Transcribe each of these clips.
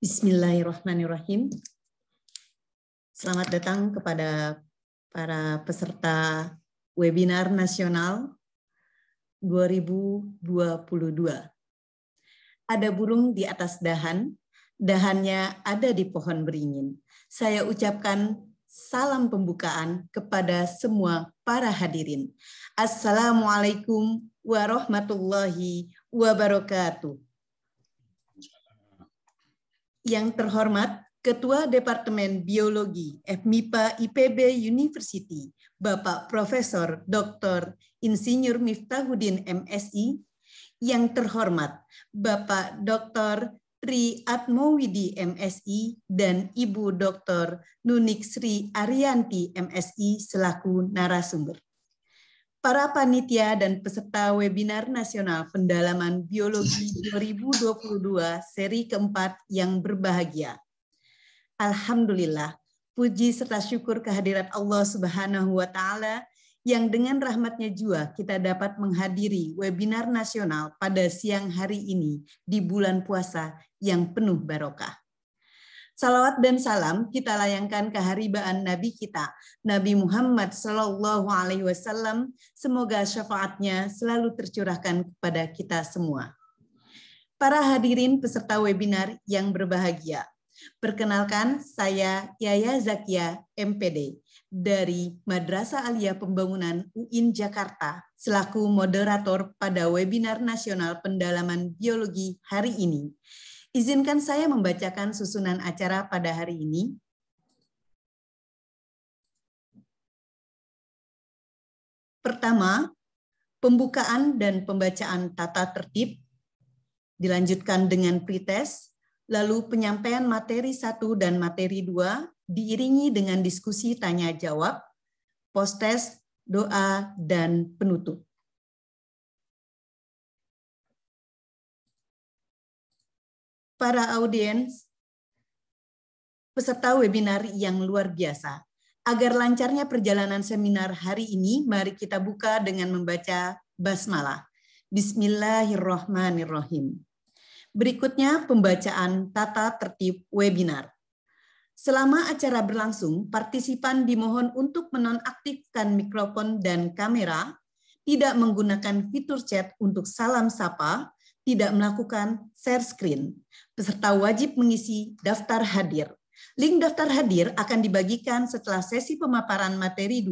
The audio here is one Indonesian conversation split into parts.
Bismillahirrahmanirrahim. Selamat datang kepada para peserta webinar nasional 2022. Ada burung di atas dahan, dahannya ada di pohon beringin. Saya ucapkan salam pembukaan kepada semua para hadirin. Assalamualaikum warahmatullahi wabarakatuh. Yang terhormat Ketua Departemen Biologi FMIPA IPB University, Bapak Profesor Dr. Insinyur Miftahuddin MSI, yang terhormat Bapak Dr. Tri Atmowidi MSI dan Ibu Dr. Nunik Sri Arianti MSI selaku narasumber para panitia dan peserta webinar nasional pendalaman biologi 2022 seri keempat yang berbahagia. Alhamdulillah, puji serta syukur kehadirat Allah Subhanahu wa taala yang dengan rahmatnya jua kita dapat menghadiri webinar nasional pada siang hari ini di bulan puasa yang penuh barokah. Salawat dan salam kita layangkan keharibaan Nabi kita, Nabi Muhammad Sallallahu Alaihi Wasallam. Semoga syafaatnya selalu tercurahkan kepada kita semua. Para hadirin peserta webinar yang berbahagia, perkenalkan saya Yaya Zakia MPD dari Madrasah Aliyah Pembangunan UIN Jakarta selaku moderator pada webinar nasional pendalaman biologi hari ini Izinkan saya membacakan susunan acara pada hari ini. Pertama, pembukaan dan pembacaan tata tertib, dilanjutkan dengan pretest, lalu penyampaian materi 1 dan materi 2 diiringi dengan diskusi tanya jawab, post-test, doa, dan penutup. para audiens peserta webinar yang luar biasa. Agar lancarnya perjalanan seminar hari ini, mari kita buka dengan membaca basmalah. Bismillahirrohmanirrohim. Berikutnya pembacaan tata tertib webinar. Selama acara berlangsung, partisipan dimohon untuk menonaktifkan mikrofon dan kamera, tidak menggunakan fitur chat untuk salam sapa, tidak melakukan share screen. Peserta wajib mengisi daftar hadir. Link daftar hadir akan dibagikan setelah sesi pemaparan materi 2.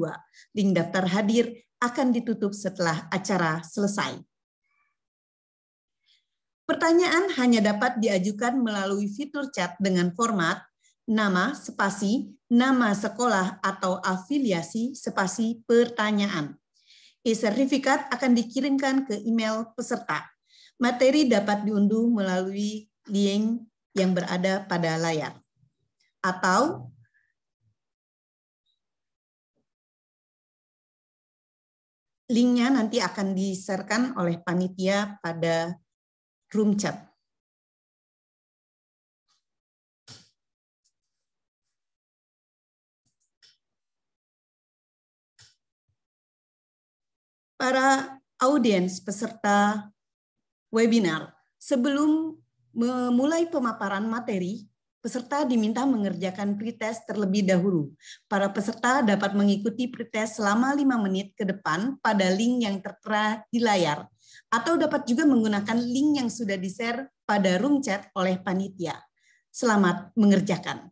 Link daftar hadir akan ditutup setelah acara selesai. Pertanyaan hanya dapat diajukan melalui fitur chat dengan format nama spasi, nama sekolah atau afiliasi spasi pertanyaan. E-sertifikat akan dikirimkan ke email peserta. Materi dapat diunduh melalui link yang berada pada layar atau linknya nanti akan diserkan oleh panitia pada room chat. Para audiens peserta webinar. Sebelum memulai pemaparan materi, peserta diminta mengerjakan pretest terlebih dahulu. Para peserta dapat mengikuti pretest selama lima menit ke depan pada link yang tertera di layar atau dapat juga menggunakan link yang sudah di-share pada room chat oleh panitia. Selamat mengerjakan.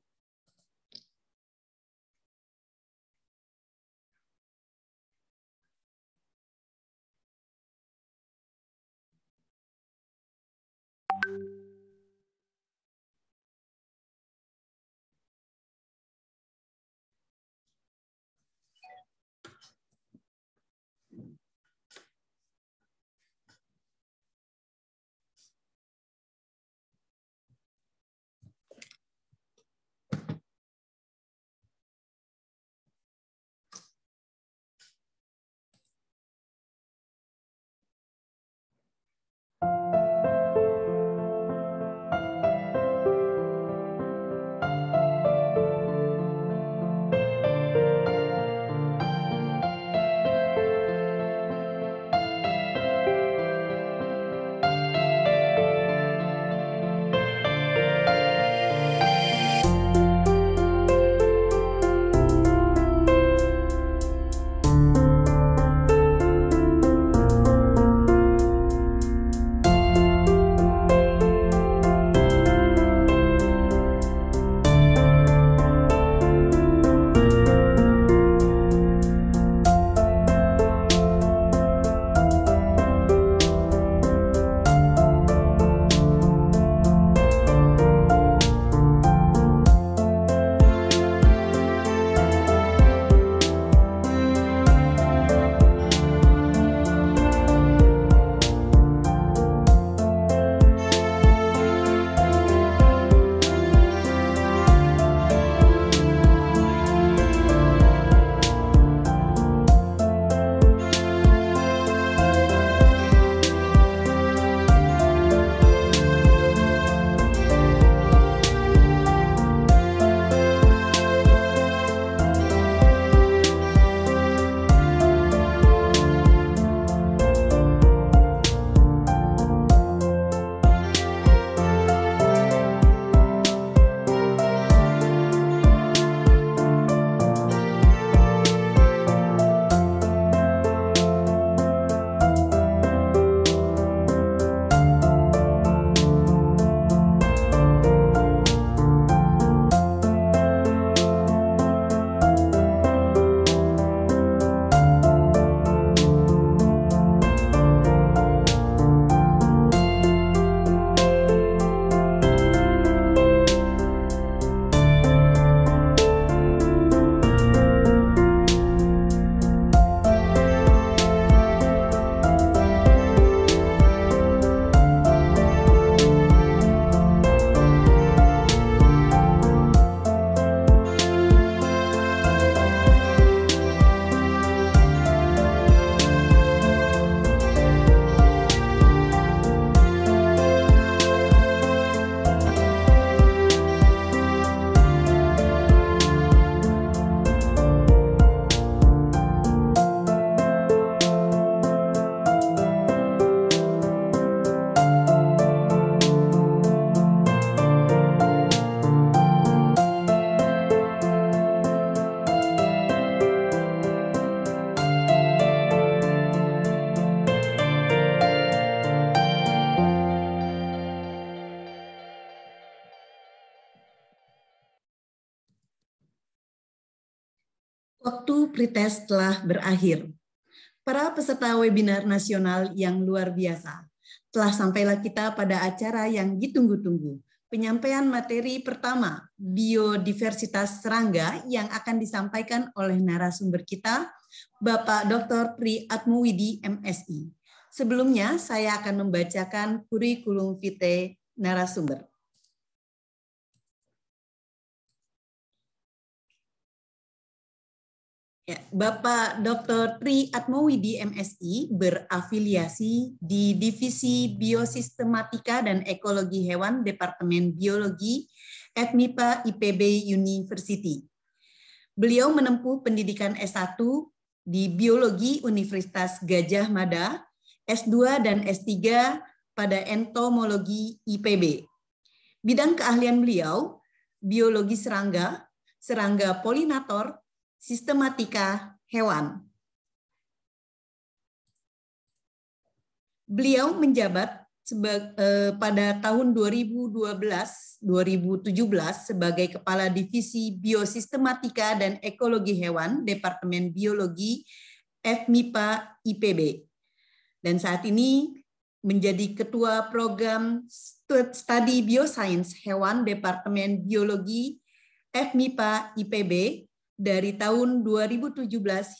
pretest telah berakhir. Para peserta webinar nasional yang luar biasa, telah sampailah kita pada acara yang ditunggu-tunggu, penyampaian materi pertama biodiversitas serangga yang akan disampaikan oleh narasumber kita, Bapak Dr. Pri Atmuwidi MSI. Sebelumnya, saya akan membacakan kurikulum vitae narasumber. Ya, Bapak Dr. Tri Atmowidi MSI berafiliasi di Divisi Biosistematika dan Ekologi Hewan Departemen Biologi FMIPA IPB University. Beliau menempuh pendidikan S1 di Biologi Universitas Gajah Mada, S2 dan S3 pada Entomologi IPB. Bidang keahlian beliau, biologi serangga, serangga polinator, sistematika hewan. Beliau menjabat eh, pada tahun 2012-2017 sebagai Kepala Divisi Biosistematika dan Ekologi Hewan Departemen Biologi FMIPA IPB. Dan saat ini menjadi Ketua Program Studi Bioscience Hewan Departemen Biologi FMIPA IPB dari tahun 2017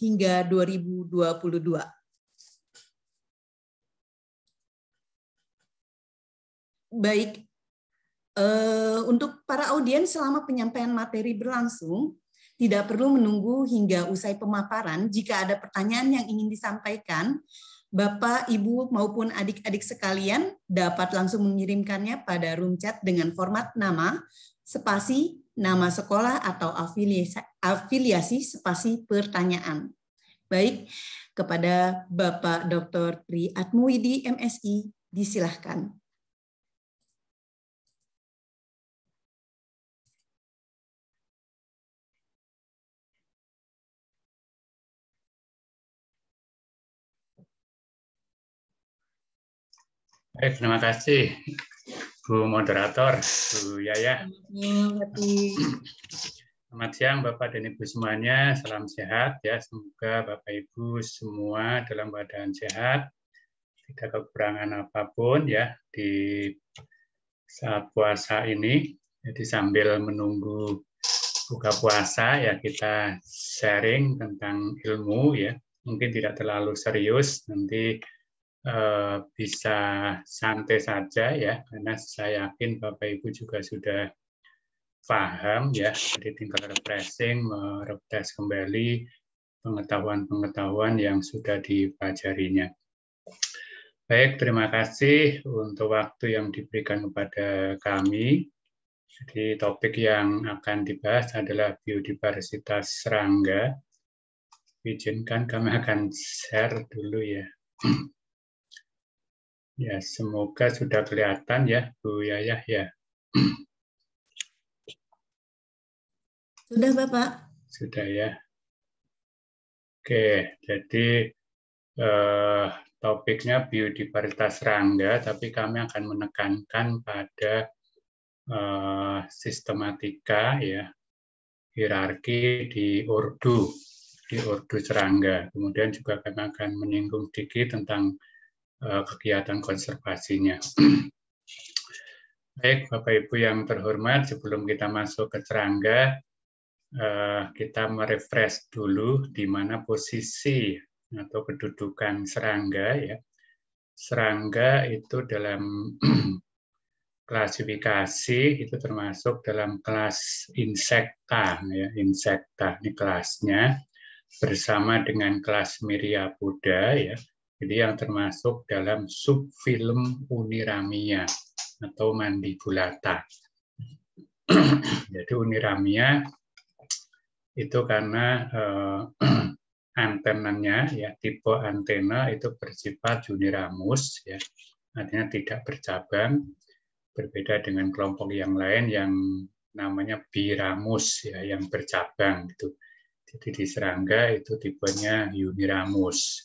hingga 2022. Baik, eh, untuk para audiens selama penyampaian materi berlangsung, tidak perlu menunggu hingga usai pemaparan. Jika ada pertanyaan yang ingin disampaikan, Bapak, Ibu, maupun adik-adik sekalian dapat langsung mengirimkannya pada room chat dengan format nama, spasi, nama sekolah atau afiliasi, afiliasi spasi pertanyaan. Baik, kepada Bapak Dr. Pri Atmuidi, MSI, disilahkan. Baik, terima kasih Bu Moderator, Bu Yaya. Ya. Selamat siang Bapak dan Ibu semuanya, salam sehat ya. Semoga Bapak Ibu semua dalam keadaan sehat, tidak kekurangan apapun ya di saat puasa ini. Jadi sambil menunggu buka puasa ya kita sharing tentang ilmu ya. Mungkin tidak terlalu serius nanti Eh, bisa santai saja ya, karena saya yakin Bapak Ibu juga sudah paham ya, jadi tinggal refreshing, merefresh kembali pengetahuan-pengetahuan yang sudah dipelajarinya. Baik, terima kasih untuk waktu yang diberikan kepada kami. Jadi topik yang akan dibahas adalah biodiversitas serangga. Izinkan kami akan share dulu ya. Ya, semoga sudah kelihatan ya, Bu Yayah ya. Sudah, Bapak. Sudah ya. Oke, jadi eh, topiknya biodiversitas serangga, tapi kami akan menekankan pada eh, sistematika ya, hierarki di Urdu, di Urdu serangga. Kemudian juga kami akan menyinggung sedikit tentang Eh, kegiatan konservasinya. Baik, Bapak Ibu yang terhormat, sebelum kita masuk ke serangga, eh, kita merefresh dulu di mana posisi atau kedudukan serangga ya. Serangga itu dalam klasifikasi itu termasuk dalam kelas insekta ya, insekta ini kelasnya bersama dengan kelas Myriapoda ya jadi yang termasuk dalam subfilm uniramia atau mandibulata. Jadi uniramia itu karena eh, antenanya ya tipe antena itu bersifat uniramus ya artinya tidak bercabang berbeda dengan kelompok yang lain yang namanya biramus ya yang bercabang gitu. Jadi di serangga itu tipenya uniramus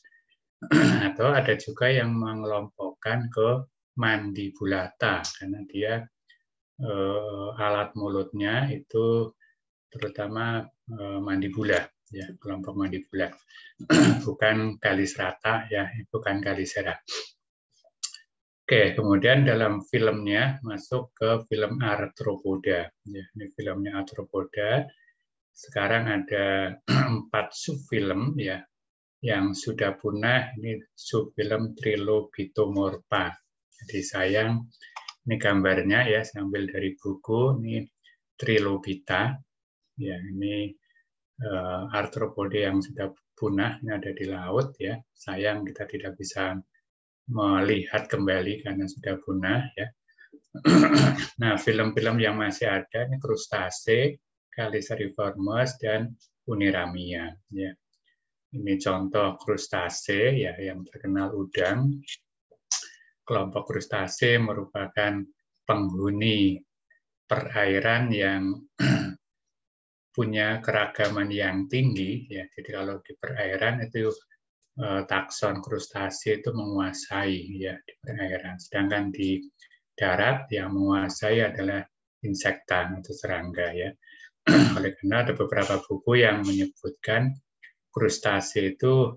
atau ada juga yang mengelompokkan ke mandibulata karena dia eh, alat mulutnya itu terutama eh, mandibula ya kelompok mandibula bukan kali serata ya bukan serat Oke, kemudian dalam filmnya masuk ke film arthropoda. Ya, ini filmnya arthropoda. Sekarang ada empat subfilm ya yang sudah punah ini subfilm Trilobitomorpha. Jadi sayang ini gambarnya ya Sambil dari buku ini Trilobita. Ya ini uh, eh, arthropode yang sudah punah ini ada di laut ya. Sayang kita tidak bisa melihat kembali karena sudah punah ya. nah, film-film yang masih ada ini krustase, Caliceriformes dan Uniramia ya. Ini contoh krustase ya yang terkenal udang. Kelompok krustase merupakan penghuni perairan yang punya keragaman yang tinggi ya jadi kalau di perairan itu eh, takson krustase itu menguasai ya di perairan sedangkan di darat yang menguasai adalah insekta atau serangga ya oleh karena ada beberapa buku yang menyebutkan krustase itu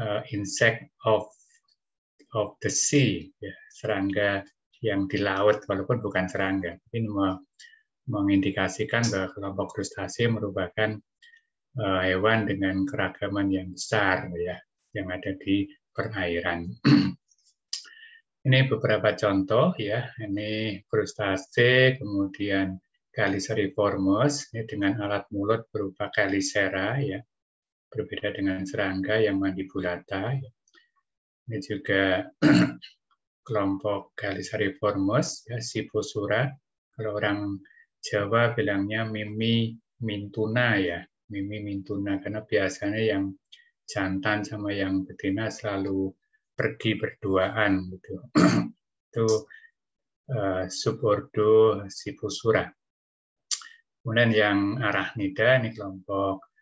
uh, insect of of the sea, ya, serangga yang di laut walaupun bukan serangga. Ini mengindikasikan bahwa kelompok krustase merupakan uh, hewan dengan keragaman yang besar ya yang ada di perairan. ini beberapa contoh ya. Ini krustase, kemudian Caliceriformes ini dengan alat mulut berupa kalisera ya berbeda dengan serangga yang mandibulata. Ini juga kelompok Galisariformus, ya, Sipusura. Kalau orang Jawa bilangnya mimi mintuna ya, mimi mintuna karena biasanya yang jantan sama yang betina selalu pergi berduaan gitu. Itu uh, subordo Sipusura. Kemudian yang arah nida ini kelompok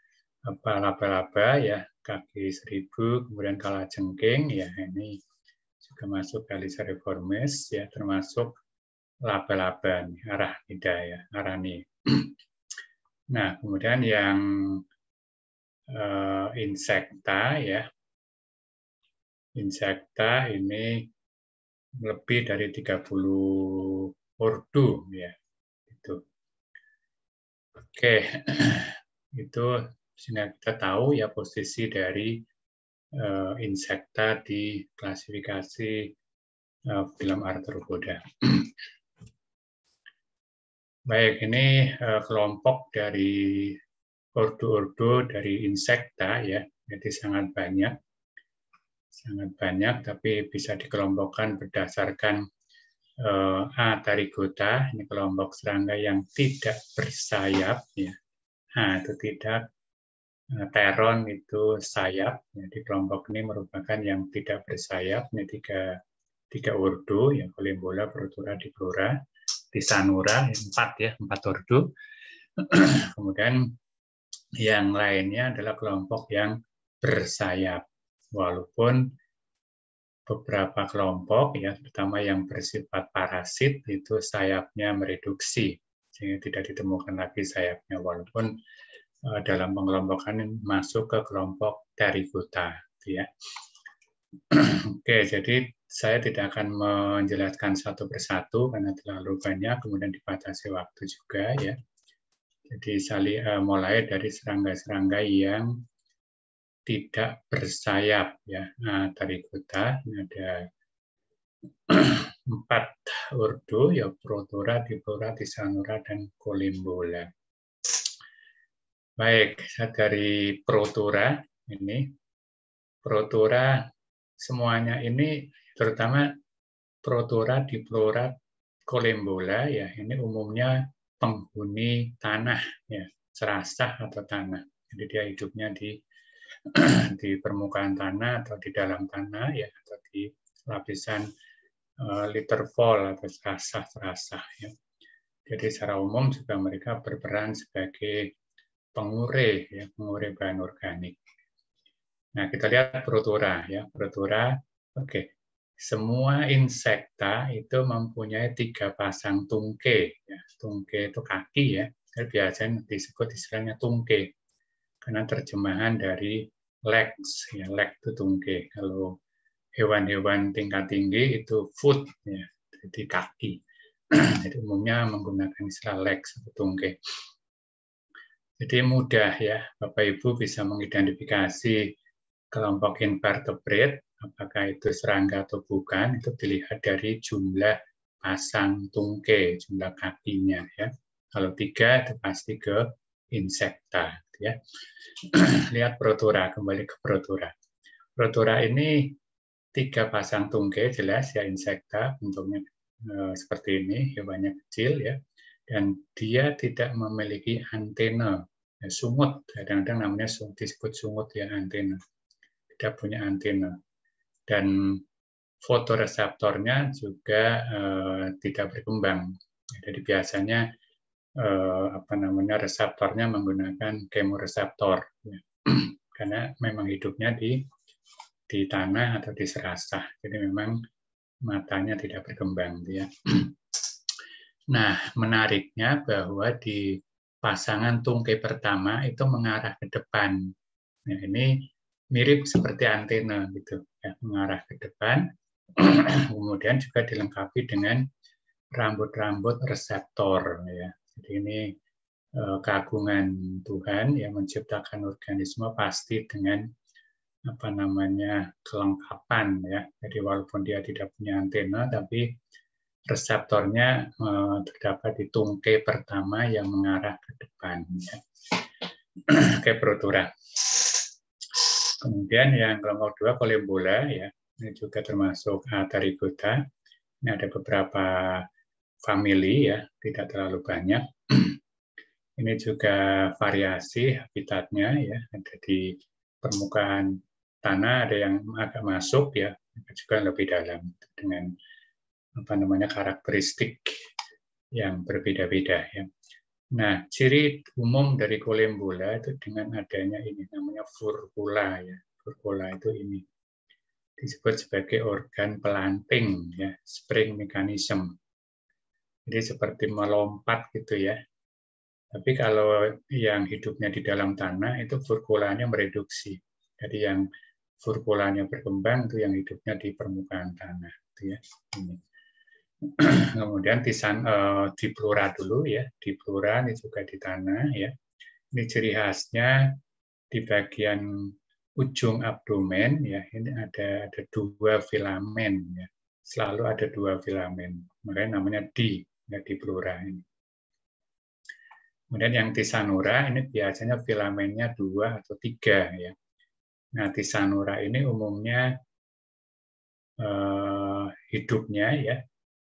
apa laba-laba ya kaki seribu kemudian kalajengking ya ini juga masuk Elisa reformis ya termasuk laba-laba arah ya arah nih nah kemudian yang uh, insekta ya insekta ini lebih dari 30 ordu ya gitu. itu oke itu sehingga kita tahu ya posisi dari uh, insekta di klasifikasi uh, eh, film arthropoda. Baik, ini uh, kelompok dari ordo-ordo dari insekta ya, jadi sangat banyak, sangat banyak, tapi bisa dikelompokkan berdasarkan uh, A. Tarigota, ini kelompok serangga yang tidak bersayap ya, A itu tidak Teron eh, itu sayap, jadi kelompok ini merupakan yang tidak bersayap, ini tiga, tiga ordo, ya kolimbola, Protura, Diplora, Tisanura, empat ya, empat ordo. Kemudian yang lainnya adalah kelompok yang bersayap, walaupun beberapa kelompok, ya terutama yang bersifat parasit, itu sayapnya mereduksi, sehingga tidak ditemukan lagi sayapnya, walaupun Eh, dalam pengelompokan masuk ke kelompok terikuta gitu ya. Oke, jadi saya tidak akan menjelaskan satu persatu karena terlalu banyak kemudian dibatasi waktu juga ya. Jadi sali, uh, mulai dari serangga-serangga yang tidak bersayap ya. Nah, terikuta ada empat urdu ya protora, dipura, disanura dan kolimbola. Baik, dari Protura ini. Protura semuanya ini terutama Protura di Flora Colembola ya ini umumnya penghuni tanah ya, cerasah atau tanah. Jadi dia hidupnya di di permukaan tanah atau di dalam tanah ya atau di lapisan uh, eh, literfol atau cerasah-cerasah ya. Jadi secara umum juga mereka berperan sebagai pengureh ya, pengure bahan organik. Nah, kita lihat Protura. Ya. Protura, oke. Okay. Semua insekta itu mempunyai tiga pasang tungke. Ya. Tungke itu kaki ya. terbiasa biasanya disebut istilahnya tungke. Karena terjemahan dari legs. Ya. Leg itu tungke. Kalau hewan-hewan tingkat tinggi itu foot. Ya. Jadi kaki. Jadi umumnya menggunakan istilah legs atau tungke. Jadi mudah ya, Bapak Ibu bisa mengidentifikasi kelompok invertebrate, apakah itu serangga atau bukan, itu dilihat dari jumlah pasang tungke, jumlah kakinya ya. Kalau tiga itu pasti ke insekta. Gitu ya. Lihat protura, kembali ke protura. Protura ini tiga pasang tungke jelas ya insekta, bentuknya e, seperti ini, hewannya kecil ya, dan dia tidak memiliki antena ya, sungut kadang-kadang namanya disebut sungut ya antena tidak punya antena dan fotoreseptornya juga eh, tidak berkembang jadi biasanya eh, apa namanya reseptornya menggunakan kemoreseptor ya. karena memang hidupnya di di tanah atau di serasa jadi memang matanya tidak berkembang gitu ya nah menariknya bahwa di pasangan tungkai pertama itu mengarah ke depan. Nah, ini mirip seperti antena gitu, ya, mengarah ke depan. Kemudian juga dilengkapi dengan rambut-rambut reseptor ya. Jadi ini eh, keagungan Tuhan yang menciptakan organisme pasti dengan apa namanya kelengkapan ya. Jadi walaupun dia tidak punya antena tapi reseptornya uh, terdapat di tungkai pertama yang mengarah ke depan ya. kayak protura. Kemudian yang kelompok dua kolembola ya, ini juga termasuk atarigota. Ini ada beberapa family ya, tidak terlalu banyak. Ini juga variasi habitatnya ya, ada di permukaan tanah, ada yang agak masuk ya, juga lebih dalam dengan apa namanya karakteristik yang berbeda-beda ya. Nah, ciri umum dari kolembola itu dengan adanya ini namanya furcula ya. Furcula itu ini disebut sebagai organ pelanting ya, spring mechanism. Jadi seperti melompat gitu ya. Tapi kalau yang hidupnya di dalam tanah itu furculanya mereduksi. Jadi yang furculanya berkembang itu yang hidupnya di permukaan tanah gitu ya. Ini. kemudian tisan uh, di Blora eh, dulu ya di Blora ini juga di tanah ya ini ciri khasnya di bagian ujung abdomen ya ini ada ada dua filamen ya selalu ada dua filamen makanya namanya di ya di Blora ini kemudian yang tisanura ini biasanya filamennya dua atau tiga ya nah tisanura ini umumnya eh, hidupnya ya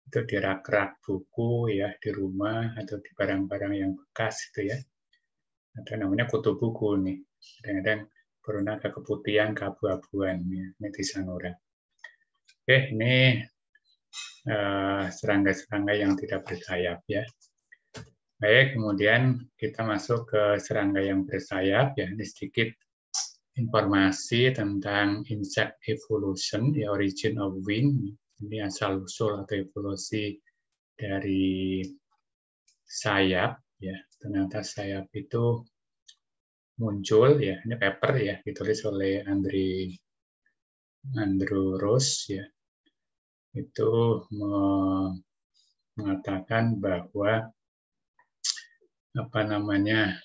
itu di rak-rak buku ya di rumah atau di barang-barang yang bekas itu ya ada namanya kutu buku nih kadang-kadang berwarna keputihan keabu-abuan ya. ini di sanura oke ini eh, serangga-serangga uh, yang tidak bersayap ya baik kemudian kita masuk ke serangga yang bersayap ya ini sedikit informasi tentang insect evolution the origin of wing ini asal usul atau evolusi dari sayap ya ternyata sayap itu muncul ya ini paper ya ditulis oleh Andri Andrew Rose ya itu mengatakan bahwa apa namanya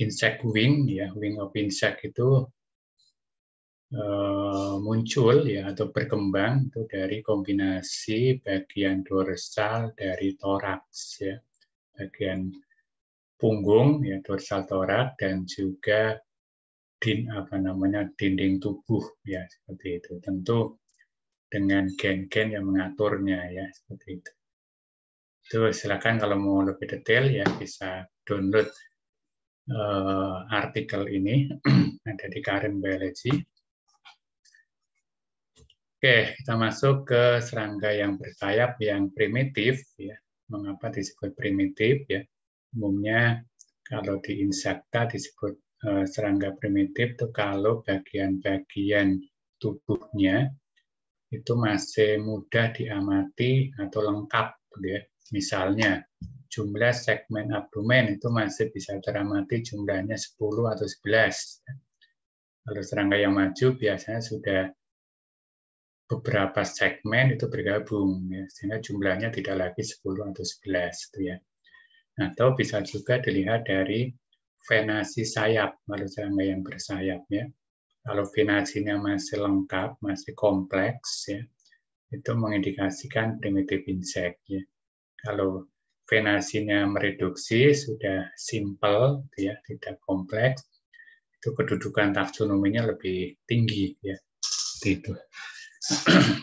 insect wing ya wing of insect itu Eh, muncul ya atau berkembang itu dari kombinasi bagian dorsal dari toraks ya bagian punggung ya dorsal torak dan juga din apa namanya dinding tubuh ya seperti itu tentu dengan gen-gen yang mengaturnya ya seperti itu itu silakan kalau mau lebih detail ya bisa download uh, artikel ini ada di Karen Biology Oke, kita masuk ke serangga yang bersayap yang primitif. Ya. Mengapa disebut primitif? Ya, umumnya kalau di insekta disebut eh, serangga primitif itu kalau bagian-bagian tubuhnya itu masih mudah diamati atau lengkap, ya. Misalnya jumlah segmen abdomen itu masih bisa teramati jumlahnya 10 atau 11. Kalau serangga yang maju biasanya sudah beberapa segmen itu bergabung ya, sehingga jumlahnya tidak lagi 10 atau 11 itu ya. Atau bisa juga dilihat dari venasi sayap, kalau serangga yang bersayap ya. Kalau venasinya masih lengkap, masih kompleks ya, itu mengindikasikan primitif insek ya. Kalau venasinya mereduksi sudah simple gitu ya, tidak kompleks, itu kedudukan taksonominya lebih tinggi ya. Itu. Hai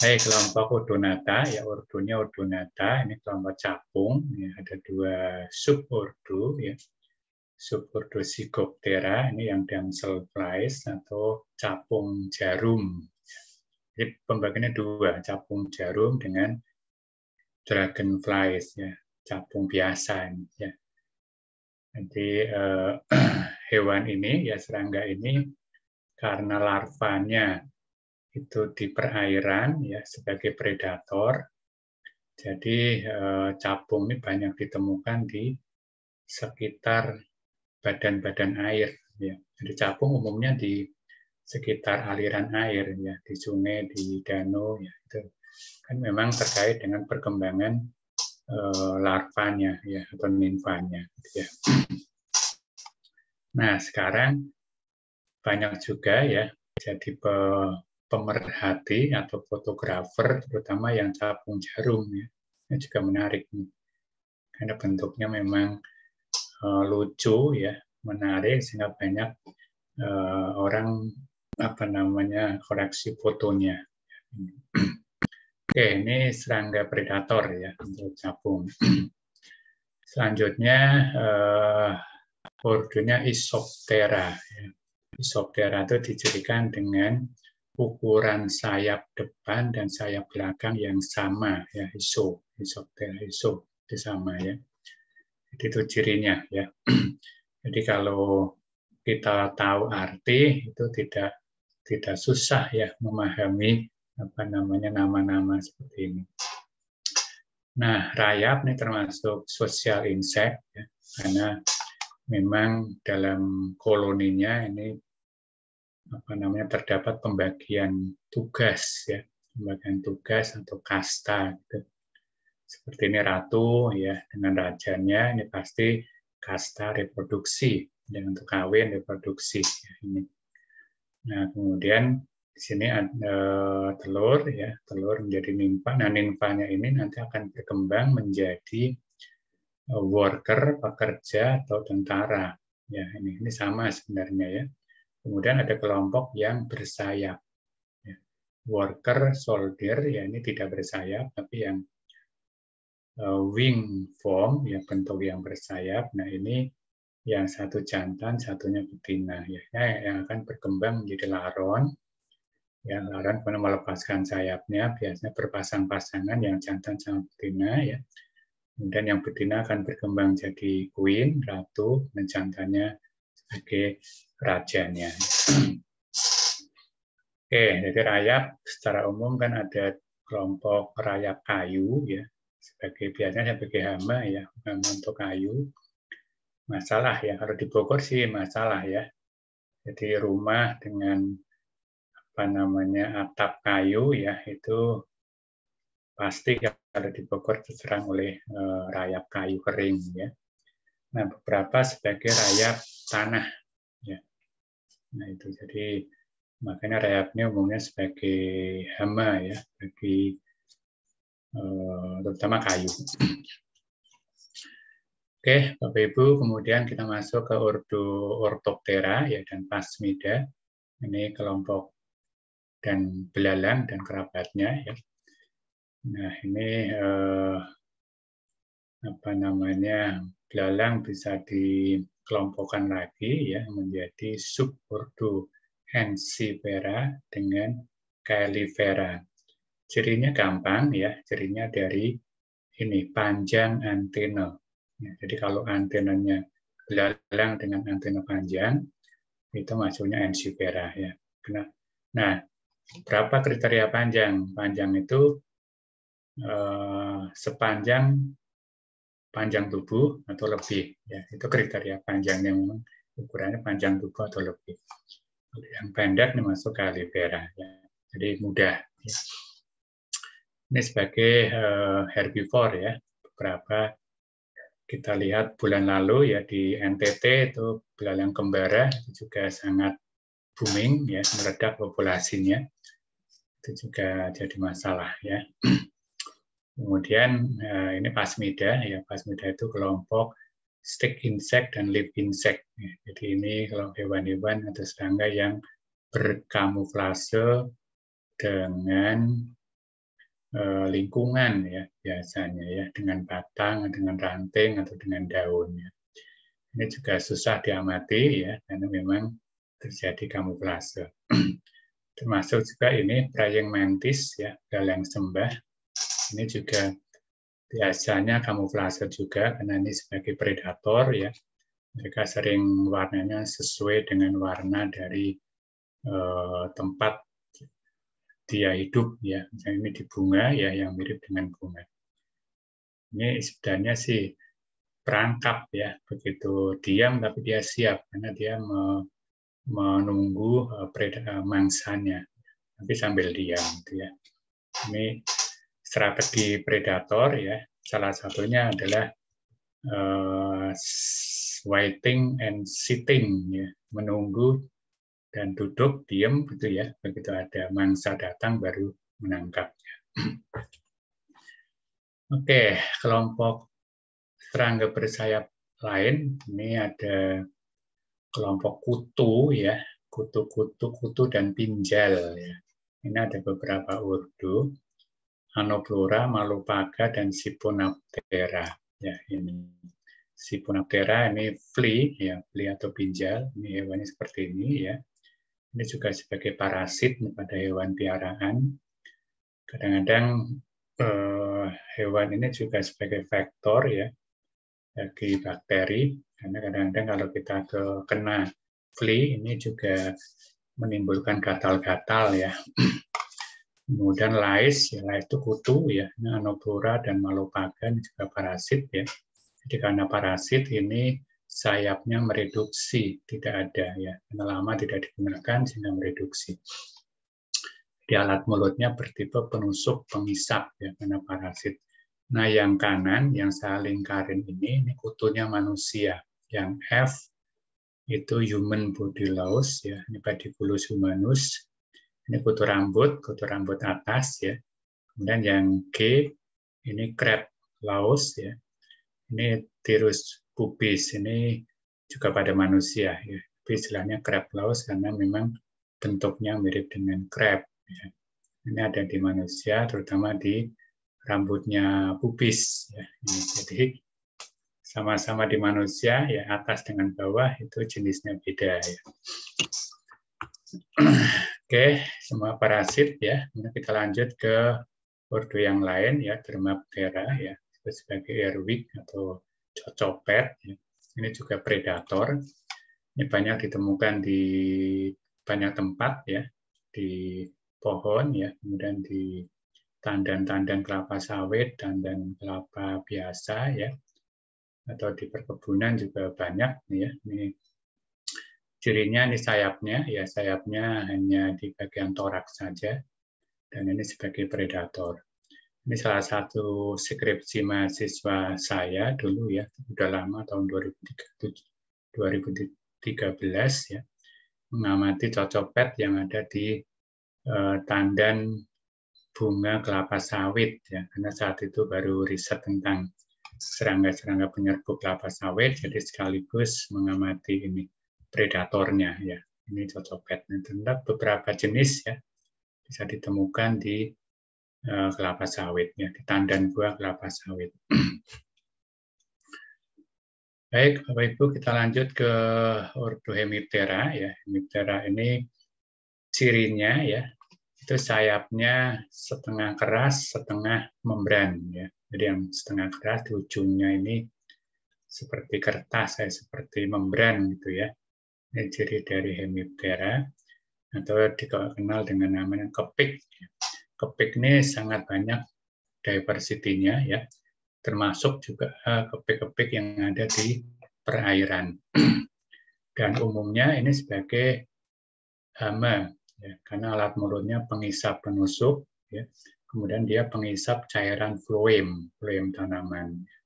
hey, kelompok Odonata, ya ordonya Odonata, ini kelompok capung ini ya, ada dua subordo ya subordo sigoptera ini yang damsel atau capung jarum jadi pembagiannya dua capung jarum dengan dragonflies ya capung biasa ini, ya Nanti eh, hewan ini ya serangga ini karena larvanya itu di perairan ya sebagai predator. Jadi eh, capung ini banyak ditemukan di sekitar badan-badan air. Ya. Jadi capung umumnya di sekitar aliran air ya di sungai, di danau ya itu kan memang terkait dengan perkembangan eh, larvanya ya atau nimfanya. Ya. Nah sekarang banyak juga ya jadi pemerhati atau fotografer, terutama yang capung jarum ya, ini juga menarik nih. karena bentuknya memang uh, lucu ya, menarik sehingga banyak uh, orang apa namanya koleksi fotonya. Oke, ini serangga predator ya untuk capung. Selanjutnya uh, ordonya Isoptera. Ya. Isoptera itu dijadikan dengan ukuran sayap depan dan sayap belakang yang sama ya iso iso iso itu sama ya jadi itu cirinya ya jadi kalau kita tahu arti itu tidak tidak susah ya memahami apa namanya nama-nama seperti ini nah rayap ini termasuk sosial insect ya, karena memang dalam koloninya ini apa namanya terdapat pembagian tugas ya pembagian tugas atau kasta gitu. seperti ini ratu ya dengan rajanya ini pasti kasta reproduksi dan untuk kawin reproduksi ya, ini nah kemudian di sini ada e, telur ya telur menjadi nimpa nah nimpanya ini nanti akan berkembang menjadi e, worker pekerja atau tentara ya ini ini sama sebenarnya ya Kemudian ada kelompok yang bersayap. Ya. Worker, soldier, ya ini tidak bersayap, tapi yang eh, wing form, ya bentuk yang bersayap. Nah ini yang satu jantan, satunya betina, ya nah, yang akan berkembang menjadi laron. Ya, laron pernah melepaskan sayapnya, biasanya berpasang-pasangan yang jantan sama betina, ya. Kemudian yang betina akan berkembang jadi queen, ratu, dan jantannya sebagai rajanya. Oke, jadi rayap secara umum kan ada kelompok rayap kayu ya, sebagai biasanya sebagai hama ya, hama untuk kayu. Masalah ya, kalau di Bogor sih masalah ya. Jadi rumah dengan apa namanya atap kayu ya itu pasti kalau di Bogor diserang oleh eh, rayap kayu kering ya. Nah, beberapa sebagai rayap tanah Nah itu jadi makanya rehab umumnya sebagai hama ya bagi eh, terutama kayu. Oke, Bapak Ibu, kemudian kita masuk ke ordo ortoptera ya dan pasmida. Ini kelompok dan belalang dan kerabatnya ya. Nah, ini eh, apa namanya? Belalang bisa di dikelompokkan lagi ya menjadi subordo Hensifera dengan Califera. Cirinya gampang ya, cirinya dari ini panjang antena. Ya, jadi kalau antenanya belalang dengan antena panjang, itu masuknya Hensifera ya. Nah, berapa kriteria panjang? Panjang itu eh, sepanjang panjang tubuh atau lebih. Ya, itu kriteria panjangnya memang ukurannya panjang tubuh atau lebih. Yang pendek termasuk ke Ya. Jadi mudah. Ya. Ini sebagai uh, herbivore ya. Beberapa kita lihat bulan lalu ya di NTT itu belalang kembara itu juga sangat booming ya meredak populasinya itu juga jadi masalah ya Kemudian eh, ini pasmida ya pasmida itu kelompok stick insect dan leaf insect. Ya, jadi ini kalau hewan-hewan atau serangga yang berkamuflase dengan eh, lingkungan ya biasanya ya dengan batang, dengan ranting atau dengan daun. Ya. Ini juga susah diamati ya karena memang terjadi kamuflase. Termasuk juga ini praying mantis ya, galang sembah ini juga biasanya kamuflase juga karena ini sebagai predator ya mereka sering warnanya sesuai dengan warna dari eh, tempat dia hidup ya misalnya ini di bunga ya yang mirip dengan bunga ini sebenarnya sih perangkap ya begitu diam tapi dia siap karena dia me, menunggu eh, eh, mangsanya tapi sambil diam gitu ya ini strategi predator ya salah satunya adalah uh, eh, waiting and sitting ya menunggu dan duduk diam gitu ya begitu ada mangsa datang baru menangkapnya. Oke, kelompok serangga bersayap lain ini ada kelompok kutu ya, kutu-kutu, kutu dan pinjal ya. Ini ada beberapa urdu. Anoplura, Malupaga, dan Siponaptera. Ya, ini Siponaptera ini flea, ya, flea atau pinjal. Ini hewannya seperti ini ya. Ini juga sebagai parasit pada hewan piaraan. Kadang-kadang eh, hewan ini juga sebagai vektor ya bagi bakteri karena kadang-kadang kalau kita ke kena flea ini juga menimbulkan gatal-gatal ya Kemudian lais, ya lais itu kutu ya, ini anopora dan malopagan juga parasit ya. Jadi karena parasit ini sayapnya mereduksi, tidak ada ya. Karena lama tidak digunakan sehingga mereduksi. Di alat mulutnya bertipe penusuk pengisap ya karena parasit. Nah yang kanan yang saya lingkarin ini, ini kutunya manusia. Yang F itu human body loss ya, ini pedibulus humanus ini kutu rambut, kutu rambut atas ya. Kemudian yang G ini crab laos ya. Ini tirus pubis, ini juga pada manusia ya. Tapi istilahnya crab laos karena memang bentuknya mirip dengan crab ya. Ini ada di manusia terutama di rambutnya pubis ya. Ini, jadi sama-sama di manusia ya atas dengan bawah itu jenisnya beda ya. Oke, semua parasit ya. Kita lanjut ke ordo yang lain ya, Dermaptera ya, sebagai earwig atau cocopet. Ya. Ini juga predator. Ini banyak ditemukan di banyak tempat ya, di pohon ya, kemudian di tandan-tandan kelapa sawit, tandan kelapa biasa ya, atau di perkebunan juga banyak nih ya. Ini cirinya ini sayapnya, ya sayapnya hanya di bagian toraks saja, dan ini sebagai predator. Ini salah satu skripsi mahasiswa saya dulu ya, sudah lama tahun 2013, ya, mengamati cocopet yang ada di uh, tandan bunga kelapa sawit ya karena saat itu baru riset tentang serangga-serangga penyerbuk kelapa sawit jadi sekaligus mengamati ini predatornya ya. Ini cocok cocopet. Terhadap beberapa jenis ya bisa ditemukan di eh, kelapa sawit ya, di tandan buah kelapa sawit. Baik, Bapak Ibu, kita lanjut ke Ordohemiptera ya. Hemiptera ini cirinya ya itu sayapnya setengah keras, setengah membran. Ya. Jadi yang setengah keras di ujungnya ini seperti kertas, ya, seperti membran gitu ya jadi dari hemiptera atau dikenal dengan namanya kepik. Kepik ini sangat banyak diversitinya ya, termasuk juga eh, kepik-kepik yang ada di perairan. Dan umumnya ini sebagai hama, ya, karena alat mulutnya pengisap penusuk, ya. kemudian dia pengisap cairan fluem, fluem tanaman. Ya.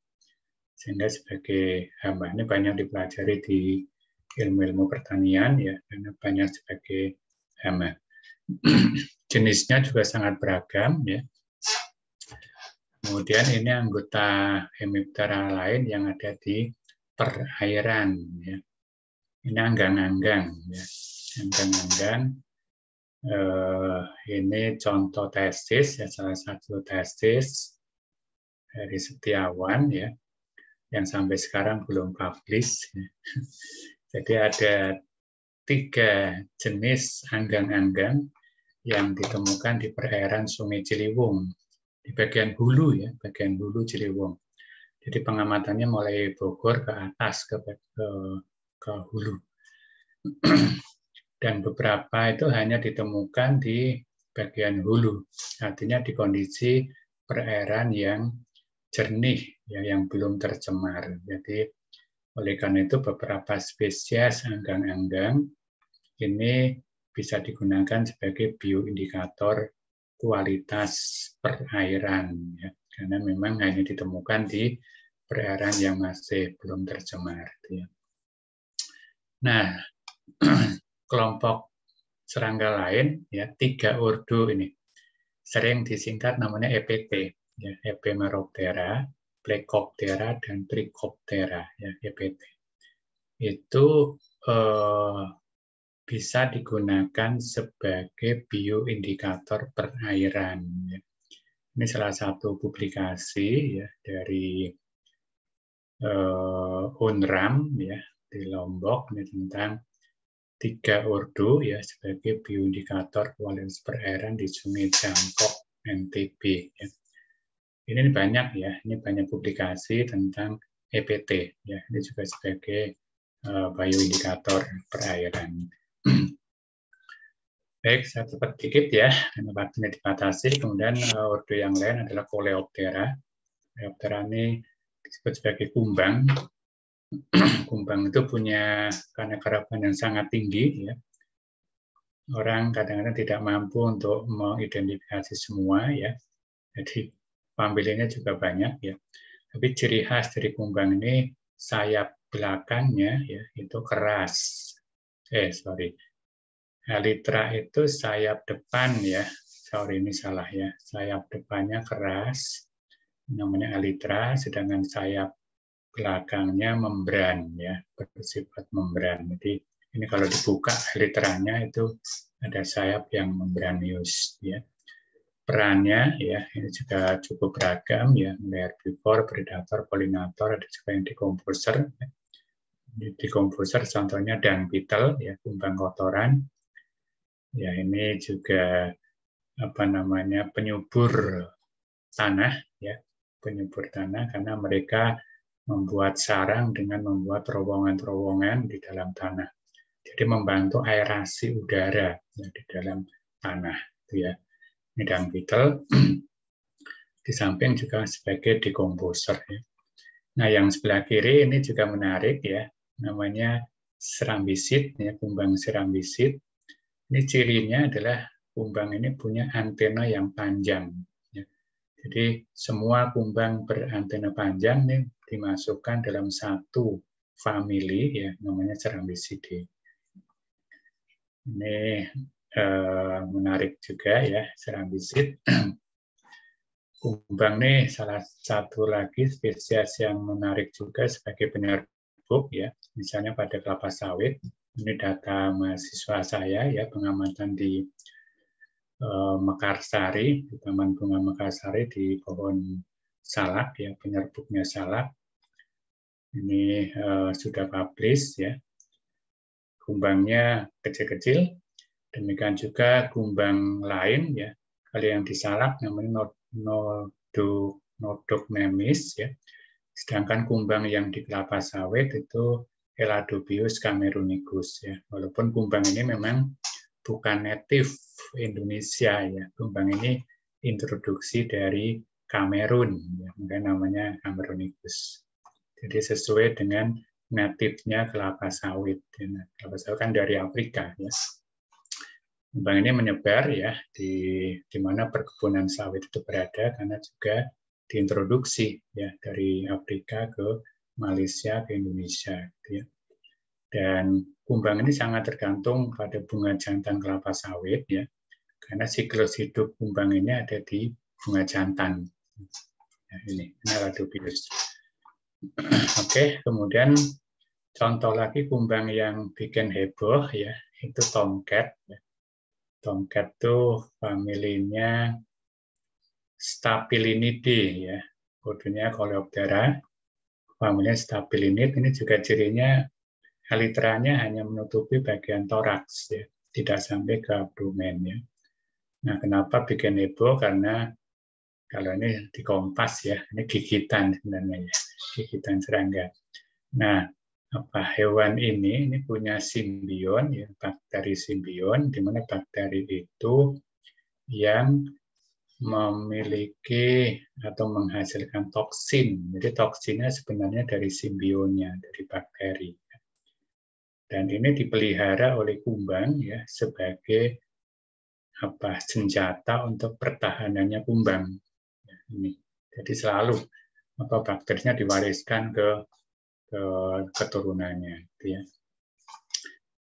Sehingga sebagai hama ini banyak dipelajari di ilmu-ilmu pertanian ya karena banyak sebagai hama. Eh, jenisnya juga sangat beragam ya. Kemudian ini anggota hemiptera lain yang ada di perairan ya. Ini anggang-anggang ya. Anggang-anggang eh, ini contoh testis ya salah satu testis dari Setiawan ya yang sampai sekarang belum publish. Ya. Jadi ada tiga jenis anggang-anggang yang ditemukan di perairan Sungai Ciliwung di bagian hulu ya, bagian hulu Ciliwung. Jadi pengamatannya mulai Bogor ke atas ke ke, ke hulu. Dan beberapa itu hanya ditemukan di bagian hulu. Artinya di kondisi perairan yang jernih ya yang belum tercemar. Jadi oleh karena itu beberapa spesies anggang-anggang ini bisa digunakan sebagai bioindikator kualitas perairan ya. karena memang hanya ditemukan di perairan yang masih belum tercemar. Ya. Nah, kelompok serangga lain ya tiga ordo ini sering disingkat namanya EPT ya, Epimeroptera, Plecoptera dan Trichoptera ya EPT. Itu eh, bisa digunakan sebagai bioindikator perairan. Ya. Ini salah satu publikasi ya dari eh, UNRAM ya di Lombok ini tentang tiga ordo ya sebagai bioindikator kualitas perairan di Sungai Jangkok NTB. Ya ini banyak ya, ini banyak publikasi tentang EPT ya, ini juga sebagai eh, bioindikator perairan. Baik, saya cepat sedikit ya, karena waktunya dibatasi. Kemudian eh, ordo yang lain adalah Coleoptera. Coleoptera ini disebut sebagai kumbang. kumbang itu punya karena karapan yang sangat tinggi. Ya. Orang kadang-kadang tidak mampu untuk mengidentifikasi semua ya. Jadi pambilinnya juga banyak ya. Tapi ciri khas dari kumbang ini sayap belakangnya ya itu keras. Eh sorry, elitra itu sayap depan ya. Sorry ini salah ya. Sayap depannya keras, namanya elitra. sedangkan sayap belakangnya membran ya bersifat membran. Jadi ini kalau dibuka elitranya itu ada sayap yang membranius ya perannya ya ini juga cukup beragam ya mulai herbivore, predator, polinator, ada juga yang dekomposer. Ya. Dekomposer contohnya dung beetle ya kumbang kotoran. Ya ini juga apa namanya penyubur tanah ya penyubur tanah karena mereka membuat sarang dengan membuat terowongan-terowongan di dalam tanah. Jadi membantu aerasi udara ya, di dalam tanah itu ya medan vital, di samping juga sebagai dekomposer. Ya. Nah, yang sebelah kiri ini juga menarik ya, namanya serambisit, ya, kumbang serambisit. Ini cirinya adalah kumbang ini punya antena yang panjang. Ya. Jadi semua kumbang berantena panjang ini dimasukkan dalam satu family ya namanya serambisidae. Ini Eh, menarik juga ya bisit. Kumbang nih salah satu lagi spesies yang menarik juga sebagai penyerbuk ya, misalnya pada kelapa sawit. Ini data mahasiswa saya ya pengamatan di eh, Mekarsari, di Taman Bunga Mekarsari di pohon salak ya penyerbuknya salak. Ini uh, sudah publish ya. Kumbangnya kecil-kecil Demikian juga kumbang lain ya, kalau yang disalak namanya memis ya. Sedangkan kumbang yang di kelapa sawit itu Eladobius camerunicus ya. Walaupun kumbang ini memang bukan native Indonesia ya. Kumbang ini introduksi dari Kamerun ya. Mungkin namanya camerunicus. Jadi sesuai dengan native-nya kelapa sawit. ya Kelapa sawit kan dari Afrika ya Kembang ini menyebar ya di di mana perkebunan sawit itu berada karena juga diintroduksi ya dari Afrika ke Malaysia ke Indonesia gitu ya. Dan kumbang ini sangat tergantung pada bunga jantan kelapa sawit ya. Karena siklus hidup kumbang ini ada di bunga jantan. Nah, ini, ini Oke, kemudian contoh lagi kumbang yang bikin heboh ya, itu tomcat. Ya Tongkat tuh familinya Stapilinidae ya. Kodenya Coleoptera. Familinya Stapilinidae ini juga cirinya eliteranya hanya menutupi bagian toraks ya, tidak sampai ke abdomen ya. Nah, kenapa bikin heboh? Karena kalau ini di kompas ya, ini gigitan sebenarnya ya, gigitan serangga. Nah, apa hewan ini ini punya simbion ya bakteri simbion di mana bakteri itu yang memiliki atau menghasilkan toksin. Jadi toksinnya sebenarnya dari simbionnya dari bakteri. Dan ini dipelihara oleh kumbang ya sebagai apa senjata untuk pertahanannya kumbang. Ya, ini. Jadi selalu apa bakterinya diwariskan ke keturunannya gitu ya.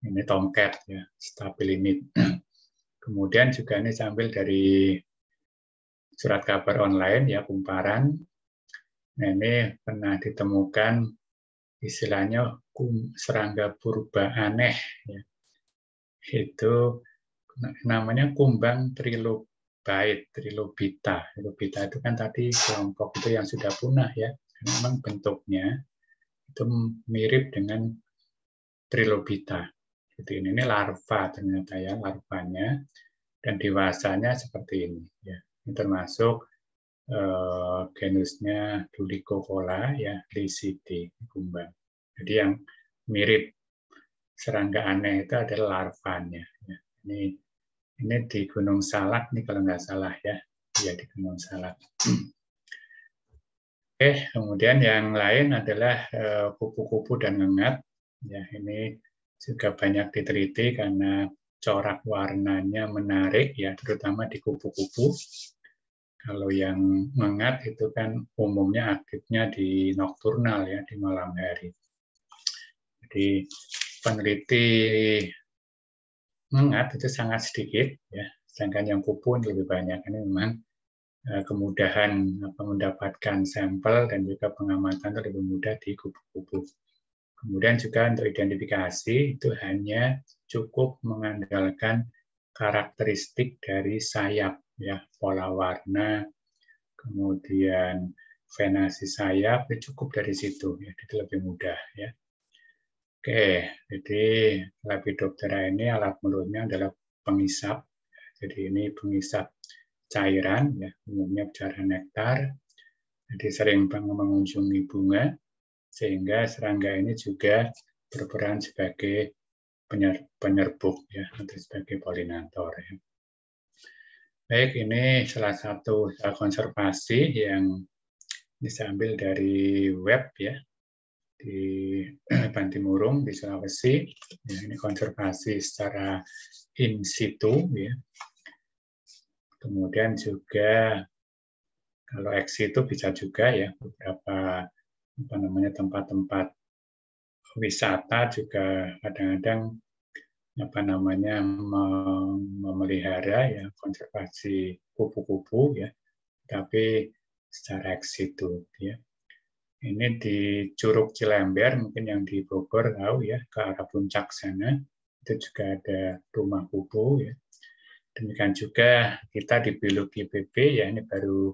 Ini tomcat ya, stabil limit. Kemudian juga ini sambil dari surat kabar online ya kumparan. Nah, ini pernah ditemukan istilahnya serangga purba aneh ya. Itu namanya kumbang trilobite, trilobita. Trilobita itu kan tadi kelompok itu yang sudah punah ya. Memang bentuknya itu mirip dengan trilobita. Jadi Ini, ini larva ternyata ya larvanya dan dewasanya seperti ini. Ya. Ini termasuk eh, genusnya Dulicocola ya Lycidae kumbang. Jadi yang mirip serangga aneh itu adalah larvanya. Ya. Ini ini di Gunung Salak nih kalau nggak salah ya. Ya di Gunung Salak. Oke, kemudian yang lain adalah eh, kupu-kupu dan ngengat. Ya, ini juga banyak diteliti karena corak warnanya menarik ya, terutama di kupu-kupu. Kalau yang mengat itu kan umumnya aktifnya di nokturnal ya, di malam hari. Jadi peneliti mengat itu sangat sedikit ya, sedangkan yang kupu lebih banyak. Ini memang Eh, kemudahan mendapatkan sampel dan juga pengamatan itu lebih mudah di kubu-kubu. Kemudian juga untuk identifikasi itu hanya cukup mengandalkan karakteristik dari sayap ya pola warna kemudian venasi sayap itu cukup dari situ ya jadi lebih mudah ya oke jadi dokter ini alat mulutnya adalah pengisap jadi ini pengisap cairan, ya, umumnya bicara nektar. Jadi sering mengunjungi bunga, sehingga serangga ini juga berperan sebagai penyer, penyerbuk ya, atau sebagai polinator. Ya. Baik, ini salah satu konservasi yang bisa dari web ya di Bantimurung di Sulawesi. Ya, ini konservasi secara in situ ya Kemudian juga kalau eksi itu bisa juga ya beberapa apa namanya tempat-tempat wisata juga kadang-kadang apa namanya memelihara ya konservasi kupu-kupu ya tapi secara eksitu ya ini di Curug Cilember mungkin yang di Bogor tahu ya ke arah puncak sana itu juga ada rumah kupu ya Demikian juga kita di biologi PP ya ini baru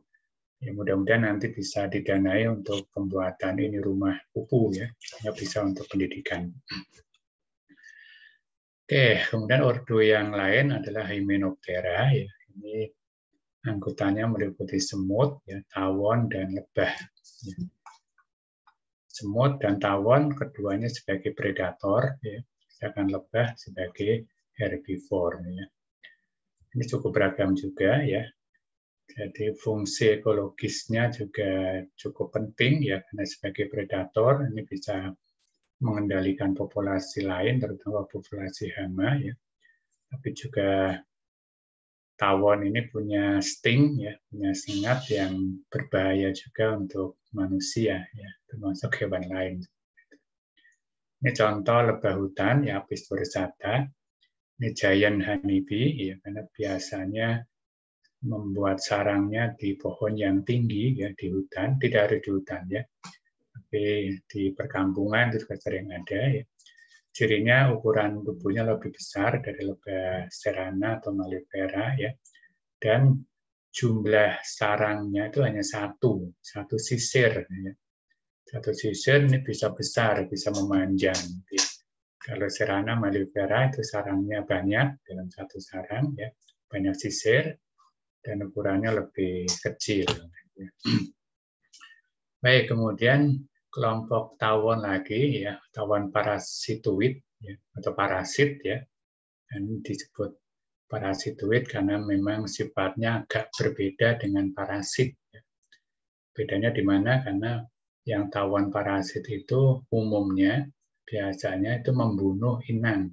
ya mudah-mudahan nanti bisa didanai untuk pembuatan ini rumah pupu ya, hanya bisa untuk pendidikan. Oke, kemudian ordo yang lain adalah Hymenoptera ya. Ini anggotanya meliputi semut, ya, tawon dan lebah. Ya. Semut dan tawon keduanya sebagai predator, ya, sedangkan lebah sebagai herbivore. Ya ini cukup beragam juga ya. Jadi fungsi ekologisnya juga cukup penting ya karena sebagai predator ini bisa mengendalikan populasi lain terutama populasi hama ya. Tapi juga tawon ini punya sting ya, punya sengat yang berbahaya juga untuk manusia ya, termasuk hewan lain. Ini contoh lebah hutan ya Apis dorsata ini giant honeybee ya karena biasanya membuat sarangnya di pohon yang tinggi ya di hutan tidak harus di hutan ya tapi di perkampungan itu juga sering ada ya cirinya ukuran tubuhnya lebih besar dari lebah serana atau malivera ya dan jumlah sarangnya itu hanya satu satu sisir ya. satu sisir ini bisa besar bisa memanjang ya kalau serana malibara itu sarangnya banyak dalam satu sarang ya, banyak sisir dan ukurannya lebih kecil. Ya. Baik, kemudian kelompok tawon lagi ya, tawon parasituit ya, atau parasit ya. Dan disebut parasituit karena memang sifatnya agak berbeda dengan parasit. Ya. Bedanya di mana? Karena yang tawon parasit itu umumnya biasanya itu membunuh inang.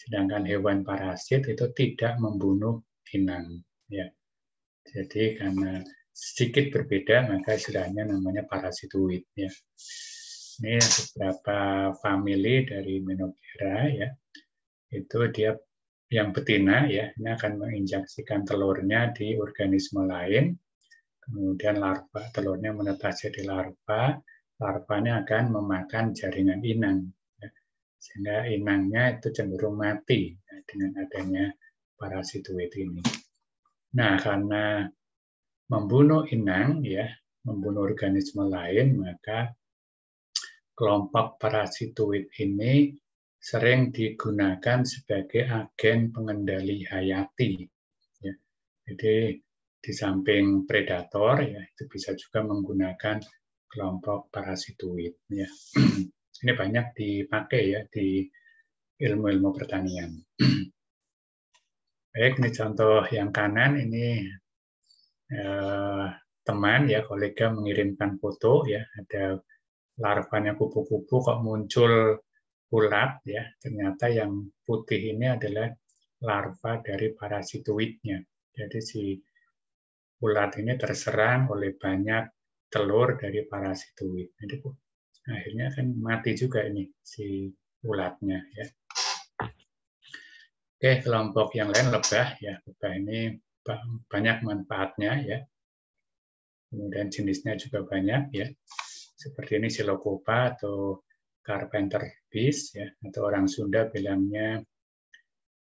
Sedangkan hewan parasit itu tidak membunuh inang. Ya. Jadi karena sedikit berbeda maka istilahnya namanya parasitoid. Ya. Ini beberapa family dari Menogera ya. Itu dia yang betina ya, ini akan menginjaksikan telurnya di organisme lain. Kemudian larva, telurnya menetas jadi larva, larvanya akan memakan jaringan inang. Ya. Sehingga inangnya itu cenderung mati ya, dengan adanya parasitoid ini. Nah, karena membunuh inang, ya, membunuh organisme lain, maka kelompok parasitoid ini sering digunakan sebagai agen pengendali hayati. Ya. Jadi di samping predator, ya, itu bisa juga menggunakan kelompok parasitoid. Ya. Ini banyak dipakai ya di ilmu-ilmu pertanian. Baik, ini contoh yang kanan ini eh, teman ya kolega mengirimkan foto ya ada larvanya kupu-kupu kok muncul ulat ya ternyata yang putih ini adalah larva dari parasitoidnya. Jadi si ulat ini terserang oleh banyak telur dari parasitoid. Jadi akhirnya kan mati juga ini si ulatnya ya. Oke, kelompok yang lain lebah ya. Lebah ini banyak manfaatnya ya. Kemudian jenisnya juga banyak ya. Seperti ini silokopa atau carpenter bees ya atau orang Sunda bilangnya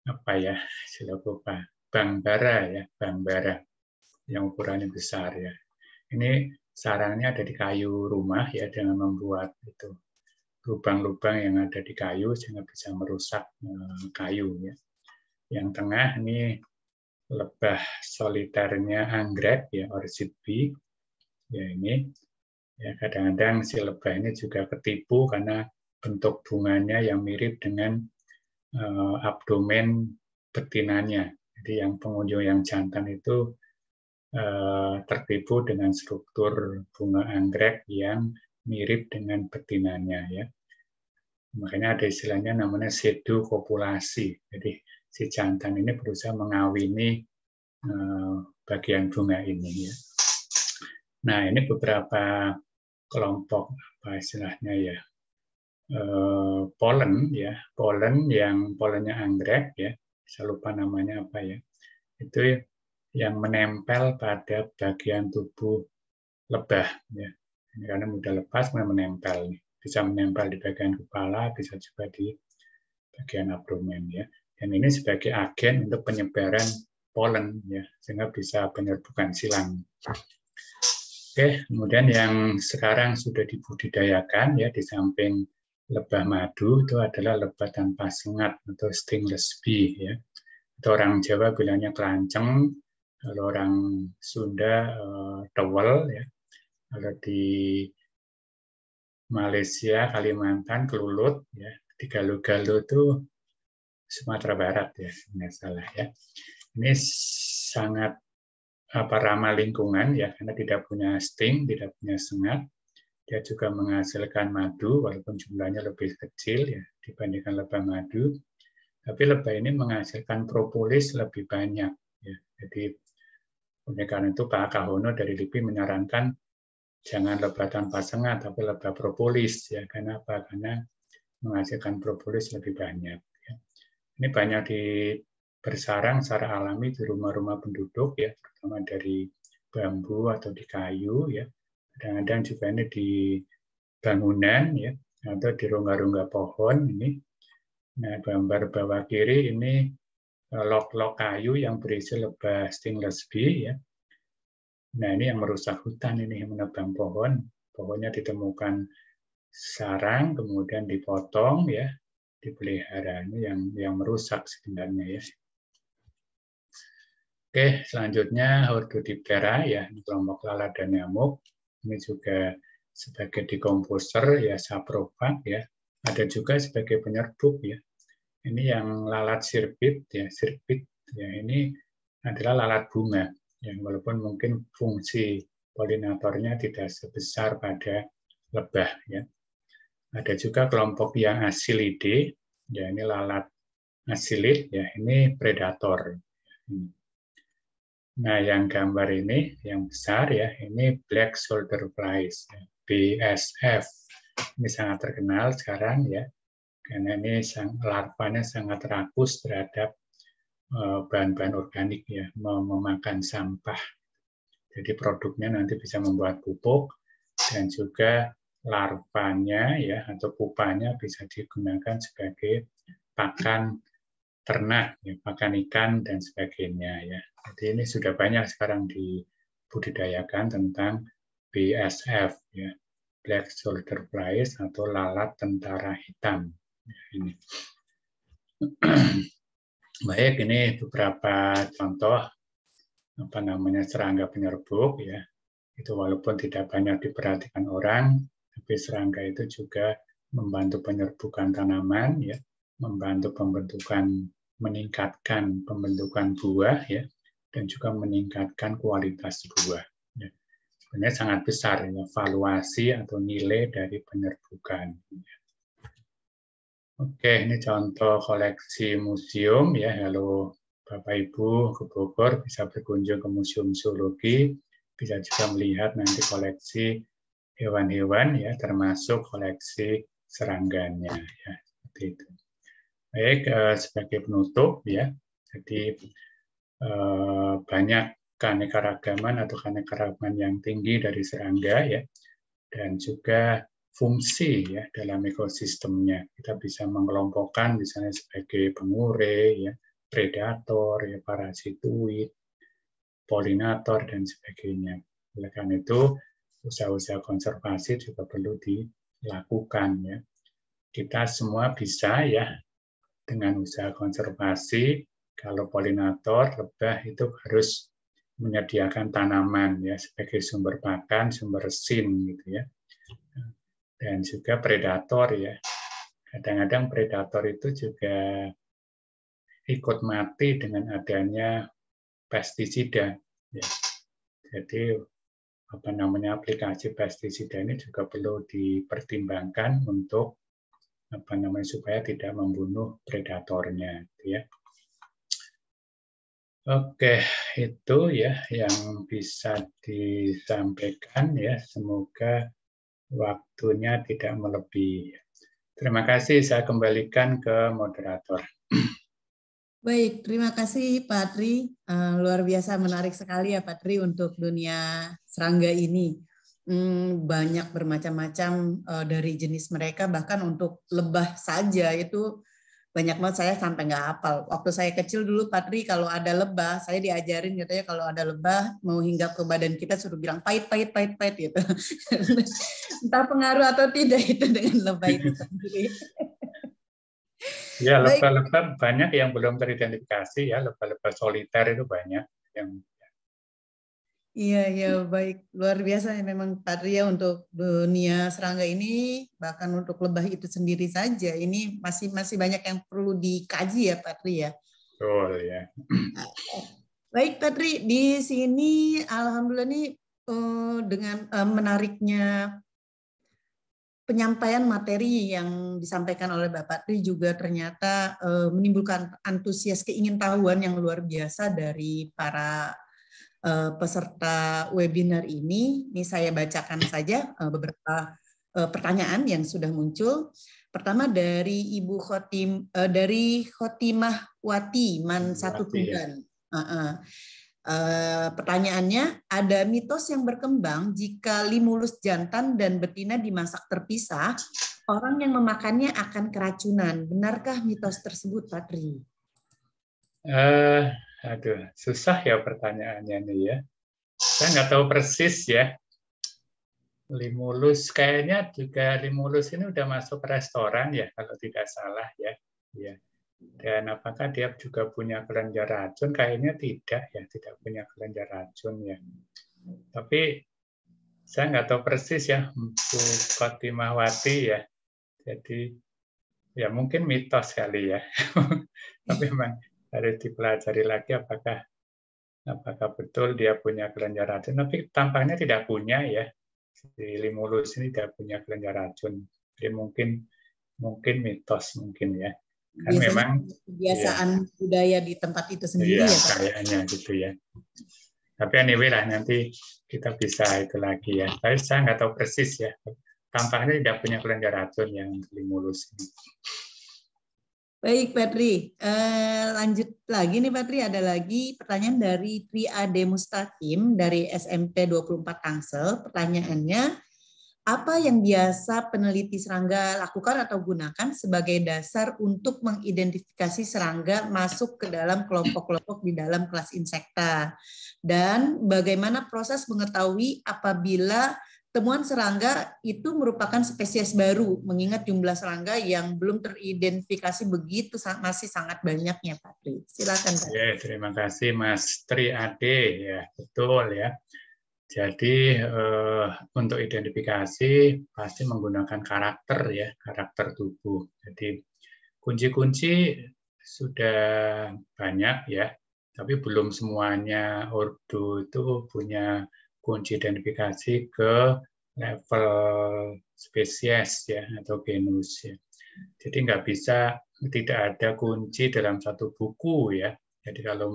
apa ya silokopa bangbara ya bangbara yang ukurannya besar ya. Ini sarangnya ada di kayu rumah ya dengan membuat itu lubang-lubang yang ada di kayu sehingga bisa merusak eh, kayu ya. Yang tengah ini lebah solitarnya anggrek ya orchid bee ya ini ya kadang-kadang si lebah ini juga ketipu karena bentuk bunganya yang mirip dengan eh, abdomen betinanya jadi yang pengunjung yang jantan itu Eh, tertipu dengan struktur bunga anggrek yang mirip dengan betinanya ya. Makanya ada istilahnya namanya sedu kopulasi. Jadi si jantan ini berusaha mengawini eh, bagian bunga ini ya. Nah, ini beberapa kelompok apa istilahnya ya. Eh, polen ya, polen yang polennya anggrek ya. Saya lupa namanya apa ya. Itu yang menempel pada bagian tubuh lebah. Ya. Ini karena mudah lepas, mudah menempel. Bisa menempel di bagian kepala, bisa juga di bagian abdomen. Ya. Dan ini sebagai agen untuk penyebaran polen, ya, sehingga bisa penyerbukan silang. Oke, kemudian yang sekarang sudah dibudidayakan ya di samping lebah madu itu adalah lebah tanpa sengat atau stingless bee ya. itu orang Jawa bilangnya kelanceng, kalau orang Sunda uh, eh, towel ya kalau di Malaysia Kalimantan kelulut ya di galu-galu itu Sumatera Barat ya nggak salah ya ini sangat apa ramah lingkungan ya karena tidak punya sting tidak punya sengat dia juga menghasilkan madu walaupun jumlahnya lebih kecil ya dibandingkan lebah madu tapi lebah ini menghasilkan propolis lebih banyak ya. jadi oleh karena itu Pak Kahono dari LIPI menyarankan jangan lebatan pasengan tapi lebat propolis ya karena apa karena menghasilkan propolis lebih banyak ya. ini banyak di bersarang secara alami di rumah-rumah penduduk ya terutama dari bambu atau di kayu ya kadang-kadang juga ini di bangunan ya atau di rongga-rongga pohon ini nah gambar bawah kiri ini Lok-lok eh, kayu yang berisi lebah stingless bee ya. Nah ini yang merusak hutan ini yang menebang pohon, pohonnya ditemukan sarang kemudian dipotong ya, dipelihara ini yang yang merusak sebenarnya ya. Oke selanjutnya Hordodiptera ya kelompok lalat dan nyamuk ini juga sebagai dekomposer ya saprofag ya ada juga sebagai penyerbuk ya ini yang lalat sirpit, ya sirpit. Ya ini adalah lalat bunga. Yang walaupun mungkin fungsi polinatornya tidak sebesar pada lebah. Ya. Ada juga kelompok yang asilide. Ya ini lalat asilid. Ya ini predator. Nah, yang gambar ini, yang besar ya, ini Black Shoulder Flies, BSF. Ini sangat terkenal sekarang ya karena ini larvanya sangat rakus terhadap eh, bahan-bahan organik ya, memakan sampah. Jadi produknya nanti bisa membuat pupuk dan juga larvanya ya atau pupanya bisa digunakan sebagai pakan ternak, ya, pakan ikan dan sebagainya ya. Jadi ini sudah banyak sekarang dibudidayakan tentang BSF ya, Black Soldier Flies atau lalat tentara hitam ini. Baik, ini beberapa contoh apa namanya serangga penyerbuk ya. Itu walaupun tidak banyak diperhatikan orang, tapi serangga itu juga membantu penyerbukan tanaman ya, membantu pembentukan meningkatkan pembentukan buah ya dan juga meningkatkan kualitas buah. Ya. Sebenarnya sangat besar ya valuasi atau nilai dari penyerbukan. Ya. Oke, ini contoh koleksi museum ya. Halo Bapak Ibu ke Bogor bisa berkunjung ke Museum Zoologi, bisa juga melihat nanti koleksi hewan-hewan ya, termasuk koleksi serangganya ya, seperti itu. Baik, eh, sebagai penutup ya. Jadi eh, banyak keanekaragaman atau keanekaragaman yang tinggi dari serangga ya. Dan juga fungsi ya dalam ekosistemnya. Kita bisa mengelompokkan misalnya sebagai pengurai ya, predator, ya, parasitoid, polinator dan sebagainya. Oleh karena itu, usaha-usaha konservasi juga perlu dilakukan ya. Kita semua bisa ya dengan usaha konservasi kalau polinator lebah itu harus menyediakan tanaman ya sebagai sumber pakan, sumber sin gitu ya dan juga predator ya. Kadang-kadang predator itu juga ikut mati dengan adanya pestisida. Ya. Jadi apa namanya aplikasi pestisida ini juga perlu dipertimbangkan untuk apa namanya supaya tidak membunuh predatornya, gitu ya. Oke, itu ya yang bisa disampaikan ya. Semoga waktunya tidak melebihi. Terima kasih, saya kembalikan ke moderator. Baik, terima kasih Pak Tri. Uh, eh, luar biasa menarik sekali ya Pak Tri untuk dunia serangga ini. Hmm, banyak bermacam-macam uh, dari jenis mereka, bahkan untuk lebah saja itu banyak banget saya sampai nggak hafal. Waktu saya kecil dulu Patri kalau ada lebah, saya diajarin katanya gitu kalau ada lebah mau hinggap ke badan kita suruh bilang pahit pahit pahit pahit gitu. Entah pengaruh atau tidak itu dengan lebah itu sendiri. ya lebah-lebah banyak yang belum teridentifikasi ya lebah-lebah soliter itu banyak yang Iya, iya, baik. Luar biasa ya memang Pak Ria untuk dunia serangga ini, bahkan untuk lebah itu sendiri saja. Ini masih masih banyak yang perlu dikaji ya Pak Ria. Oh ya. Baik Pak di sini Alhamdulillah nih eh, dengan eh, menariknya penyampaian materi yang disampaikan oleh Bapak Tri juga ternyata eh, menimbulkan antusias keingintahuan yang luar biasa dari para Eh, peserta webinar ini. Ini saya bacakan saja eh, beberapa eh, pertanyaan yang sudah muncul. Pertama dari Ibu Khotim dari Khotimah Wati Man satu Tugan. Iya. pertanyaannya, ada mitos yang berkembang jika limulus jantan dan betina dimasak terpisah, orang yang memakannya akan keracunan. Benarkah mitos tersebut, Patri? Uh, Aduh, susah ya pertanyaannya nih ya. Saya nggak tahu persis ya. Limulus kayaknya juga Limulus ini udah masuk restoran ya kalau tidak salah ya. Ya. Dan apakah dia juga punya kelenjar racun? Kayaknya tidak ya, tidak punya kelenjar racun ya. Tapi saya nggak tahu persis ya Bu Kotimawati ya. Jadi ya mungkin mitos kali ya. Tapi memang harus dipelajari lagi apakah apakah betul dia punya kelenjar racun. Tapi tampaknya tidak punya ya. Si limulus ini tidak punya kelenjar racun. Jadi mungkin mungkin mitos mungkin ya. Kan Biasanya memang kebiasaan ya, budaya di tempat itu iya, sendiri ya, ya kayaknya gitu ya. Tapi anyway lah nanti kita bisa itu lagi ya. Tapi saya nggak tahu persis ya. Tampaknya tidak punya kelenjar racun yang limulus ini. Baik, Patri. Uh, eh, lanjut lagi nih, Patri. Ada lagi pertanyaan dari Tri Ade Mustaqim dari SMP 24 Tangsel. Pertanyaannya, apa yang biasa peneliti serangga lakukan atau gunakan sebagai dasar untuk mengidentifikasi serangga masuk ke dalam kelompok-kelompok di dalam kelas insekta? Dan bagaimana proses mengetahui apabila Temuan serangga itu merupakan spesies baru, mengingat jumlah serangga yang belum teridentifikasi begitu masih sangat banyaknya, Pak Tri. Silakan, Pak. Ya, terima kasih, Mas Tri Ade. Ya, betul ya. Jadi eh, untuk identifikasi pasti menggunakan karakter ya, karakter tubuh. Jadi kunci-kunci sudah banyak ya, tapi belum semuanya ordo itu punya kunci identifikasi ke level spesies ya atau genus ya. Jadi nggak bisa tidak ada kunci dalam satu buku ya. Jadi kalau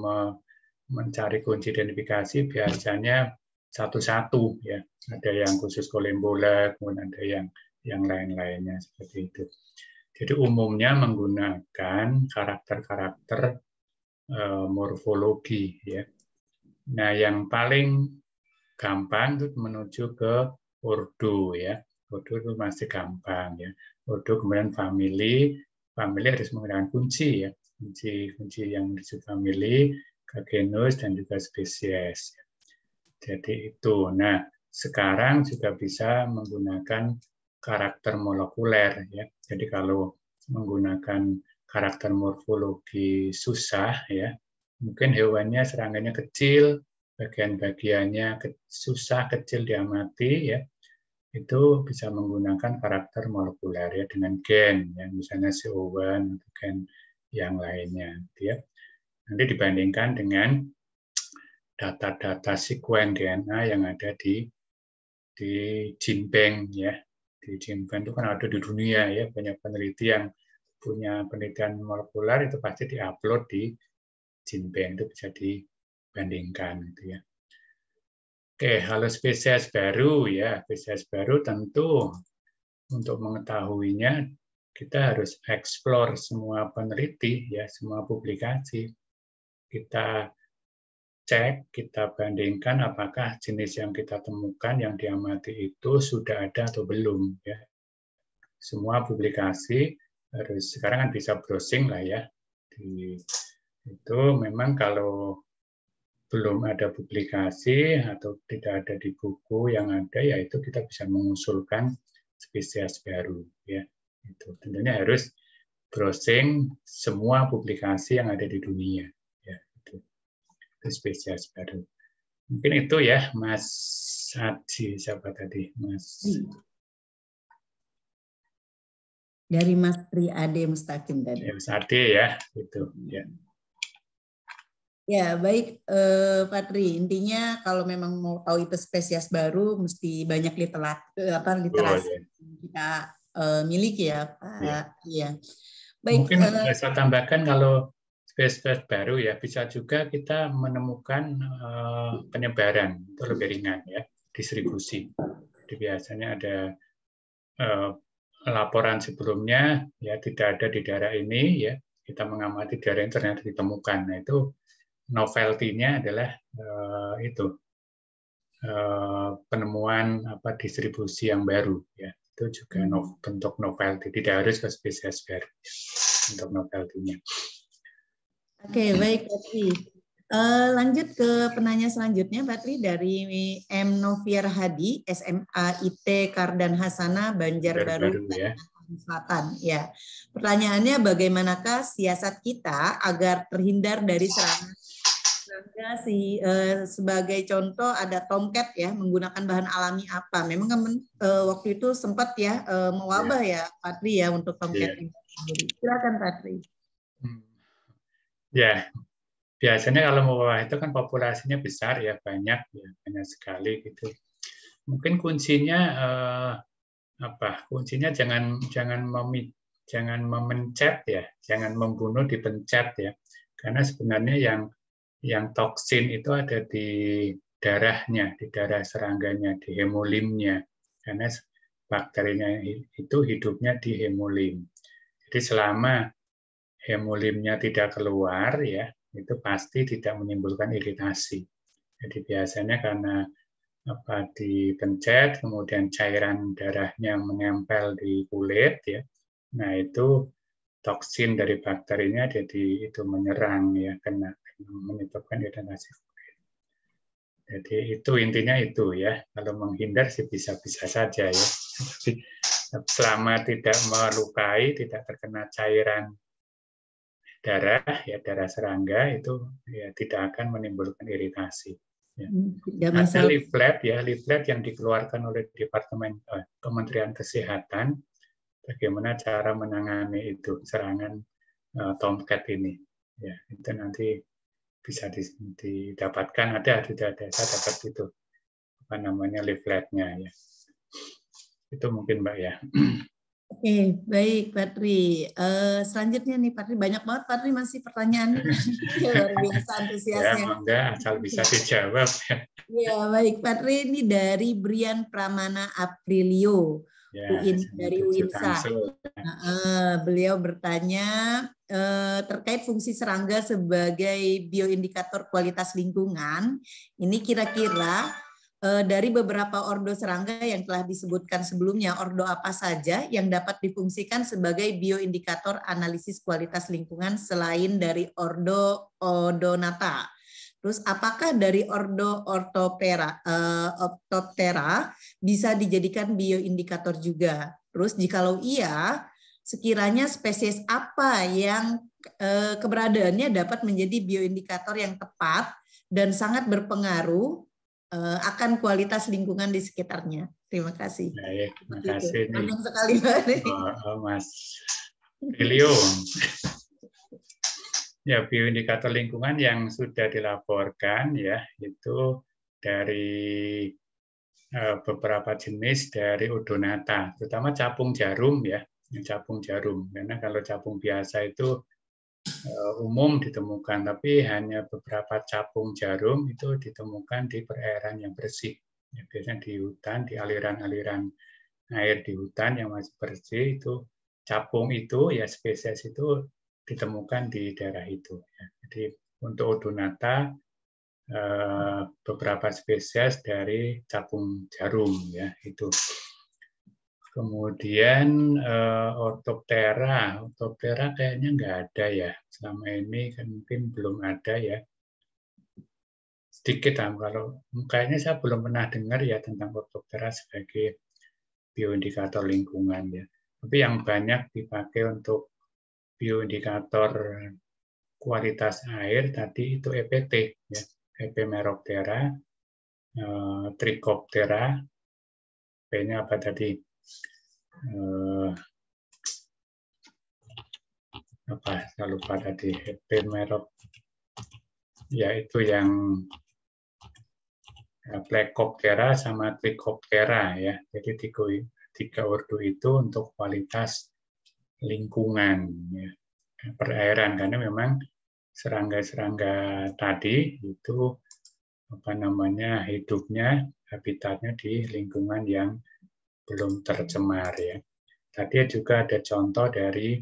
mencari kunci identifikasi biasanya satu-satu ya. Ada yang khusus kolembola, kemudian ada yang yang lain-lainnya seperti itu. Jadi umumnya menggunakan karakter-karakter eh, morfologi ya. Nah, yang paling gampang itu menuju ke Urdu ya. Urdu itu masih gampang ya. Urdu kemudian family, family harus menggunakan kunci ya. Kunci kunci yang disebut family, ke genus dan juga spesies. Jadi itu. Nah, sekarang juga bisa menggunakan karakter molekuler ya. Jadi kalau menggunakan karakter morfologi susah ya, mungkin hewannya serangannya kecil, bagian-bagiannya susah kecil diamati ya itu bisa menggunakan karakter molekuler ya dengan gen ya misalnya CO1 atau gen yang lainnya gitu, ya. Nanti dibandingkan dengan data-data sekuen DNA yang ada di di gene ya. Di gene itu kan ada di dunia ya banyak peneliti yang punya penelitian molekuler itu pasti diupload di gene itu bisa di bandingkan gitu ya. Oke, halo spesies baru ya. Spesies baru tentu untuk mengetahuinya kita harus eksplor semua peneliti ya, semua publikasi. Kita cek, kita bandingkan apakah jenis yang kita temukan yang diamati itu sudah ada atau belum ya. Semua publikasi harus sekarang kan bisa browsing lah ya. Di, itu memang kalau belum ada publikasi atau tidak ada di buku yang ada yaitu kita bisa mengusulkan spesies baru ya itu tentunya harus browsing semua publikasi yang ada di dunia ya itu, itu spesies baru mungkin itu ya Mas Adi siapa tadi Mas dari Mas Tri Ade Mustakim tadi ya, Mas Ade ya itu ya Ya, baik eh, Patri. Intinya kalau memang mau tahu itu spesies baru mesti banyak literat apa literasi oh, kita eh, miliki ya, Pak. Ya. ya. Baik. Mungkin uh, saya tambahkan kalau spesies baru ya bisa juga kita menemukan eh, penyebaran itu lebih ringan ya, distribusi. Jadi biasanya ada eh, laporan sebelumnya ya tidak ada di daerah ini ya, kita mengamati daerah yang ternyata ditemukan. Nah, itu novelty-nya adalah uh, itu uh, penemuan apa distribusi yang baru ya itu juga hmm. no, bentuk novelty tidak harus ke spesies baru untuk novelty-nya. Oke okay, baik Patri. Uh, eh, lanjut ke penanya selanjutnya Patri dari M Noviar Hadi SMA IT Kardan Hasana Banjarbaru ya. Selatan ya. Pertanyaannya bagaimanakah siasat kita agar terhindar dari serangan misalnya si uh, eh, sebagai contoh ada tomcat ya menggunakan bahan alami apa? Memang kan uh, waktu itu sempat ya uh, mewabah yeah. ya Patri ya untuk tomcat yeah. ini. Silakan Patri. Hmm. Ya, yeah. biasanya kalau mewabah itu kan populasinya besar ya banyak ya banyak sekali gitu. Mungkin kuncinya uh, apa? Kuncinya jangan jangan memit jangan memencet ya, jangan membunuh dipencet ya. Karena sebenarnya yang yang toksin itu ada di darahnya, di darah serangganya, di hemolimnya. Karena bakterinya itu hidupnya di hemolim. Jadi selama hemolimnya tidak keluar ya, itu pasti tidak menimbulkan iritasi. Jadi biasanya karena apa dipencet kemudian cairan darahnya menempel di kulit ya. Nah, itu toksin dari bakterinya jadi itu menyerang ya kena menyebabkan iritasi kulit. Jadi itu intinya itu ya. Kalau menghindar sih bisa-bisa saja ya. Tapi selama tidak melukai, tidak terkena cairan darah ya darah serangga itu ya tidak akan menimbulkan iritasi. Ya. Hmm, ya Ada leaflet ya leaflet yang dikeluarkan oleh Departemen eh, Kementerian Kesehatan bagaimana cara menangani itu serangan eh, tomcat ini. Ya itu nanti bisa didapatkan ada tidak ada saya dapat itu apa namanya leafletnya ya itu mungkin mbak ya oke okay, baik Pak Tri uh, eh, selanjutnya nih Pak banyak banget Pak masih pertanyaan luar biasa antusiasnya ya mangga asal bisa dijawab ya baik Pak ini dari Brian Pramana Aprilio Ya, UIN dari UINSA. Uh, beliau bertanya uh, terkait fungsi serangga sebagai bioindikator kualitas lingkungan. Ini kira-kira uh, dari beberapa ordo serangga yang telah disebutkan sebelumnya, ordo apa saja yang dapat difungsikan sebagai bioindikator analisis kualitas lingkungan selain dari ordo odonata? Terus apakah dari ordo ortopera, uh, eh, ortoptera bisa dijadikan bioindikator juga? Terus jikalau iya, sekiranya spesies apa yang uh, keberadaannya dapat menjadi bioindikator yang tepat dan sangat berpengaruh uh, akan kualitas lingkungan di sekitarnya? Terima kasih. Baik, terima kasih. Panjang sekali Mbak. Oh, oh, Mas Elio. Ya, bioindikator lingkungan yang sudah dilaporkan ya itu dari eh, beberapa jenis dari odonata, terutama capung jarum ya, capung jarum. Karena kalau capung biasa itu eh, umum ditemukan, tapi hanya beberapa capung jarum itu ditemukan di perairan yang bersih. Ya, biasanya di hutan, di aliran-aliran air di hutan yang masih bersih itu capung itu ya spesies itu ditemukan di daerah itu. Ya. Jadi untuk odonata eh, beberapa spesies dari capung jarum ya itu. Kemudian eh, ortoptera, ortoptera kayaknya nggak ada ya selama ini kan mungkin belum ada ya. Sedikit lah kalau kayaknya saya belum pernah dengar ya tentang ortoptera sebagai bioindikator lingkungan ya. Tapi yang banyak dipakai untuk bioindikator kualitas air tadi itu EPT, ya, Epimeroptera, e, eh, Trichoptera, P-nya apa tadi? E, apa? Saya lupa tadi. Epimerop, ya itu yang eh, Plecoptera sama Trichoptera ya. Jadi tiga, tiga ordo itu untuk kualitas lingkungan ya. perairan karena memang serangga-serangga tadi itu apa namanya hidupnya habitatnya di lingkungan yang belum tercemar ya. Tadi juga ada contoh dari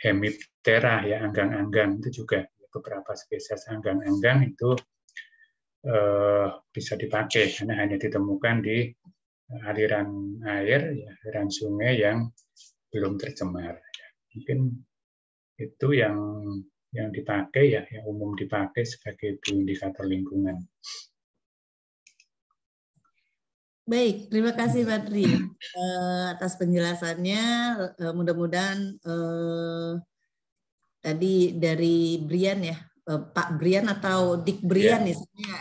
hemiptera ya anggang-anggang itu juga beberapa spesies anggang-anggang itu eh, bisa dipakai karena hanya ditemukan di aliran air, ya, aliran sungai yang belum tercemar. Ya. Mungkin itu yang yang dipakai ya, yang umum dipakai sebagai indikator lingkungan. Baik, terima kasih Badri eh, atas penjelasannya. Eh, mudah-mudahan eh, tadi dari Brian ya, Pak Brian atau Dick Brian yeah. Iya. nih,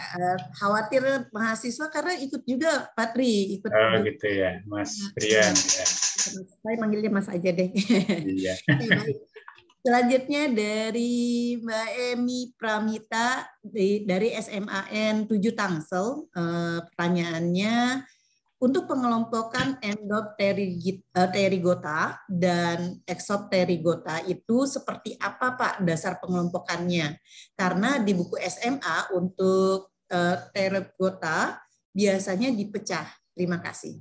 khawatir mahasiswa karena ikut juga Patri ikut. Oh gitu ya, Mas iya. Brian ya saya manggilnya Mas aja deh. Iya. Selanjutnya dari Mbak Emi Pramita dari dari SMAN 7 Tangsel, eh, pertanyaannya untuk pengelompokan endopterigota eh, dan exopterigota itu seperti apa Pak dasar pengelompokannya? Karena di buku SMA untuk eh, terigota biasanya dipecah. Terima kasih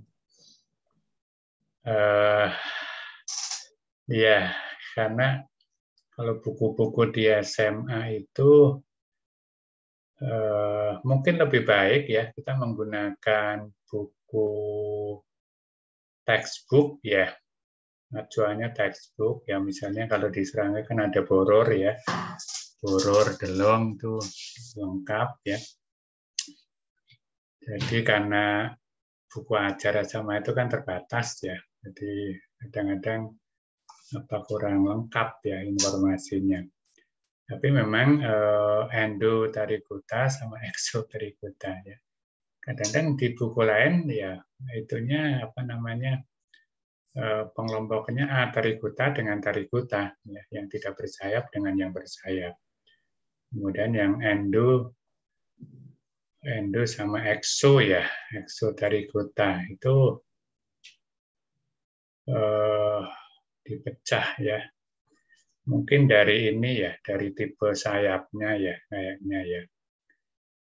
uh, ya karena kalau buku-buku di SMA itu uh, mungkin lebih baik ya kita menggunakan buku textbook ya acuannya textbook ya misalnya kalau di Serangga kan ada boror ya boror delong itu lengkap ya jadi karena buku ajar sama itu kan terbatas ya jadi kadang-kadang apa kurang lengkap ya informasinya. Tapi memang eh, endo tarikuta sama exo tarikuta ya. Kadang-kadang di buku lain ya itunya apa namanya eh, pengelompokannya A tarikuta dengan tarikuta ya, yang tidak bersayap dengan yang bersayap. Kemudian yang endo endo sama exo ya, exo tarikuta itu eh, dipecah ya. Mungkin dari ini ya, dari tipe sayapnya ya, kayaknya ya.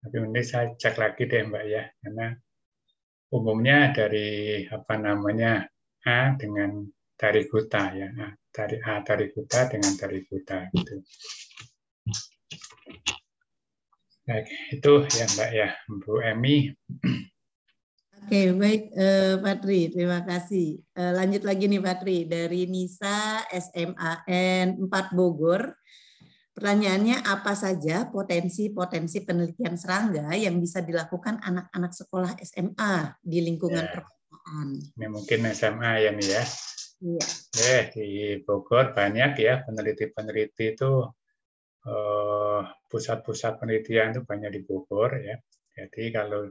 Tapi ini saya cek lagi deh Mbak ya, karena umumnya dari apa namanya A dengan Guta ya, A, dari A Guta dengan Guta gitu. Baik, itu ya Mbak ya, Bu Emi. Oke, okay, baik uh, eh, Patri, terima kasih. Uh, lanjut lagi nih Patri, dari Nisa SMAN 4 Bogor. Pertanyaannya apa saja potensi-potensi penelitian serangga yang bisa dilakukan anak-anak sekolah SMA di lingkungan ya. perkotaan? Ini mungkin SMA ya nih ya. Iya. Eh, di Bogor banyak ya peneliti-peneliti itu eh, pusat-pusat uh, penelitian itu banyak di Bogor ya. Jadi kalau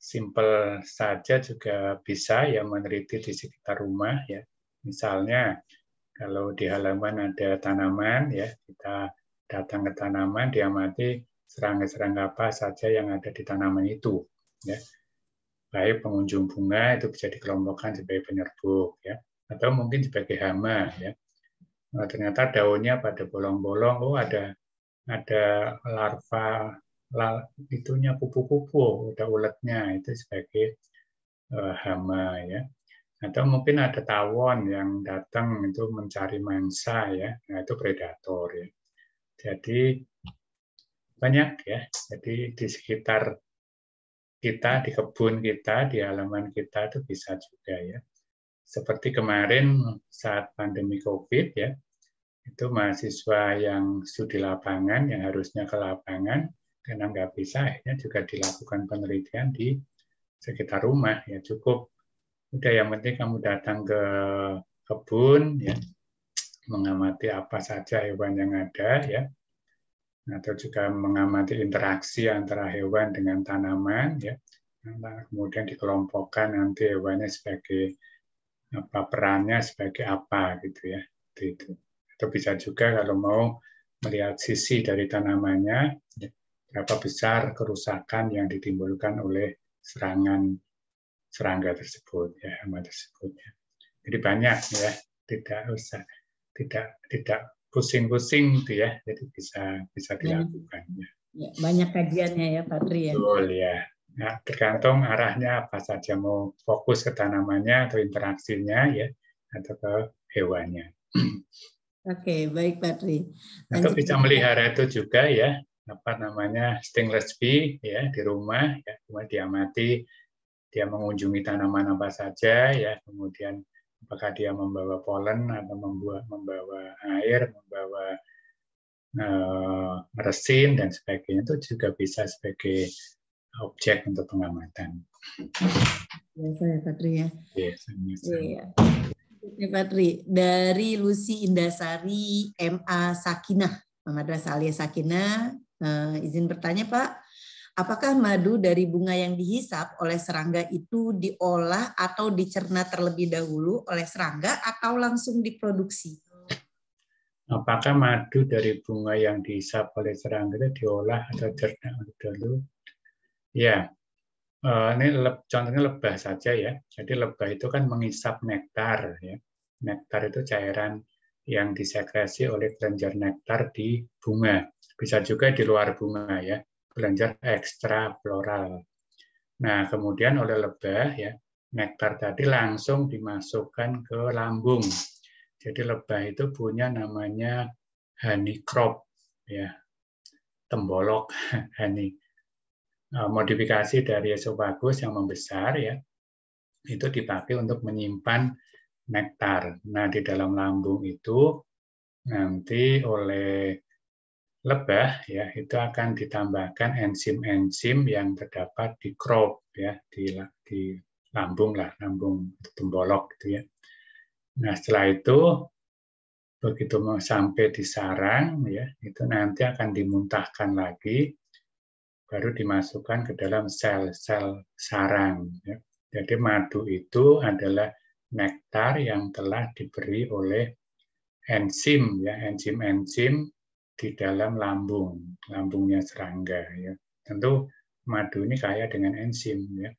simple saja juga bisa ya meneliti di sekitar rumah ya. Misalnya kalau di halaman ada tanaman ya kita datang ke tanaman diamati serangga-serangga apa saja yang ada di tanaman itu ya. Baik pengunjung bunga itu bisa dikelompokkan sebagai penyerbuk ya atau mungkin sebagai hama ya. Nah, ternyata daunnya pada bolong-bolong, oh ada ada larva itunya kupu-kupu, udah uletnya itu sebagai uh, hama ya. Atau mungkin ada tawon yang datang itu mencari mangsa ya, nah, itu predator ya. Jadi banyak ya. Jadi di sekitar kita di kebun kita di halaman kita itu bisa juga ya seperti kemarin saat pandemi covid ya itu mahasiswa yang studi lapangan yang harusnya ke lapangan karena nggak bisa akhirnya juga dilakukan penelitian di sekitar rumah ya cukup udah yang penting kamu datang ke kebun ya mengamati apa saja hewan yang ada ya atau juga mengamati interaksi antara hewan dengan tanaman ya nah, kemudian dikelompokkan nanti hewannya sebagai apa perannya sebagai apa gitu ya itu, atau bisa juga kalau mau melihat sisi dari tanamannya ya berapa besar kerusakan yang ditimbulkan oleh serangan serangga tersebut ya hama tersebut ya. jadi banyak ya tidak usah tidak tidak pusing-pusing itu ya jadi bisa bisa dilakukan ya. ya. banyak kajiannya ya Pak Tri ya betul ya nah, tergantung arahnya apa saja mau fokus ke tanamannya atau interaksinya ya atau ke hewannya oke okay, baik Pak Tri atau bisa melihara itu juga ya apa namanya stainless bee ya di rumah ya cuma diamati dia mengunjungi tanaman apa saja ya kemudian apakah dia membawa polen atau membuat membawa air membawa uh, resin dan sebagainya itu juga bisa sebagai objek untuk pengamatan. Biasa ya Patri ya. Iya. Iya. Patri dari Lucy Indasari MA Sakinah Madrasah Alia Sakinah Nah, izin bertanya Pak, apakah madu dari bunga yang dihisap oleh serangga itu diolah atau dicerna terlebih dahulu oleh serangga atau langsung diproduksi? Apakah madu dari bunga yang dihisap oleh serangga itu diolah atau dicerna terlebih dahulu? Ya, eh, ini contohnya lebah saja ya. Jadi lebah itu kan menghisap nektar ya. Nektar itu cairan yang disekresi oleh kelenjar nektar di bunga. Bisa juga di luar bunga ya, kelenjar ekstra floral. Nah, kemudian oleh lebah ya, nektar tadi langsung dimasukkan ke lambung. Jadi lebah itu punya namanya honey crop ya. Tembolok honey eh, modifikasi dari esofagus yang membesar ya itu dipakai untuk menyimpan nektar. Nah, di dalam lambung itu nanti oleh lebah ya itu akan ditambahkan enzim-enzim yang terdapat di crop ya di, di lambung lah lambung tembolok gitu ya. Nah setelah itu begitu sampai di sarang ya itu nanti akan dimuntahkan lagi baru dimasukkan ke dalam sel-sel sarang. Ya. Jadi madu itu adalah nektar yang telah diberi oleh enzim ya enzim-enzim di dalam lambung lambungnya serangga ya tentu madu ini kaya dengan enzim ya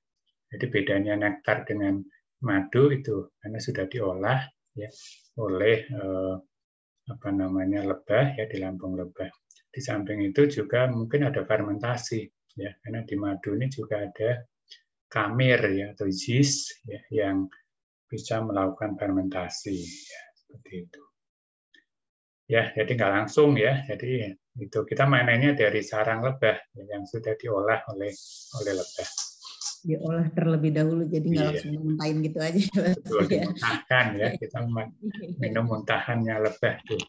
jadi bedanya nektar dengan madu itu karena sudah diolah ya oleh eh, apa namanya lebah ya di lambung lebah di samping itu juga mungkin ada fermentasi ya karena di madu ini juga ada kamir ya atau yeast ya, yang bisa melakukan fermentasi ya, seperti itu. Ya, jadi nggak langsung ya. Jadi itu kita mainannya dari sarang lebah yang sudah diolah oleh oleh lebah. Diolah terlebih dahulu, jadi nggak iya. langsung muntahin gitu aja. Betul, ya. dimuntahkan ya. Kita minum muntahannya lebah tuh.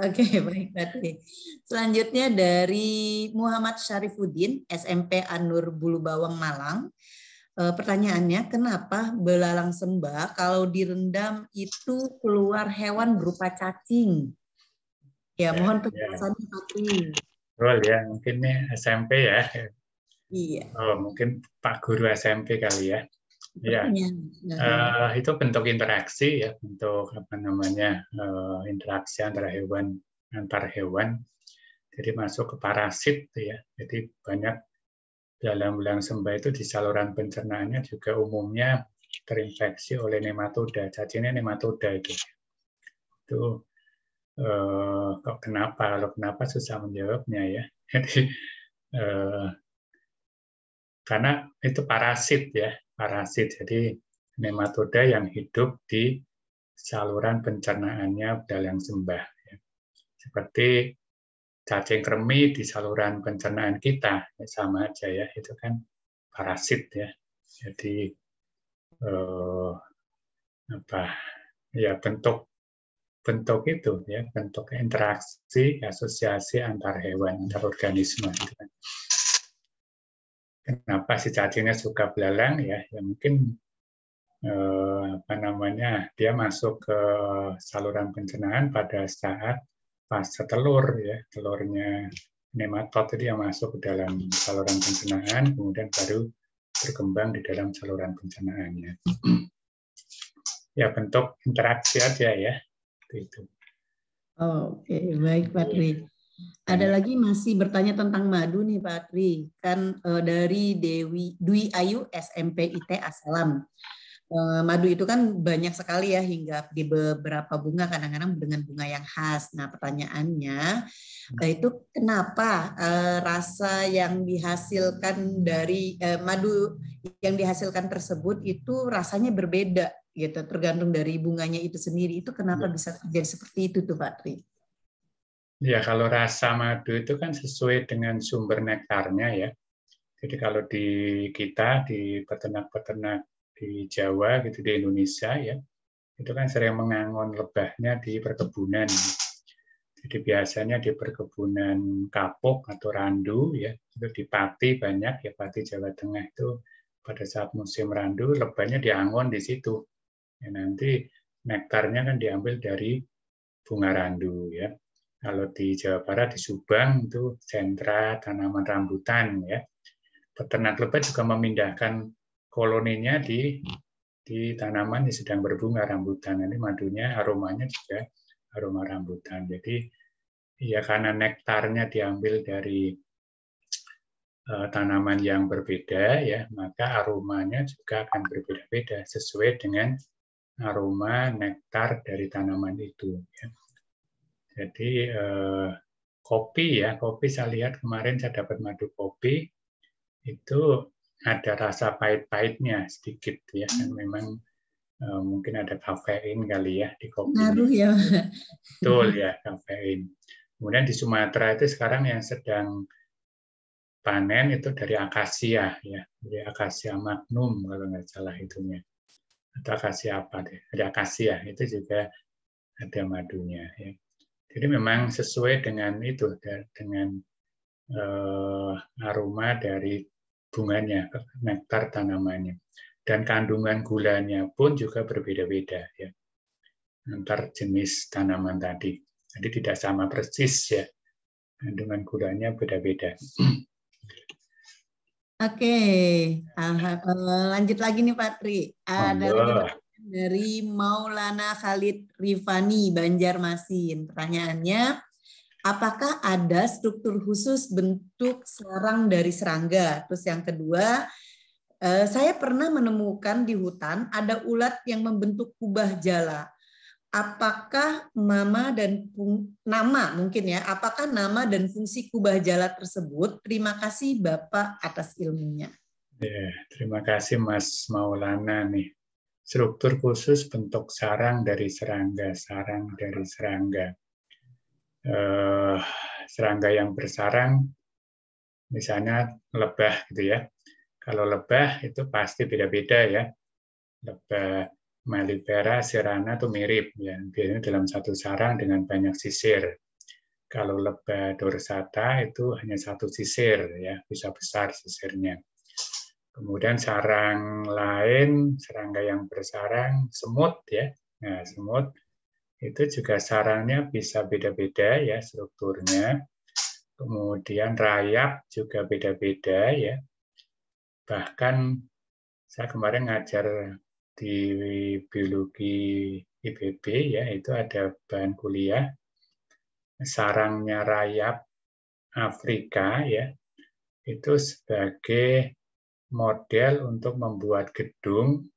Oke, okay, baik berarti. Selanjutnya dari Muhammad Syarifuddin, SMP Anur Bulu Bawang Malang. Eh, pertanyaannya kenapa belalang sembah kalau direndam itu keluar hewan berupa cacing? Ya, ya mohon ya. penjelasannya ya. Pak Tri. Betul ya, mungkin nih SMP ya. Iya. Oh, mungkin Pak Guru SMP kali ya. Iya. Ya. Uh, itu bentuk interaksi ya, bentuk apa namanya uh, interaksi antara hewan antar hewan. Jadi masuk ke parasit ya. Jadi banyak dalam belang sembah itu di saluran pencernaannya juga umumnya terinfeksi oleh nematoda. Cacingnya nematoda itu. Itu eh, kok kenapa? Kalau kenapa susah menjawabnya ya. Jadi eh, karena itu parasit ya, parasit. Jadi nematoda yang hidup di saluran pencernaannya dalam sembah. Ya. Seperti cacing kremi di saluran pencernaan kita ya, sama aja ya itu kan parasit ya jadi eh, apa ya bentuk bentuk itu ya bentuk interaksi asosiasi antar hewan antar organisme gitu kan. kenapa si cacingnya suka belalang ya ya mungkin eh, apa namanya dia masuk ke saluran pencernaan pada saat pasca telur ya telurnya nematod tadi yang masuk ke dalam saluran pencernaan kemudian baru berkembang di dalam saluran pencernaannya ya bentuk interaksi aja ya itu oh, oke okay. baik Pak Tri ada lagi masih bertanya tentang madu nih Pak Tri kan eh, dari Dewi Dwi Ayu SMP IT Asalam Eh, madu itu kan banyak sekali ya hingga di beberapa bunga kadang-kadang dengan bunga yang khas. Nah pertanyaannya hmm. eh, itu kenapa eh, rasa yang dihasilkan dari madu yang dihasilkan tersebut itu rasanya berbeda gitu tergantung dari bunganya itu sendiri itu kenapa ya. bisa terjadi seperti itu tuh Pak Tri? Ya kalau rasa madu itu kan sesuai dengan sumber nektarnya ya. Jadi kalau di kita di peternak-peternak di Jawa gitu di Indonesia ya itu kan sering mengangon lebahnya di perkebunan. Jadi biasanya di perkebunan kapok atau randu ya itu di Pati banyak ya Pati Jawa Tengah itu pada saat musim randu lebahnya diangon di situ. Ya, nanti nektarnya kan diambil dari bunga randu ya. Kalau di Jawa Barat di Subang itu sentra tanaman rambutan ya. Peternak lebah juga memindahkan koloninya di di tanaman yang sedang berbunga rambutan. ini madunya aromanya juga aroma rambutan. Jadi ya karena nektarnya diambil dari uh, tanaman yang berbeda ya, maka aromanya juga akan berbeda-beda sesuai dengan aroma nektar dari tanaman itu. Ya. Jadi uh, kopi ya, kopi saya lihat kemarin saya dapat madu kopi itu ada rasa pahit-pahitnya sedikit ya dan hmm. memang uh, mungkin ada kafein kali ya di kopi. Ngaruh ya. Betul ya kafein. Kemudian di Sumatera itu sekarang yang sedang panen itu dari akasia ya, dari akasia magnum kalau nggak salah itunya. Atau akasia apa deh? Ada akasia itu juga ada madunya ya. Jadi memang sesuai dengan itu dengan eh, aroma dari bunganya, nektar tanamannya. Dan kandungan gulanya pun juga berbeda-beda ya antar jenis tanaman tadi. Jadi tidak sama persis ya. Kandungan gulanya beda-beda. Oke, eh, lanjut lagi nih Pak Tri. Ada dari Maulana Khalid Rifani Banjarmasin. Pertanyaannya, apakah ada struktur khusus bentuk sarang dari serangga? Terus yang kedua, eh, saya pernah menemukan di hutan ada ulat yang membentuk kubah jala. Apakah nama dan fung, nama mungkin ya? Apakah nama dan fungsi kubah jala tersebut? Terima kasih Bapak atas ilmunya. Ya, terima kasih Mas Maulana nih. Struktur khusus bentuk sarang dari serangga, sarang dari serangga eh, serangga yang bersarang, misalnya lebah gitu ya. Kalau lebah itu pasti beda-beda ya. Lebah Malibera, Sirana itu mirip ya. Biasanya dalam satu sarang dengan banyak sisir. Kalau lebah dorsata itu hanya satu sisir ya, bisa besar sisirnya. Kemudian sarang lain, serangga yang bersarang, semut ya. Nah, semut itu juga sarangnya bisa beda-beda ya strukturnya. Kemudian rayap juga beda-beda ya. Bahkan saya kemarin ngajar di biologi IPB ya itu ada bahan kuliah sarangnya rayap Afrika ya itu sebagai model untuk membuat gedung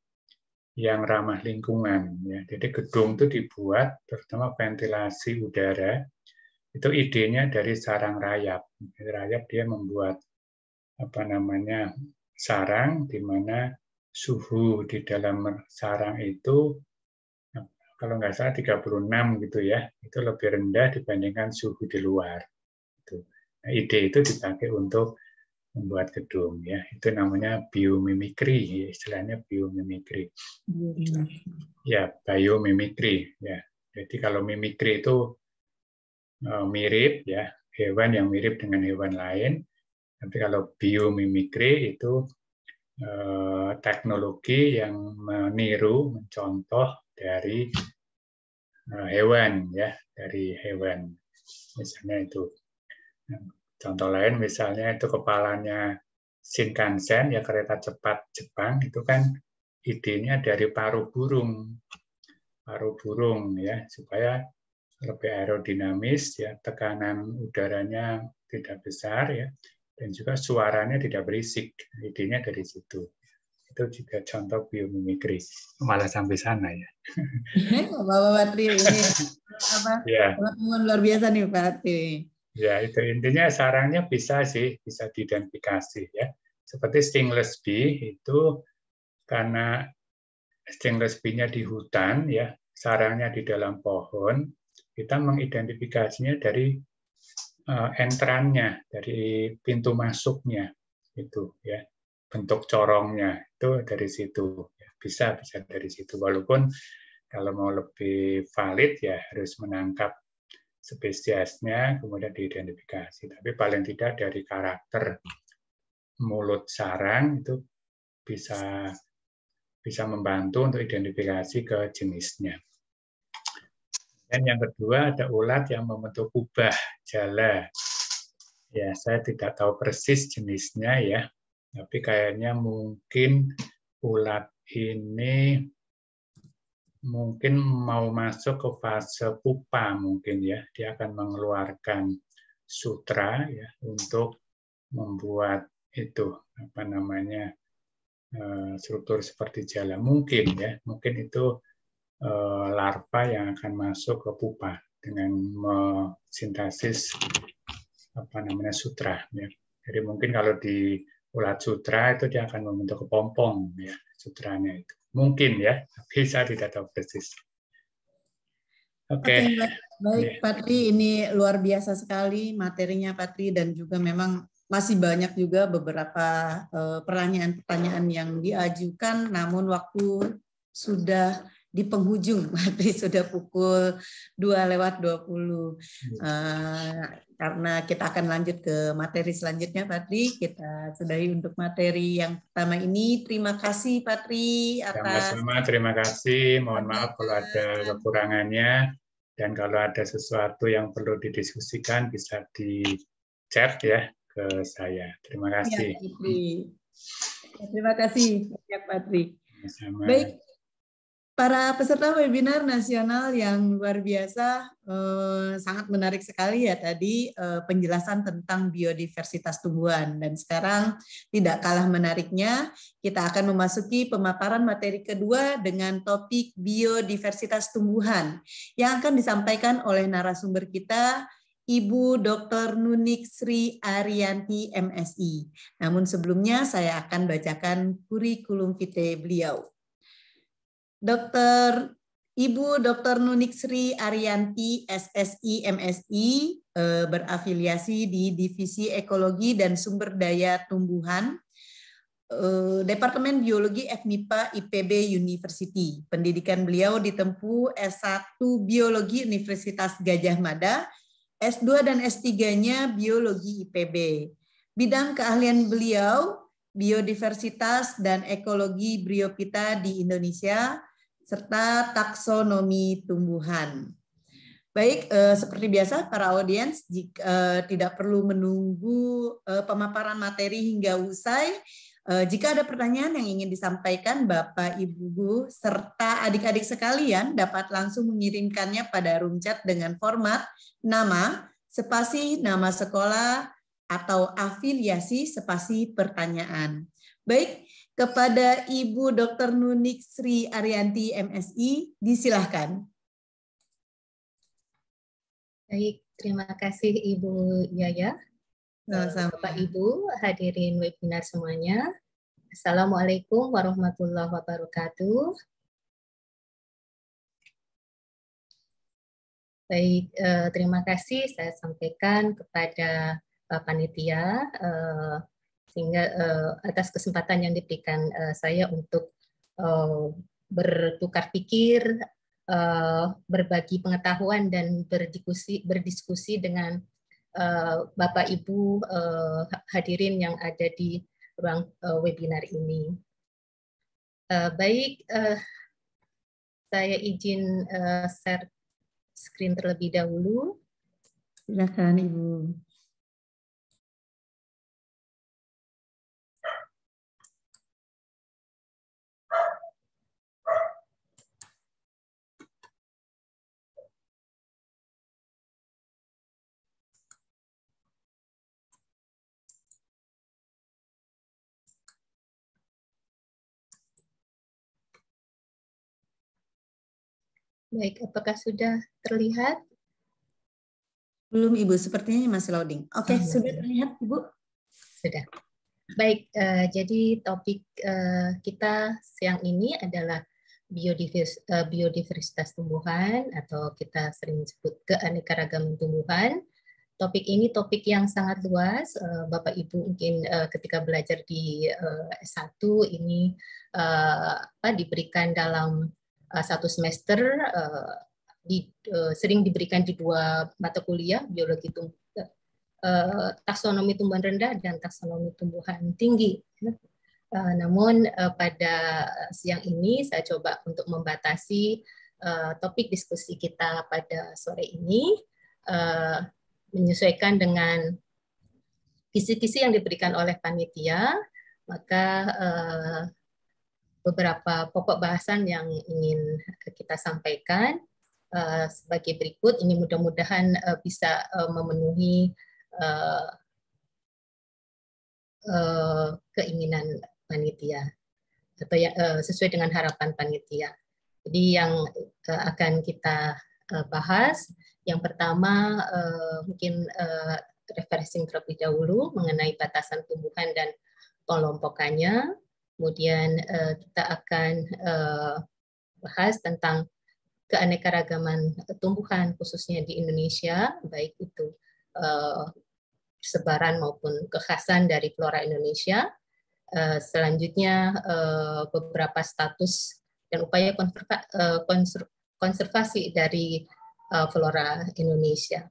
yang ramah lingkungan. Ya. Jadi gedung itu dibuat terutama ventilasi udara itu idenya dari sarang rayap. Jadi rayap dia membuat apa namanya sarang di mana suhu di dalam sarang itu kalau nggak salah 36 gitu ya itu lebih rendah dibandingkan suhu di luar. Gitu. Nah, ide itu dipakai untuk membuat gedung ya itu namanya biomimikri istilahnya biomimikri ya biomimikri ya jadi kalau mimikri itu e, mirip ya hewan yang mirip dengan hewan lain tapi kalau biomimikri itu e, teknologi yang meniru mencontoh dari e, hewan ya dari hewan misalnya itu Contoh lain misalnya itu kepalanya Shinkansen ya kereta cepat Jepang itu kan idenya dari paru burung. Paru burung ya supaya lebih aerodinamis ya tekanan udaranya tidak besar ya dan juga suaranya tidak berisik. Idenya dari situ. Itu juga contoh biomimikri. Malah sampai sana ya. Bapak Patri ini apa? Ya. luar biasa nih Pak Patri. Ya, itu intinya sarangnya bisa sih, bisa diidentifikasi ya. Seperti stingless bee itu karena stingless bee-nya di hutan ya, sarangnya di dalam pohon, kita mengidentifikasinya dari uh, eh, entrannya, dari pintu masuknya itu ya. Bentuk corongnya itu dari situ. ya. Bisa bisa dari situ walaupun kalau mau lebih valid ya harus menangkap spesiesnya kemudian diidentifikasi. Tapi paling tidak dari karakter mulut sarang itu bisa bisa membantu untuk identifikasi ke jenisnya. Dan yang kedua ada ulat yang membentuk kubah jala. Ya, saya tidak tahu persis jenisnya ya, tapi kayaknya mungkin ulat ini mungkin mau masuk ke fase pupa mungkin ya dia akan mengeluarkan sutra ya untuk membuat itu apa namanya eh, struktur seperti jala mungkin ya mungkin itu eh, larva yang akan masuk ke pupa dengan sintesis apa namanya sutra ya jadi mungkin kalau di ulat sutra itu dia akan membentuk kepompong ya sutranya itu Mungkin ya, tapi saya tidak tahu persis. Oke. Okay. Okay, baik, yeah. Patri, ini luar biasa sekali materinya Patri dan juga memang masih banyak juga beberapa eh, pertanyaan-pertanyaan yang diajukan, namun waktu sudah di penghujung maghrib sudah pukul 2 lewat 20. Uh, iya. eh, karena kita akan lanjut ke materi selanjutnya, Patri. Kita sudahi untuk materi yang pertama ini. Terima kasih, Patri. Atas... sama terima kasih. Mohon maaf kalau ada iya. kekurangannya. Dan kalau ada sesuatu yang perlu didiskusikan, bisa di chat ya ke saya. Terima iya, kasih. Ya, Patri. Terima kasih, Pak Patri. Sama. Baik, para peserta webinar nasional yang luar biasa eh, sangat menarik sekali ya tadi eh, penjelasan tentang biodiversitas tumbuhan dan sekarang tidak kalah menariknya kita akan memasuki pemaparan materi kedua dengan topik biodiversitas tumbuhan yang akan disampaikan oleh narasumber kita Ibu Dr. Nunik Sri Arianti MSI. Namun sebelumnya saya akan bacakan kurikulum vitae beliau. Dokter Ibu Dr. Nunik Sri Arianti, SSI, MSI, eh, berafiliasi di Divisi Ekologi dan Sumber Daya Tumbuhan, eh, Departemen Biologi FMIPA IPB University. Pendidikan beliau ditempuh S1 Biologi Universitas Gajah Mada, S2 dan S3-nya Biologi IPB. Bidang keahlian beliau, biodiversitas dan ekologi briopita di Indonesia, serta taksonomi tumbuhan. Baik, eh, seperti biasa para audiens jika, eh, tidak perlu menunggu eh, pemaparan materi hingga usai. Eh, jika ada pertanyaan yang ingin disampaikan Bapak, Ibu, Bu, serta adik-adik sekalian dapat langsung mengirimkannya pada room chat dengan format nama, spasi nama sekolah, atau afiliasi spasi pertanyaan. Baik, kepada Ibu Dr. Nunik Sri Arianti MSI. Disilahkan. Baik, terima kasih Ibu Yaya. sama eh, Bapak Ibu, hadirin webinar semuanya. Assalamualaikum warahmatullahi wabarakatuh. Baik, eh, terima kasih saya sampaikan kepada Panitia eh, sehingga uh, atas kesempatan yang diberikan uh, saya untuk uh, bertukar pikir, uh, berbagi pengetahuan dan berdiskusi berdiskusi dengan uh, Bapak Ibu uh, hadirin yang ada di ruang uh, webinar ini. Uh, baik, uh, saya izin uh, share screen terlebih dahulu. Silakan Ibu. Baik, apakah sudah terlihat? Belum Ibu, sepertinya masih loading. Oke, okay, iya. oh, sudah terlihat Ibu? Sudah. Baik, uh, jadi topik uh, kita siang ini adalah biodivers, uh, eh, biodiversitas tumbuhan atau kita sering sebut keanekaragaman tumbuhan. Topik ini topik yang sangat luas. Uh, Bapak Ibu mungkin uh, ketika belajar di uh, S1 ini uh, apa diberikan dalam Uh, satu semester uh, di, uh, sering diberikan di dua mata kuliah biologi tumbuh taksonomi tumbuhan rendah dan taksonomi tumbuhan tinggi. namun pada siang ini saya coba untuk membatasi topik diskusi kita pada sore ini menyesuaikan dengan kisi-kisi yang diberikan oleh panitia. Maka beberapa pokok bahasan yang ingin kita sampaikan uh, sebagai berikut. Ini mudah-mudahan uh, bisa uh, memenuhi uh, uh, keinginan panitia atau uh, sesuai dengan harapan panitia. Jadi yang uh, akan kita uh, bahas yang pertama uh, mungkin uh, refreshing terlebih dahulu mengenai batasan tumbuhan dan kelompokannya. Kemudian uh, kita akan uh, bahas tentang keanekaragaman tumbuhan khususnya di Indonesia, baik itu uh, sebaran maupun kekhasan dari flora Indonesia. Uh, selanjutnya uh, beberapa status dan upaya konserva uh, konser konservasi dari uh, flora Indonesia.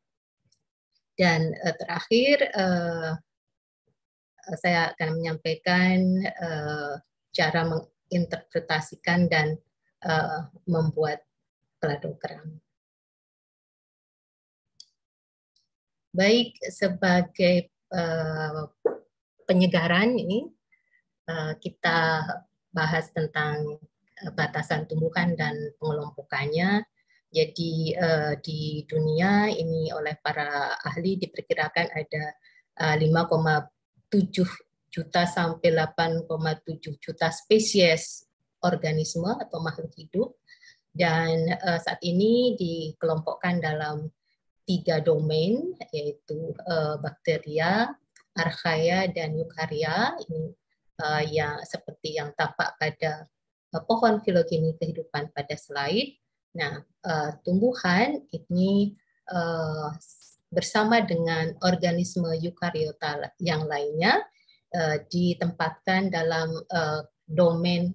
Dan uh, terakhir uh, Eh, saya akan menyampaikan uh, cara menginterpretasikan dan uh, membuat kladogram. Baik sebagai uh, penyegaran ini uh, kita bahas tentang batasan tumbukan dan pengelompokannya. Jadi uh, di dunia ini oleh para ahli diperkirakan ada uh, 7 juta sampai 8,7 juta spesies organisme atau makhluk hidup dan uh, saat ini dikelompokkan dalam tiga domain yaitu uh, bakteria, archaea dan eukarya ini uh, eh, yang seperti yang tampak pada uh, pohon filogeni kehidupan pada slide. Nah, uh, tumbuhan ini uh, bersama dengan organisme eukariota yang lainnya eh, ditempatkan dalam eh, domain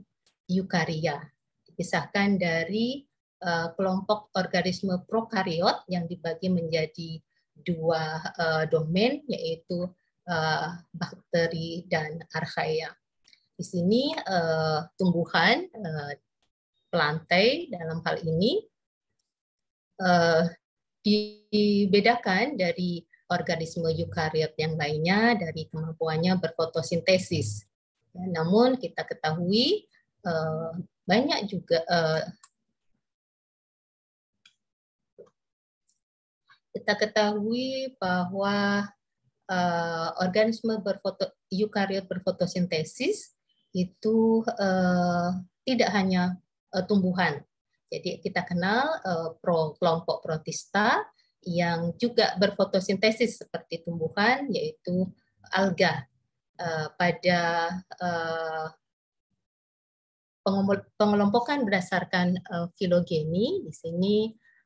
eukaria. Dipisahkan dari eh, kelompok organisme prokariot yang dibagi menjadi dua domain yaitu bakteri dan archaea. Di sini tumbuhan, plantae dalam hal ini dibedakan dari organisme eukariot yang lainnya dari kemampuannya berfotosintesis. Ya, namun kita ketahui eh, banyak juga eh, kita ketahui bahwa eh, organisme berfoto eukariot berfotosintesis itu eh, tidak hanya eh, tumbuhan, jadi kita kenal uh, pro, kelompok protista yang juga berfotosintesis seperti tumbuhan yaitu alga uh, pada uh, pengelompokan berdasarkan uh, filogeni di sini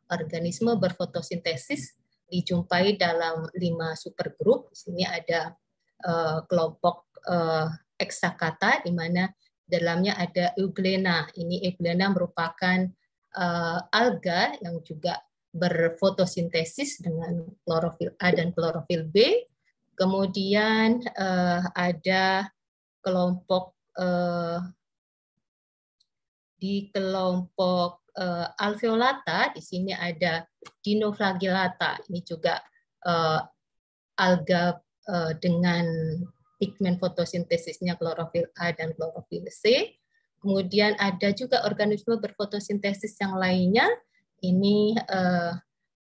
organisme berfotosintesis dijumpai dalam lima supergrup. Di sini ada uh, kelompok uh, eksakata di mana dalamnya ada euglena. Ini euglena merupakan uh, alga yang juga berfotosintesis dengan klorofil A dan klorofil B. Kemudian uh, ada kelompok uh, di kelompok uh, alveolata, di sini ada dinoflagellata. Ini juga uh, alga uh, dengan pigmen fotosintesisnya klorofil A dan klorofil C. Kemudian ada juga organisme berfotosintesis yang lainnya, ini eh,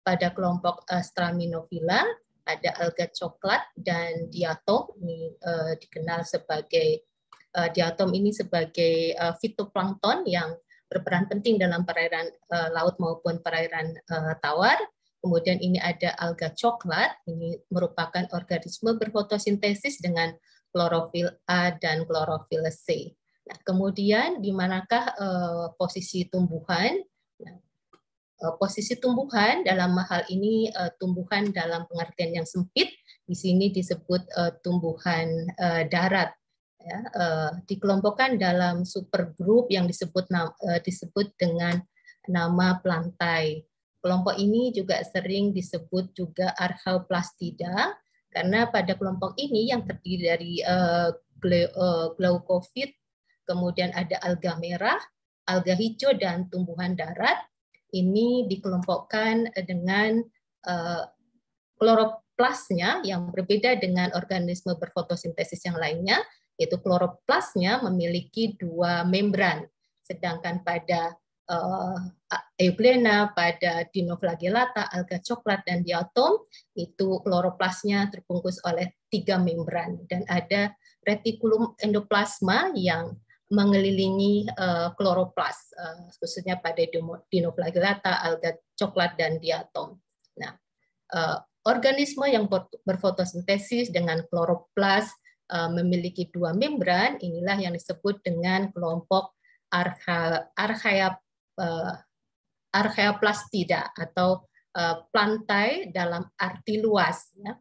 pada kelompok eh, Straminophila ada alga coklat dan diatom, ini eh, dikenal sebagai eh, diatom ini sebagai eh, fitoplankton yang berperan penting dalam perairan eh, laut maupun perairan eh, tawar. Kemudian ini ada alga coklat, ini merupakan organisme berfotosintesis dengan klorofil A dan klorofil C. Nah, kemudian di manakah uh, posisi tumbuhan? Nah, uh, posisi tumbuhan dalam hal ini uh, tumbuhan dalam pengertian yang sempit di sini disebut uh, tumbuhan uh, darat. Ya, uh, dikelompokkan dalam supergroup yang disebut uh, disebut dengan nama plantai. Kelompok ini juga sering disebut juga Archaeoplastida karena pada kelompok ini yang terdiri dari uh, kemudian ada alga merah, alga hijau, dan tumbuhan darat. Ini dikelompokkan dengan eh, kloroplasnya yang berbeda dengan organisme berfotosintesis yang lainnya, yaitu kloroplasnya memiliki dua membran, sedangkan pada uh, Euglena, pada dinoflagellata, alga coklat, dan diatom, itu kloroplasnya terbungkus oleh tiga membran. Dan ada retikulum endoplasma yang mengelilingi uh, kloroplas, uh, khususnya pada dinoflagellata, alga coklat, dan diatom. Nah, uh, organisme yang berfotosintesis dengan kloroplas uh, memiliki dua membran, inilah yang disebut dengan kelompok archa, uh, atau uh, plantae dalam arti luas. Ya.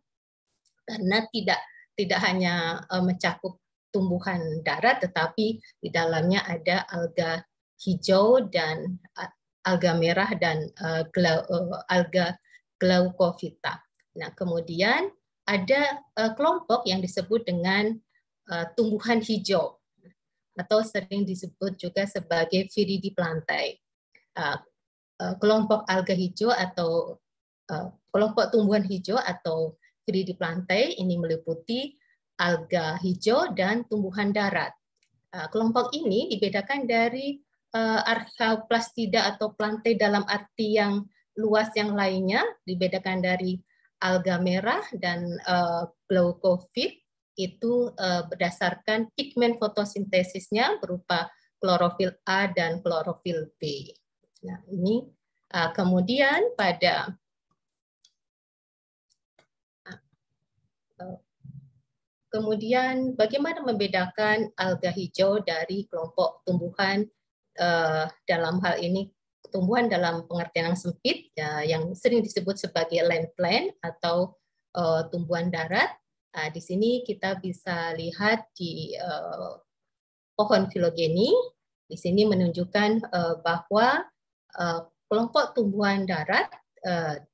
Karena tidak tidak hanya mencakup tumbuhan darat, tetapi di dalamnya ada alga hijau dan eh, alga merah dan eh, eh, alga glaucovita. Nah, kemudian ada kelompok yang disebut dengan tumbuhan hijau atau sering disebut juga sebagai viridi plantae. Ah, kelompok alga hijau atau kelompok tumbuhan hijau atau viridi plantae ini meliputi alga hijau, dan tumbuhan darat. Uh, kelompok ini dibedakan dari uh, archaplastida atau plantae dalam arti yang luas yang lainnya, dibedakan dari alga merah dan uh, glaucophyte itu berdasarkan pigmen fotosintesisnya berupa klorofil A dan klorofil B. Nah, ini kemudian pada Kemudian bagaimana membedakan alga hijau dari kelompok tumbuhan uh, dalam hal ini tumbuhan dalam pengertian yang sempit ya, yang sering disebut sebagai land plant atau uh, tumbuhan darat. Nah, di sini kita bisa lihat di uh, pohon filogeni. Di sini menunjukkan bahwa kelompok tumbuhan darat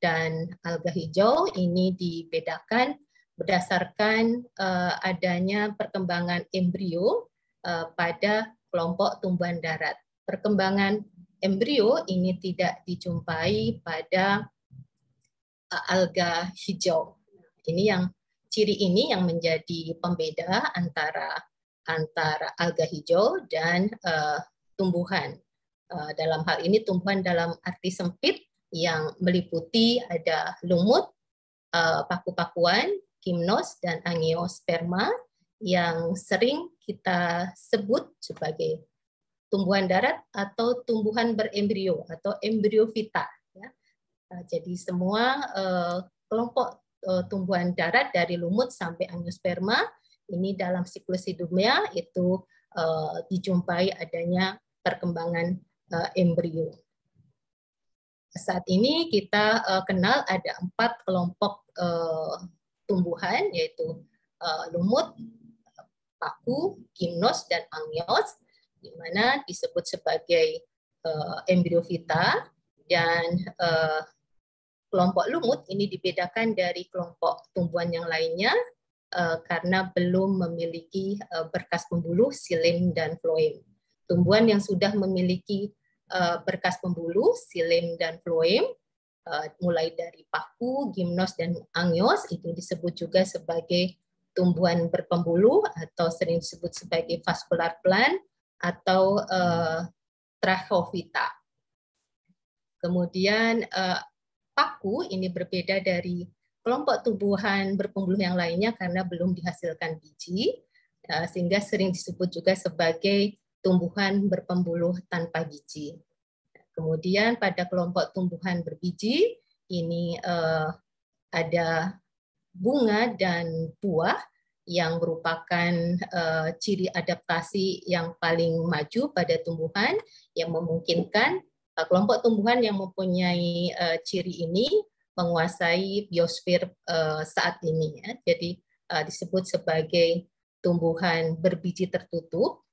dan alga hijau ini dibedakan berdasarkan uh, adanya perkembangan embrio uh, pada kelompok tumbuhan darat. Perkembangan embrio ini tidak dijumpai pada uh, alga hijau. Ini yang ciri ini yang menjadi pembeda antara antara alga hijau dan uh, tumbuhan. Uh, dalam hal ini tumbuhan dalam arti sempit yang meliputi ada lumut, uh, paku-pakuan, gimnos dan angiosperma yang sering kita sebut sebagai tumbuhan darat atau tumbuhan berembrio atau embriovita. vita. Ya. Nah, jadi semua eh, kelompok eh, tumbuhan darat dari lumut sampai angiosperma ini dalam siklus hidupnya itu eh, dijumpai adanya perkembangan embrio. Saat ini kita kenal ada empat kelompok tumbuhan yaitu uh, lumut, paku, gimnos dan angios, di mana disebut sebagai uh, vita dan uh, kelompok lumut ini dibedakan dari kelompok tumbuhan yang lainnya uh, karena belum memiliki uh, berkas pembuluh silem dan floem. Tumbuhan yang sudah memiliki berkas pembuluh silem dan floem Eh, mulai dari paku, gimnos, dan angios, itu disebut juga sebagai tumbuhan berpembuluh atau sering disebut sebagai vascular plant atau uh, eh, trachovita. Kemudian uh, paku ini berbeda dari kelompok tumbuhan berpembuluh yang lainnya karena belum dihasilkan biji, uh, sehingga sering disebut juga sebagai tumbuhan berpembuluh tanpa biji. Kemudian pada kelompok tumbuhan berbiji ini uh, ada bunga dan buah yang merupakan uh, ciri adaptasi yang paling maju pada tumbuhan yang memungkinkan uh, kelompok tumbuhan yang mempunyai uh, ciri ini menguasai biosfer uh, saat ini ya. Jadi uh, disebut sebagai tumbuhan berbiji tertutup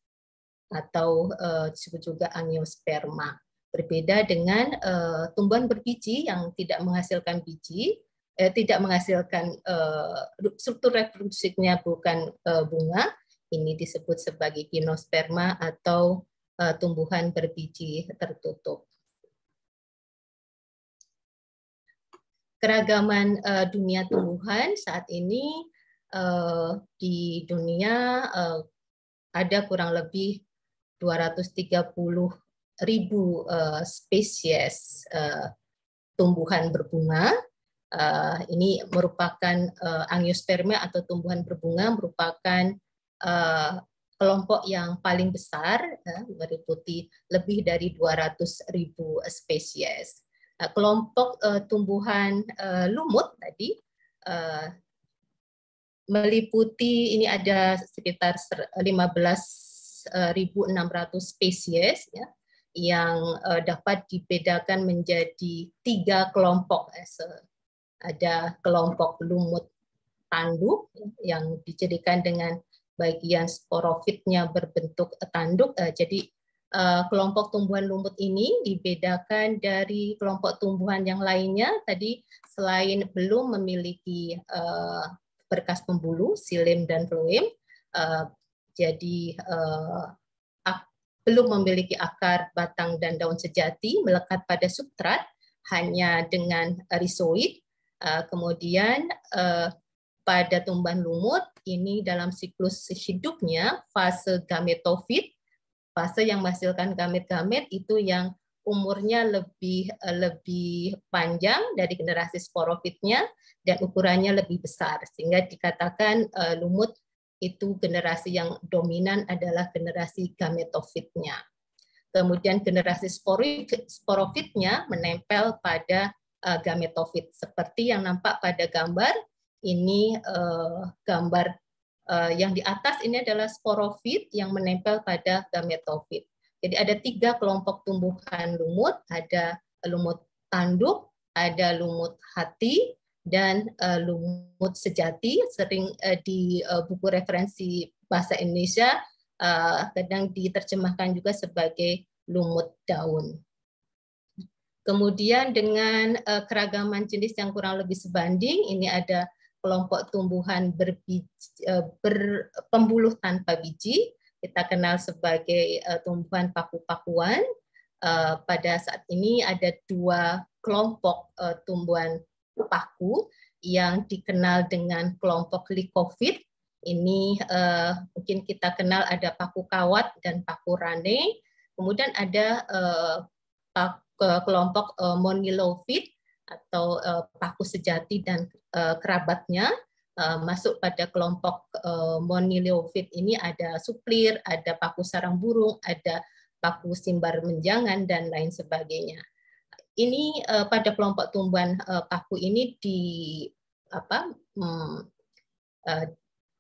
atau uh, disebut juga angiosperma. Berbeda dengan uh, tumbuhan berbiji yang tidak menghasilkan biji, eh, tidak menghasilkan uh, struktur reproduksinya bukan uh, bunga, ini disebut sebagai gymnosperma atau uh, tumbuhan berbiji tertutup. Keragaman uh, dunia tumbuhan saat ini uh, di dunia uh, ada kurang lebih 230 ribu uh, spesies uh, tumbuhan berbunga. Uh, ini merupakan uh, angiosperma atau tumbuhan berbunga merupakan uh, kelompok yang paling besar, uh, meliputi lebih dari 200 ribu spesies. Uh, kelompok uh, tumbuhan uh, lumut tadi uh, meliputi ini ada sekitar 15.600 spesies ya yang uh, dapat dibedakan menjadi tiga kelompok. Eh, ada kelompok lumut tanduk yang dijadikan dengan bagian sporofitnya berbentuk tanduk. Eh, jadi kelompok tumbuhan lumut ini dibedakan dari kelompok tumbuhan yang lainnya. Tadi selain belum memiliki berkas pembuluh, silim dan uh, jadi belum memiliki akar, batang, dan daun sejati, melekat pada substrat hanya dengan rizoid. Eh, kemudian eh, pada tumbuhan lumut, ini dalam siklus hidupnya, fase gametofit, fase yang menghasilkan gamet-gamet itu yang umurnya lebih eh, lebih panjang dari generasi sporofitnya dan ukurannya lebih besar sehingga dikatakan lumut itu generasi yang dominan adalah generasi gametofitnya. Kemudian generasi sporofitnya menempel pada eh, gametofit. Seperti yang nampak pada gambar, ini eh, gambar eh, yang di atas ini adalah sporofit yang menempel pada gametofit. Jadi ada tiga kelompok tumbuhan lumut, ada lumut tanduk, ada lumut hati, dan uh, lumut sejati sering uh, di uh, buku referensi bahasa Indonesia uh, kadang diterjemahkan juga sebagai lumut daun. Kemudian dengan uh, keragaman jenis yang kurang lebih sebanding, ini ada kelompok tumbuhan berbiji, uh, berpembuluh tanpa biji, kita kenal sebagai uh, tumbuhan paku-pakuan. Uh, pada saat ini ada dua kelompok uh, tumbuhan paku yang dikenal dengan kelompok likovid Ini eh, mungkin kita kenal ada paku kawat dan paku rane. Kemudian ada eh, kelompok eh, monilovid atau eh, paku sejati dan eh, kerabatnya. Eh, masuk pada kelompok eh, monilovid ini ada suplir, ada paku sarang burung, ada paku simbar menjangan, dan lain sebagainya ini uh, pada kelompok tumbuhan uh, paku ini di apa hmm, uh,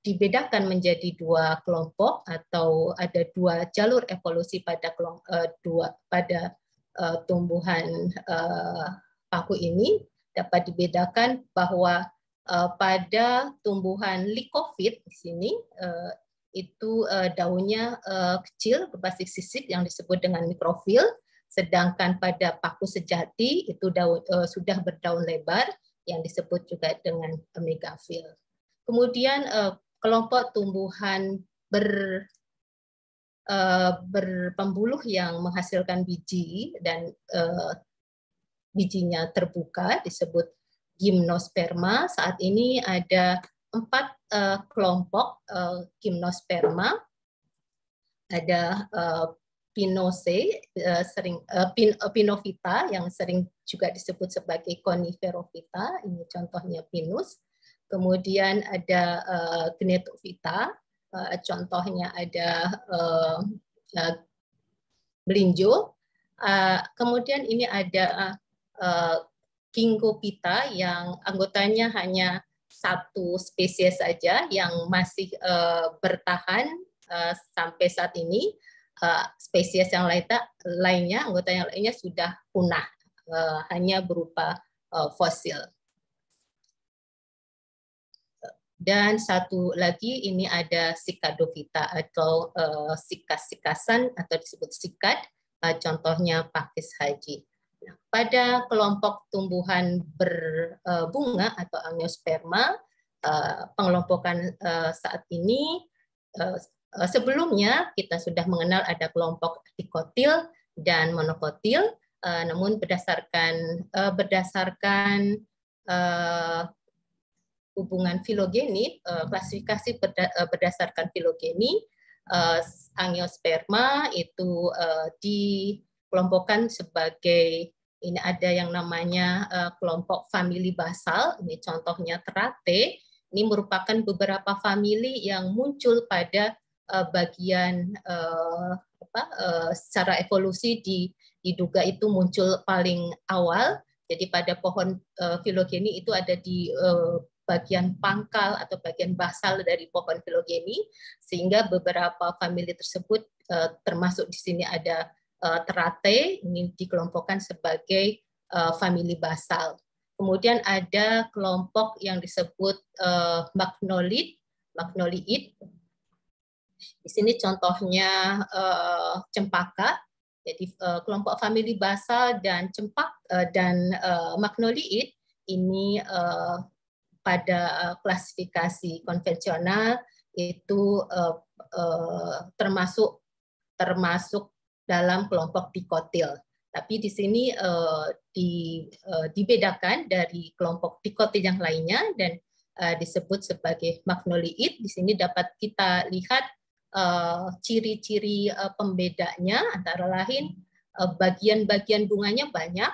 dibedakan menjadi dua kelompok atau ada dua jalur evolusi pada kelompok uh, dua pada uh, tumbuhan uh, paku ini dapat dibedakan bahwa uh, pada tumbuhan likofit di sini uh, itu uh, daunnya uh, kecil berbasis sisik yang disebut dengan mikrofil Sedangkan pada paku sejati itu daun, uh, sudah berdaun lebar yang disebut juga dengan megafil. Kemudian uh, kelompok tumbuhan ber uh, berpembuluh yang menghasilkan biji dan bijinya terbuka disebut gimnosperma. Saat ini ada empat uh, kelompok uh, gimnosperma. Ada uh, Pinose, uh, sering uh, Pin, uh, Pinovita yang sering juga disebut sebagai Coniferovita, ini contohnya pinus. Kemudian ada uh, Genetovita, uh, contohnya ada uh, uh, belinjo. Uh, kemudian ini ada uh, Kingkopita yang anggotanya hanya satu spesies saja yang masih uh, bertahan uh, sampai saat ini Eh, spesies yang lainnya, lainnya anggota yang lainnya sudah punah eh, hanya berupa eh, fosil. Dan satu lagi ini ada sikadovita atau uh, sikas-sikasan atau disebut sikat, contohnya pakis haji. Nah, pada kelompok tumbuhan berbunga atau angiosperma, pengelompokan saat ini Eh, sebelumnya kita sudah mengenal ada kelompok dikotil dan monokotil, eh, namun berdasarkan eh, berdasarkan hubungan filogeni, klasifikasi berdasarkan filogeni, angiosperma itu dikelompokkan sebagai ini ada yang namanya kelompok famili basal, ini contohnya terate. Ini merupakan beberapa famili yang muncul pada uh, bagian uh, apa, uh, secara evolusi di, diduga itu muncul paling awal. Jadi pada pohon uh, filogeni itu ada di uh, bagian pangkal atau bagian basal dari pohon filogeni, sehingga beberapa famili tersebut uh, termasuk di sini ada uh, terate ini dikelompokkan sebagai uh, famili basal. Kemudian ada kelompok yang disebut uh, magnolid, magnoliid di sini contohnya uh, cempaka, jadi uh, kelompok famili basal dan cempak uh, dan uh, magnoliid ini uh, pada klasifikasi konvensional itu uh, uh, termasuk termasuk dalam kelompok dikotil. Tapi di sini uh, di, uh, dibedakan dari kelompok dikotil yang lainnya dan uh, disebut sebagai magnoliid. Di sini dapat kita lihat Eh, ciri-ciri uh, pembedanya antara lain eh, bagian-bagian bunganya banyak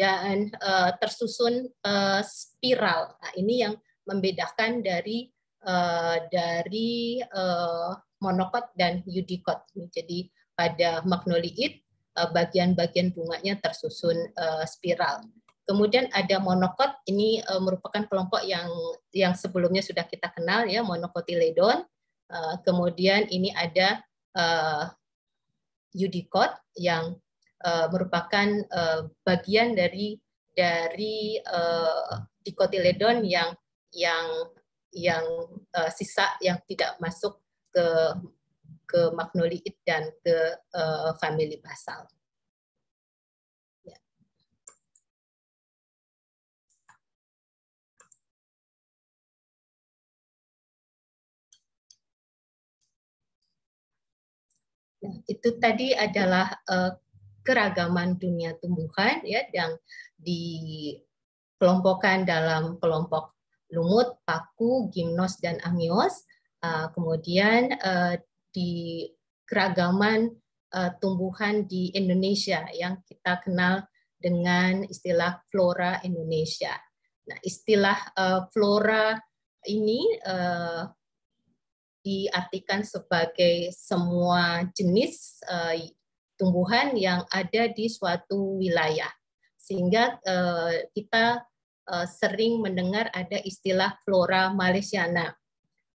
dan uh, tersusun uh, spiral. Nah, ini yang membedakan dari uh, dari uh, monokot dan udicot. Jadi pada magnoliit uh, bagian-bagian bunganya tersusun uh, spiral. Kemudian ada monokot, ini uh, merupakan kelompok yang yang sebelumnya sudah kita kenal ya, monokotiledon Eh, kemudian ini ada yudikot eh, yang eh, merupakan bagian dari dari uh, dikotiledon yang yang yang sisa yang tidak masuk ke ke magnoliit dan ke uh, famili basal. itu tadi adalah uh, keragaman dunia tumbuhan ya yang dikelompokkan dalam kelompok lumut, paku, gimnos dan amios. Uh, eh, kemudian uh, di keragaman uh, tumbuhan di Indonesia yang kita kenal dengan istilah flora Indonesia. Nah, istilah uh, flora ini uh, diartikan sebagai semua jenis uh, tumbuhan yang ada di suatu wilayah. Sehingga uh, kita uh, sering mendengar ada istilah flora Malaysiana,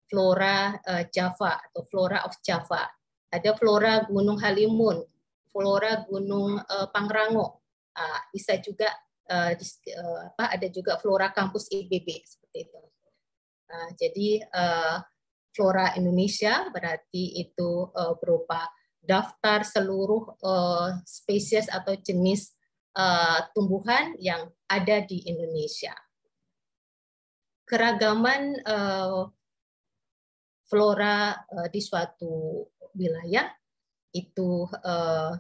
flora uh, Java atau flora of Java. Ada flora Gunung Halimun, flora Gunung uh, Pangrango. uh, bisa juga Uh, ada juga flora kampus IBB seperti itu. Uh, jadi uh, Flora Indonesia berarti itu uh, berupa daftar seluruh uh, spesies atau jenis uh, tumbuhan yang ada di Indonesia. Keragaman uh, flora uh, di suatu wilayah itu uh,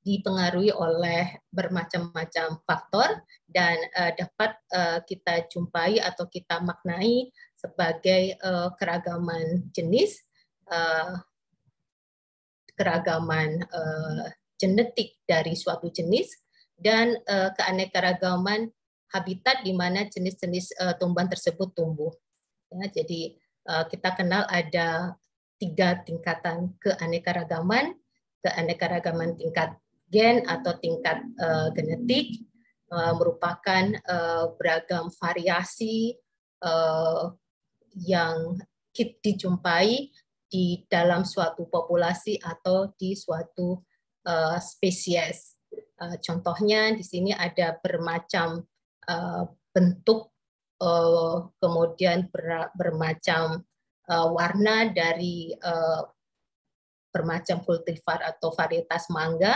dipengaruhi oleh bermacam-macam faktor dan uh, dapat uh, kita jumpai atau kita maknai sebagai uh, keragaman jenis, uh, keragaman uh, genetik dari suatu jenis, dan uh, keanekaragaman habitat di mana jenis-jenis uh, tumbuhan tersebut tumbuh. Ya, jadi uh, kita kenal ada tiga tingkatan keanekaragaman, keanekaragaman tingkat gen atau tingkat uh, genetik merupakan uh, beragam variasi uh, yang dijumpai di dalam suatu populasi atau di suatu uh, spesies. Uh, contohnya di sini ada bermacam uh, bentuk, uh, kemudian ber, bermacam uh, warna dari uh, bermacam kultivar atau varietas mangga.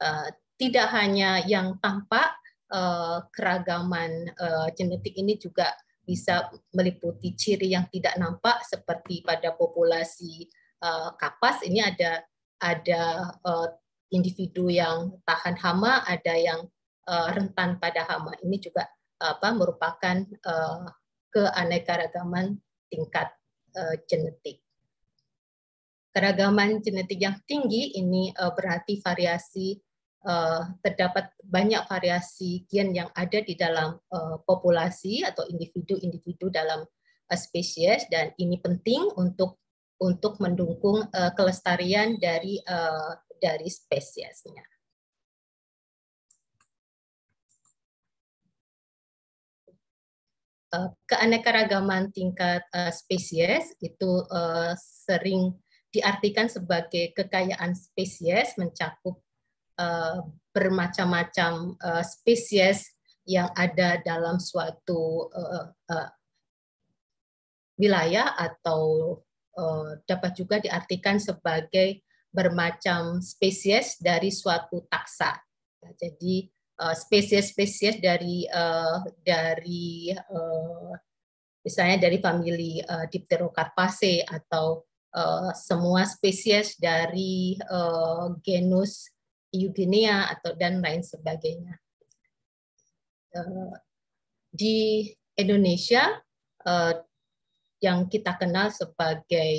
Uh, tidak hanya yang tampak, uh, keragaman uh, genetik ini juga bisa meliputi ciri yang tidak nampak seperti pada populasi eh, kapas ini ada ada eh, individu yang tahan hama, ada yang eh, rentan pada hama. Ini juga apa merupakan keanekaragaman tingkat genetik. Keragaman genetik yang tinggi ini berarti variasi Eh, terdapat banyak variasi gen yang ada di dalam eh, populasi atau individu-individu dalam eh, spesies dan ini penting untuk untuk mendukung kelestarian dari dari spesiesnya. keanekaragaman tingkat spesies itu sering diartikan sebagai kekayaan spesies mencakup Eh, bermacam-macam uh, spesies yang ada dalam suatu uh, uh, wilayah atau uh, dapat juga diartikan sebagai bermacam spesies dari suatu taksa. Jadi uh, spesies-spesies dari uh, dari uh, misalnya dari famili uh, Dipterocarpaceae atau uh, semua spesies dari uh, genus Eugenia atau dan lain sebagainya. Eh, di Indonesia eh, yang kita kenal sebagai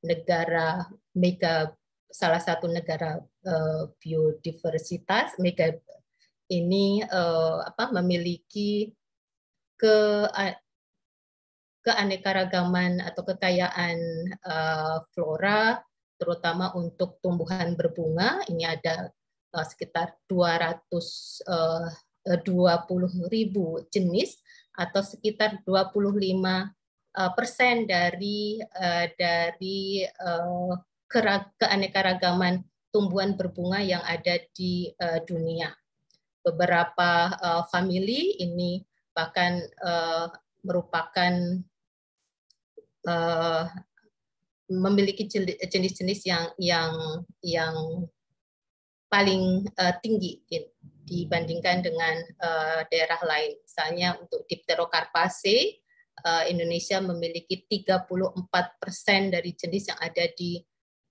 negara mega salah satu negara eh, biodiversitas mega ini apa memiliki ke keanekaragaman atau kekayaan flora, terutama untuk tumbuhan berbunga. Ini ada Eh, sekitar 220 eh, ribu jenis atau sekitar 25 eh, persen dari dari keanekaragaman tumbuhan berbunga yang ada di dunia. Beberapa famili ini bahkan merupakan memiliki jenis-jenis yang yang yang paling uh, tinggi dibandingkan dengan uh, daerah lain. Misalnya untuk dipterokarpase, uh, eh, Indonesia memiliki 34 persen dari jenis yang ada di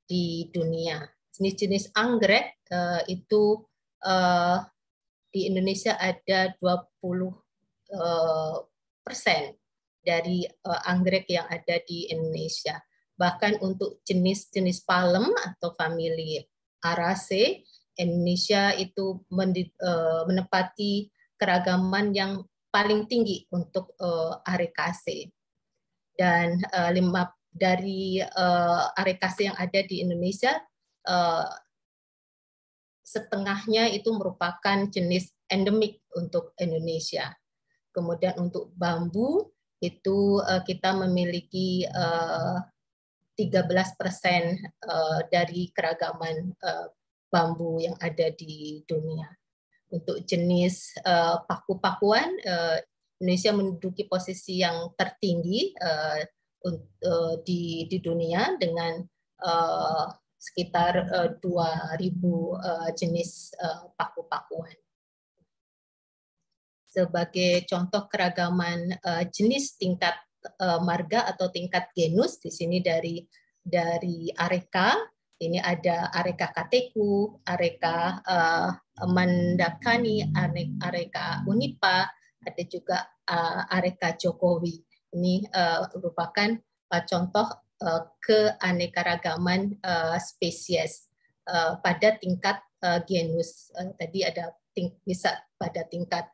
di dunia. Jenis-jenis anggrek uh, itu uh, di Indonesia ada 20 uh, persen dari uh, anggrek yang ada di Indonesia. Bahkan untuk jenis-jenis palem atau famili Arase Indonesia itu eh, menepati keragaman yang paling tinggi untuk uh, eh, arekase dan uh, lima dari uh, arekase yang ada di Indonesia uh, setengahnya itu merupakan jenis endemik untuk Indonesia. Kemudian untuk bambu itu uh, kita memiliki uh, 13 persen dari keragaman bambu yang ada di dunia. Untuk jenis uh, paku-pakuan, uh, Indonesia menduduki posisi yang tertinggi uh, uh, di, di dunia dengan uh, sekitar uh, 2.000 uh, jenis uh, paku-pakuan. Sebagai contoh keragaman uh, jenis tingkat uh, marga atau tingkat genus di sini dari dari Areka ini ada Areka Kateku, Areka uh, eh, Mandakani, Areka Unipa, ada juga uh, Areka Jokowi. Ini uh, merupakan uh, contoh uh, keanekaragaman uh, spesies uh, pada tingkat uh, genus. Uh, tadi ada ting bisa pada tingkat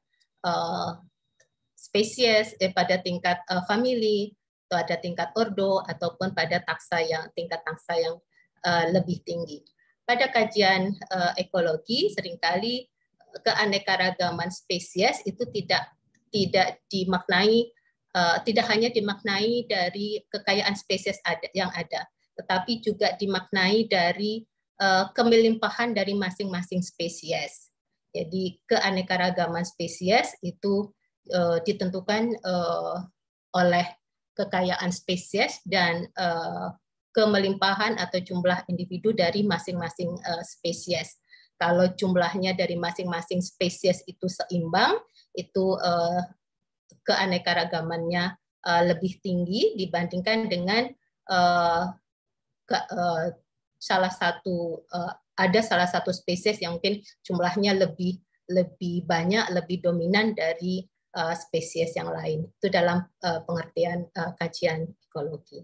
uh, spesies, eh, pada tingkat uh, family, atau ada tingkat ordo ataupun pada taksa yang tingkat taksa yang uh, lebih tinggi. Pada kajian uh, ekologi, seringkali uh, keanekaragaman spesies itu tidak tidak dimaknai uh, tidak hanya dimaknai dari kekayaan spesies ada, yang ada, tetapi juga dimaknai dari uh, kemelimpahan dari masing-masing spesies. Jadi keanekaragaman spesies itu uh, ditentukan uh, oleh kekayaan spesies dan uh, kemelimpahan atau jumlah individu dari masing-masing eh, spesies. Kalau jumlahnya dari masing-masing spesies itu seimbang, itu eh, keanekaragamannya eh, lebih tinggi dibandingkan dengan salah satu ada salah satu spesies yang mungkin jumlahnya lebih lebih banyak, lebih dominan dari spesies yang lain. Itu dalam pengertian kajian ekologi.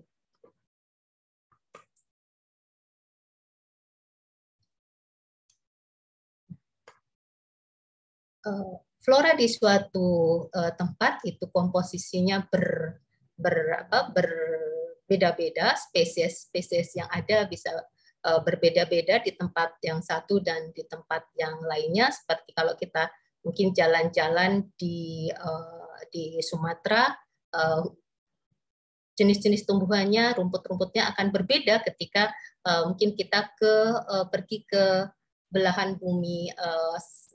Eh, flora di suatu eh, tempat itu komposisinya ber ber apa berbeda-beda spesies-spesies yang ada bisa eh, berbeda-beda di tempat yang satu dan di tempat yang lainnya seperti kalau kita mungkin jalan-jalan di uh, di Sumatera uh, jenis-jenis tumbuhannya rumput-rumputnya akan berbeda ketika uh, mungkin kita ke pergi ke belahan bumi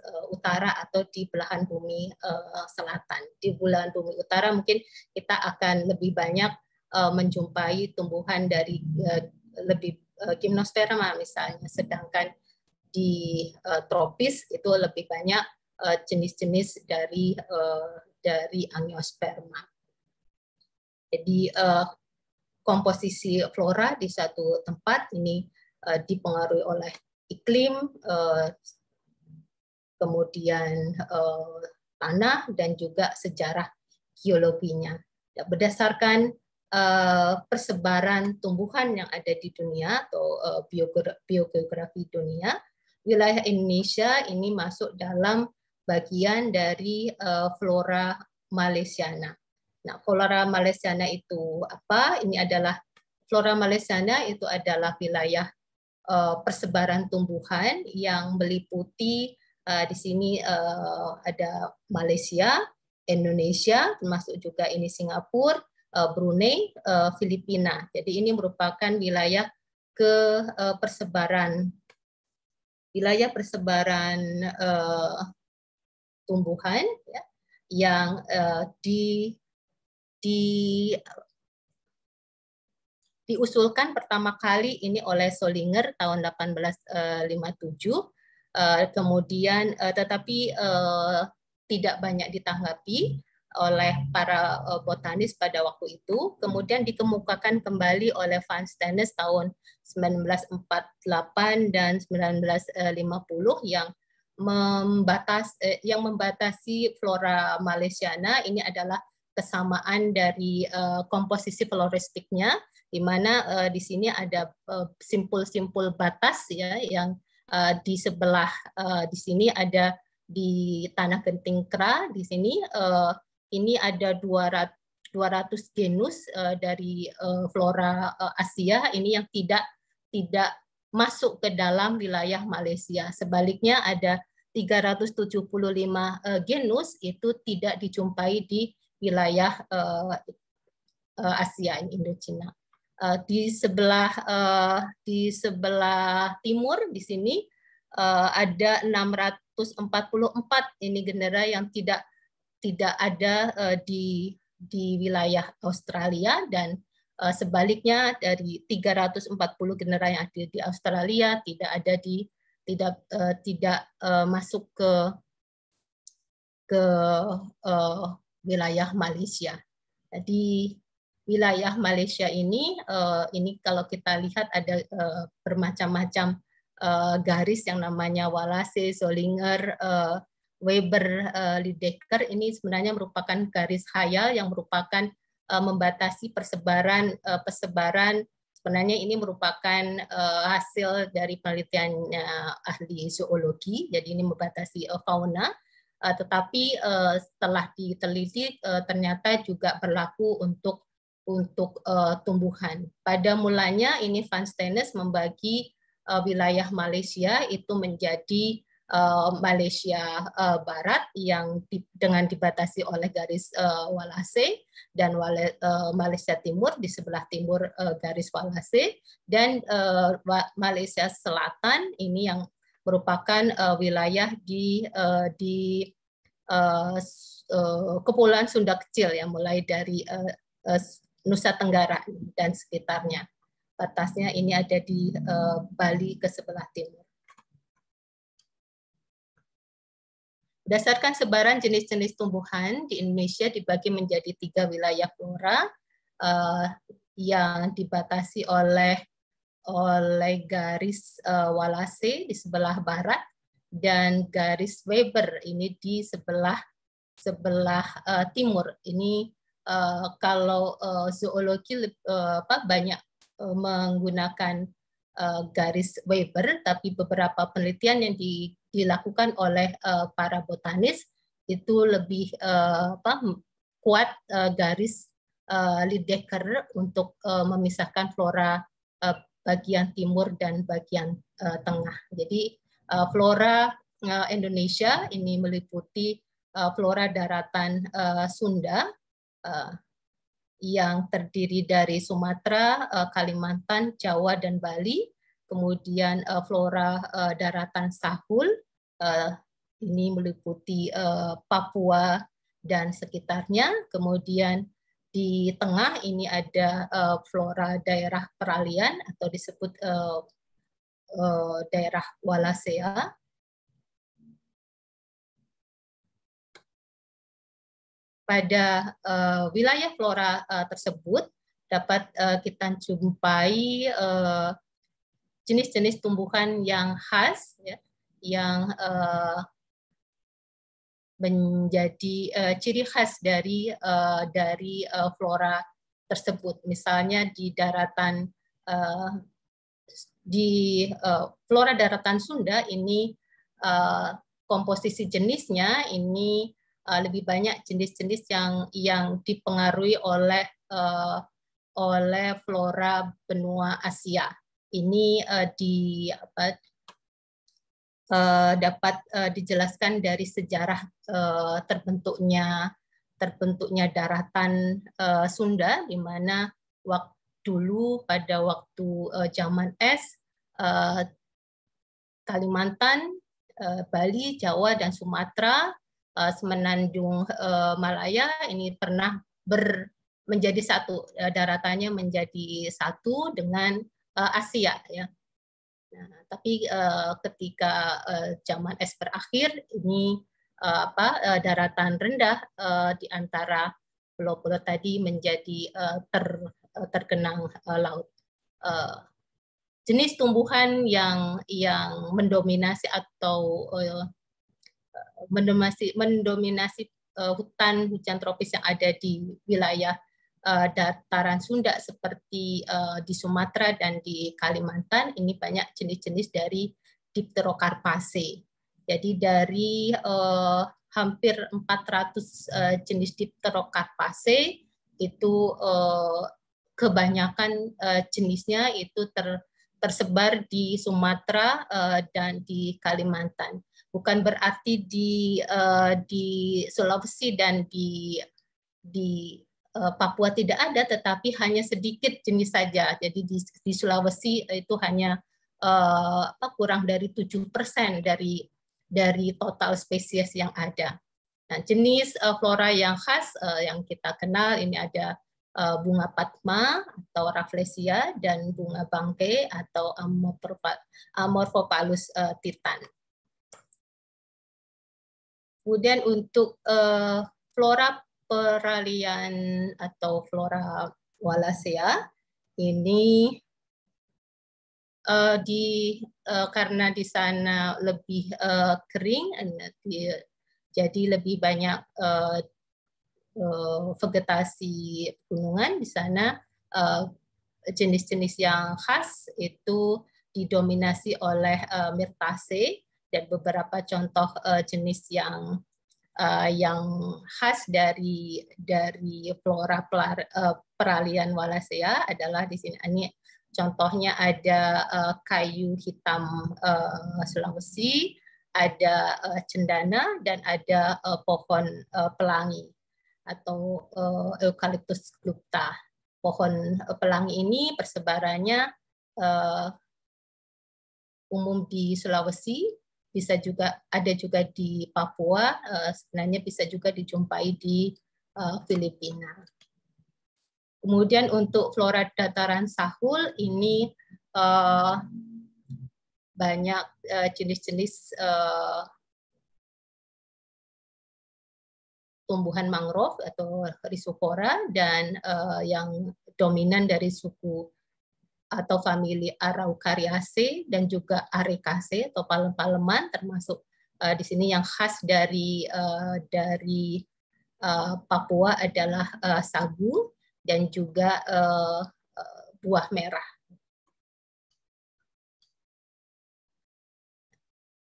uh, utara atau di belahan bumi uh, selatan. Di belahan bumi utara mungkin kita akan lebih banyak uh, menjumpai tumbuhan dari uh, lebih uh, gymnosperma misalnya, sedangkan di uh, tropis itu lebih banyak jenis-jenis uh, dari uh, dari angiosperma. Jadi uh, komposisi flora di satu tempat ini uh, dipengaruhi oleh iklim, uh, kemudian eh, tanah dan juga sejarah geologinya. Berdasarkan eh, persebaran tumbuhan yang ada di dunia atau eh, biogeografi dunia, wilayah Indonesia ini masuk dalam bagian dari flora Malaysiana. Nah, flora Malaysiana itu apa? Ini adalah flora Malaysiana itu adalah wilayah persebaran tumbuhan yang meliputi Uh, di sini uh, ada Malaysia, Indonesia, termasuk juga ini Singapura, uh, Brunei, uh, Filipina. Jadi ini merupakan wilayah ke uh, persebaran wilayah persebaran uh, tumbuhan ya, yang uh, di di diusulkan pertama kali ini oleh Solinger tahun 1857 Eh, kemudian uh, tetapi uh, tidak banyak ditanggapi oleh para uh, botanis pada waktu itu, kemudian dikemukakan kembali oleh Van Stennes tahun 1948 dan 1950 yang membatas eh, yang membatasi flora Malaysiana ini adalah kesamaan dari uh, komposisi floristiknya di mana uh, di sini ada simpul-simpul uh, batas ya yang uh, di sebelah uh, di sini ada di tanah genting kera di sini uh, ini ada 200 200 genus uh, dari uh, flora uh, Asia ini yang tidak tidak masuk ke dalam wilayah Malaysia. Sebaliknya ada 375 uh, genus itu tidak dijumpai di wilayah uh, uh, Asia Indochina. Uh, di sebelah uh, di sebelah timur di sini uh, ada 644 ini genera yang tidak tidak ada uh, di di wilayah Australia dan uh, sebaliknya dari 340 genera yang ada di Australia tidak ada di tidak uh, tidak uh, masuk ke ke uh, wilayah Malaysia. Jadi wilayah Malaysia ini uh, ini kalau kita lihat ada uh, bermacam-macam uh, garis yang namanya Wallace, Solinger, uh, Weber, uh, Lidecker ini sebenarnya merupakan garis khayal yang merupakan uh, membatasi persebaran uh, persebaran sebenarnya ini merupakan uh, hasil dari penelitian ahli zoologi jadi ini membatasi uh, fauna uh, tetapi uh, setelah diteliti uh, ternyata juga berlaku untuk untuk uh, tumbuhan. Pada mulanya ini Van Stennes membagi uh, wilayah Malaysia itu menjadi uh, Malaysia uh, Barat yang di, dengan dibatasi oleh garis uh, Walase dan wale, uh, Malaysia Timur di sebelah timur uh, garis Wallace dan uh, Malaysia Selatan ini yang merupakan uh, wilayah di uh, di uh, uh, Kepulauan Sunda Kecil yang mulai dari uh, Nusa Tenggara dan sekitarnya. Batasnya ini ada di uh, Bali ke sebelah timur. Berdasarkan sebaran jenis-jenis tumbuhan di Indonesia dibagi menjadi tiga wilayah flora uh, yang dibatasi oleh oleh garis uh, Walase di sebelah barat dan garis Weber ini di sebelah sebelah uh, timur. Ini uh, kalau uh, zoologi uh, apa, banyak uh, menggunakan uh, garis Weber, tapi beberapa penelitian yang di, dilakukan oleh uh, para botanis itu lebih uh, apa, kuat uh, garis uh, Lidecker untuk uh, memisahkan flora uh, bagian timur dan bagian uh, tengah. Jadi uh, flora Indonesia ini meliputi flora daratan uh, Sunda, Eh, yang terdiri dari Sumatera, eh, Kalimantan, Jawa, dan Bali, kemudian eh, flora daratan Sahul, ini meliputi Papua dan sekitarnya, kemudian di tengah ini ada flora daerah peralian atau disebut daerah Wallacea. pada uh, wilayah flora uh, tersebut dapat uh, kita jumpai jenis jenis-jenis tumbuhan yang khas ya, yang uh, menjadi uh, ciri khas dari uh, dari uh, flora tersebut misalnya di daratan uh, di uh, flora daratan Sunda ini uh, komposisi jenisnya ini uh, lebih banyak jenis-jenis yang yang dipengaruhi oleh uh, oleh flora benua Asia. Ini uh, di apa, uh, dapat uh, dijelaskan dari sejarah uh, terbentuknya terbentuknya daratan uh, Sunda di mana waktu dulu pada waktu uh, zaman es uh, Kalimantan, uh, Bali, Jawa dan Sumatera uh, Semenanjung uh, Malaya ini pernah ber menjadi satu uh, daratannya menjadi satu dengan uh, Asia ya. Nah, tapi uh, ketika uh, zaman es berakhir ini uh, apa uh, daratan rendah uh, di antara pulau-pulau tadi menjadi uh, ter uh, tergenang uh, laut. Uh, jenis tumbuhan yang yang mendominasi atau uh, mendominasi, mendominasi uh, hutan hujan tropis yang ada di wilayah uh, dataran Sunda seperti uh, di Sumatera dan di Kalimantan ini banyak jenis-jenis dari Dipterocarpaceae. Jadi dari uh, hampir 400 uh, jenis Dipterocarpaceae itu uh, kebanyakan uh, jenisnya itu ter, tersebar di Sumatera uh, dan di Kalimantan bukan berarti di uh, di Sulawesi dan di di uh, Papua tidak ada tetapi hanya sedikit jenis saja jadi di, di Sulawesi itu hanya uh, kurang dari tujuh persen dari dari total spesies yang ada nah jenis uh, flora yang khas uh, yang kita kenal ini ada uh, bunga patma atau rafflesia dan bunga bangke atau amorphopalus uh, titan Kemudian untuk uh, flora peralian atau flora Wallacea ya, ini uh, di uh, karena di sana lebih uh, kering, nah, jadi lebih banyak uh, vegetasi gunungan di sana jenis-jenis yang khas itu didominasi oleh uh, mirtase dan beberapa contoh uh, jenis yang uh, yang khas dari dari flora pelar, uh, eh, peralian Wallacea adalah di sini ini contohnya ada uh, kayu hitam uh, Sulawesi, ada uh, cendana dan ada uh, pohon uh, pelangi atau uh, eukaliptus glupta. Pohon uh, pelangi ini persebarannya uh, umum di Sulawesi bisa juga ada juga di Papua, eh, sebenarnya bisa juga dijumpai di eh, Filipina. Kemudian untuk flora dataran sahul ini eh, banyak jenis-jenis tumbuhan mangrove atau risopora dan yang dominan dari suku atau famili Araucariaceae dan juga Arecaceae atau palem-paleman termasuk uh, di sini yang khas dari uh, dari uh, Papua adalah uh, sagu dan juga uh, buah merah.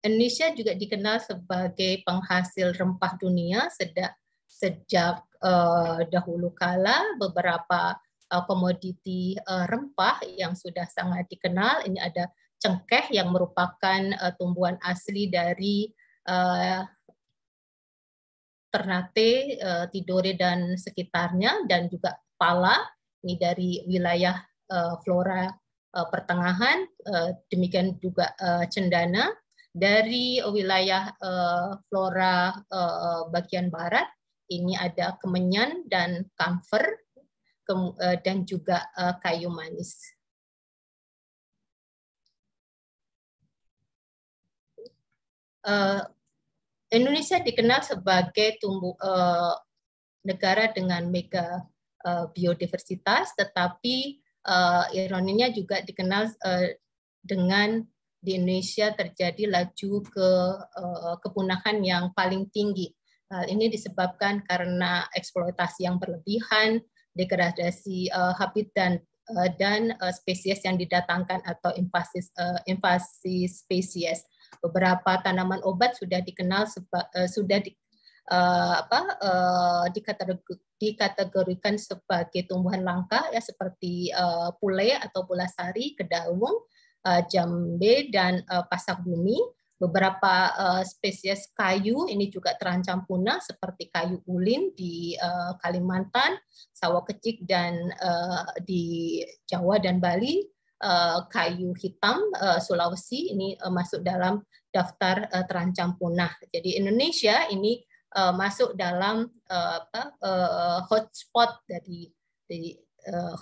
Indonesia juga dikenal sebagai penghasil rempah dunia sejak sejak uh, dahulu kala beberapa Eh, komoditi eh, rempah yang sudah sangat dikenal. Ini ada cengkeh yang merupakan eh, tumbuhan asli dari Ternate, Tidore dan sekitarnya dan juga pala ini dari wilayah flora pertengahan demikian juga cendana dari wilayah flora bagian barat ini ada kemenyan dan kamfer Eh, dan juga eh, kayu manis. Eh, Indonesia dikenal sebagai tumbuh negara dengan mega biodiversitas, tetapi ironinya juga dikenal dengan di Indonesia terjadi laju ke kepunahan yang paling tinggi. ini disebabkan karena eksploitasi yang berlebihan, degradasi uh, eh, habitat uh, dan uh, spesies yang didatangkan atau invasi uh, invasi spesies. Beberapa tanaman obat sudah dikenal seba, uh, sudah di, uh, apa uh, dikategori, dikategorikan sebagai tumbuhan langka ya seperti uh, pule atau pulasari, kedaung, uh, jambe dan uh, pasak bumi Beberapa uh, spesies kayu ini juga terancam punah seperti kayu ulin di uh, Kalimantan, sawo kecik dan uh, di Jawa dan Bali, uh, kayu hitam uh, Sulawesi ini uh, masuk dalam daftar uh, terancam punah. Jadi Indonesia ini uh, masuk dalam uh, uh, hotspot dari, dari uh,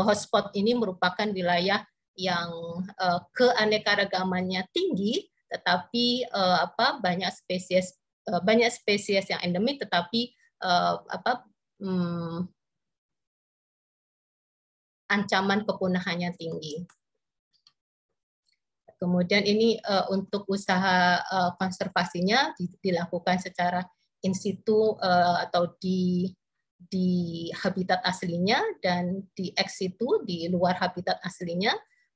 hotspot ini merupakan wilayah yang uh, keanekaragamannya tinggi tetapi uh, apa banyak spesies uh, banyak spesies yang endemik tetapi uh, apa hmm, ancaman kepunahannya tinggi. Kemudian ini uh, untuk usaha uh, konservasinya dilakukan secara in situ uh, atau di di habitat aslinya dan di ex situ di luar habitat aslinya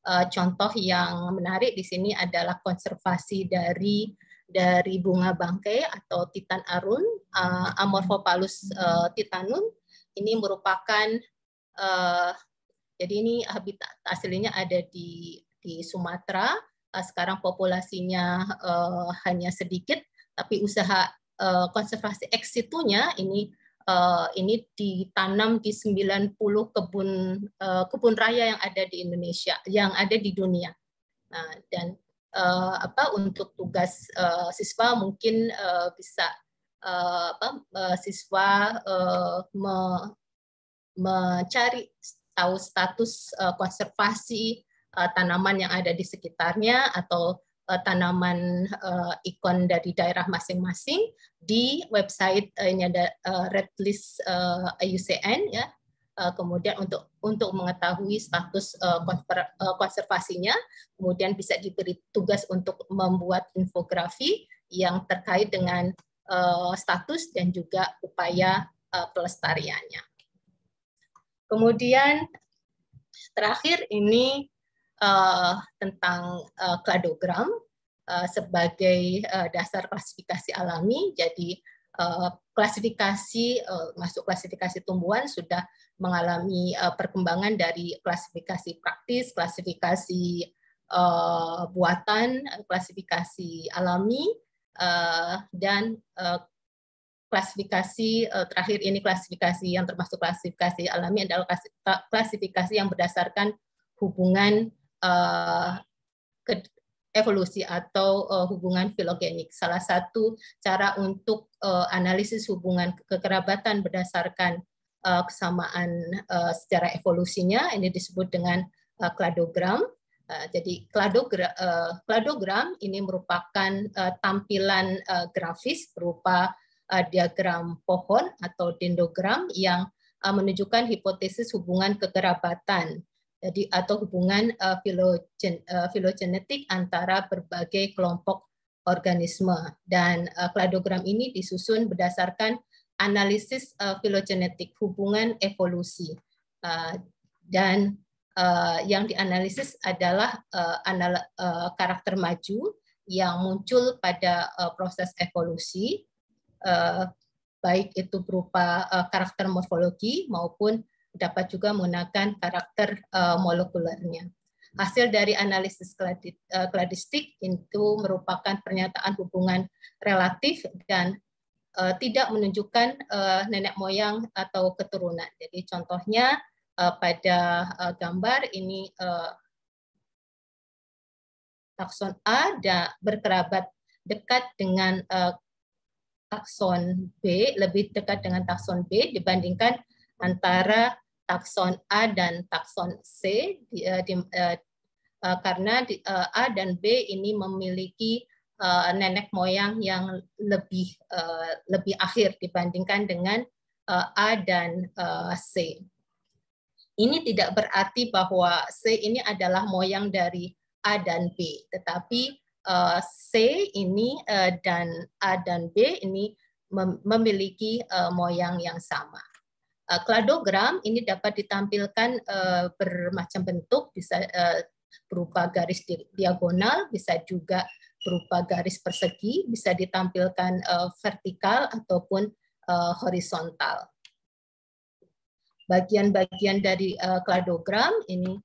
Eh, contoh yang menarik di sini adalah konservasi dari dari bunga bangkai atau titan arun uh, Amorphopalus uh, titanum ini merupakan uh, jadi ini habitat aslinya ada di di Sumatera uh, sekarang populasinya uh, hanya sedikit tapi usaha uh, konservasi eksitunya ini Eh, ini ditanam di 90 kebun eh, kebun raya yang ada di Indonesia, yang ada di dunia. Nah, dan eh, apa untuk tugas siswa mungkin bisa apa siswa mencari tahu status konservasi tanaman yang ada di sekitarnya atau uh, tanaman uh, ikon dari daerah masing-masing di website uh, ini ada uh, red list uh, IUCN ya. Uh, kemudian untuk untuk mengetahui status uh, konservasinya, kemudian bisa diberi tugas untuk membuat infografi yang terkait dengan uh, status dan juga upaya uh, pelestariannya. Kemudian terakhir ini uh, tentang uh, kladogram uh, sebagai uh, dasar klasifikasi alami. Jadi uh, klasifikasi uh, masuk klasifikasi tumbuhan sudah mengalami uh, perkembangan dari klasifikasi praktis, klasifikasi uh, buatan, klasifikasi alami, uh, dan uh, klasifikasi terakhir ini klasifikasi yang termasuk klasifikasi alami adalah klasifikasi yang berdasarkan hubungan uh, ke, evolusi atau uh, hubungan filogenik. Salah satu cara untuk uh, analisis hubungan kekerabatan berdasarkan uh, kesamaan uh, secara evolusinya ini disebut dengan uh, kladogram. Uh, jadi kladogra, uh, kladogram ini merupakan uh, tampilan uh, grafis berupa uh, diagram pohon atau dendogram yang uh, menunjukkan hipotesis hubungan kekerabatan jadi atau hubungan eh, eh, filogenetik antara berbagai kelompok organisme dan uh, kladogram ini disusun berdasarkan analisis filogenetik hubungan evolusi dan yang dianalisis adalah karakter maju yang muncul pada proses evolusi baik itu berupa karakter morfologi maupun dapat juga menggunakan karakter uh, molekulernya. Hasil dari analisis kladistik eh, itu merupakan pernyataan hubungan relatif dan uh, tidak menunjukkan uh, nenek moyang atau keturunan. Jadi contohnya uh, pada uh, gambar ini uh, takson A dan berkerabat dekat dengan uh, takson B, lebih dekat dengan takson B dibandingkan antara takson A dan takson C eh, eh, eh, karena A dan B ini memiliki nenek moyang yang lebih lebih akhir dibandingkan dengan A dan C. Ini tidak berarti bahwa C ini adalah moyang dari A dan B, tetapi C ini dan A dan B ini memiliki moyang yang sama. Eh, kladogram ini dapat ditampilkan eh, bermacam bentuk, bisa eh, berupa garis diagonal, bisa juga berupa garis persegi, bisa ditampilkan vertikal ataupun horizontal. Bagian-bagian dari kladogram ini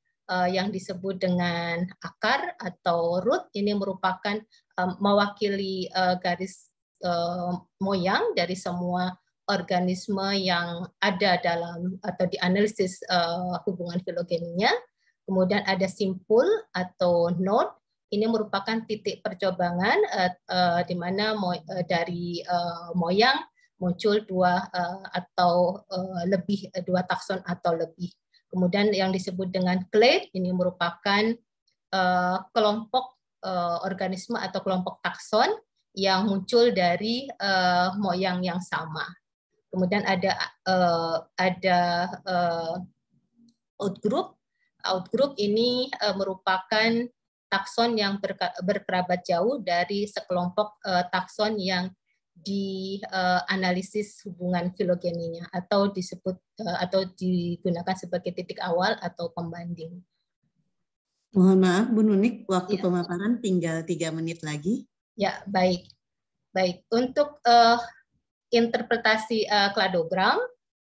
yang disebut dengan akar atau root ini merupakan mewakili garis moyang dari semua organisme yang ada dalam atau dianalisis uh, hubungan filogeninya. Kemudian ada simpul atau node. Ini merupakan titik percobangan uh, eh, uh, eh, di mana mo uh, dari uh, moyang muncul dua uh, atau uh, lebih dua takson atau lebih. Kemudian yang disebut dengan clade ini merupakan uh, kelompok uh, organisme atau kelompok takson yang muncul dari uh, moyang yang sama. Kemudian ada uh, ada uh, eh, outgroup. Outgroup ini uh, merupakan takson yang berkerabat jauh dari sekelompok uh, takson yang di uh, analisis hubungan filogeninya atau disebut uh, atau digunakan sebagai titik awal atau pembanding. Mohon maaf Bu Nunik, waktu ya. pemaparan tinggal tiga menit lagi. Ya baik, baik. Untuk uh, interpretasi uh, kladogram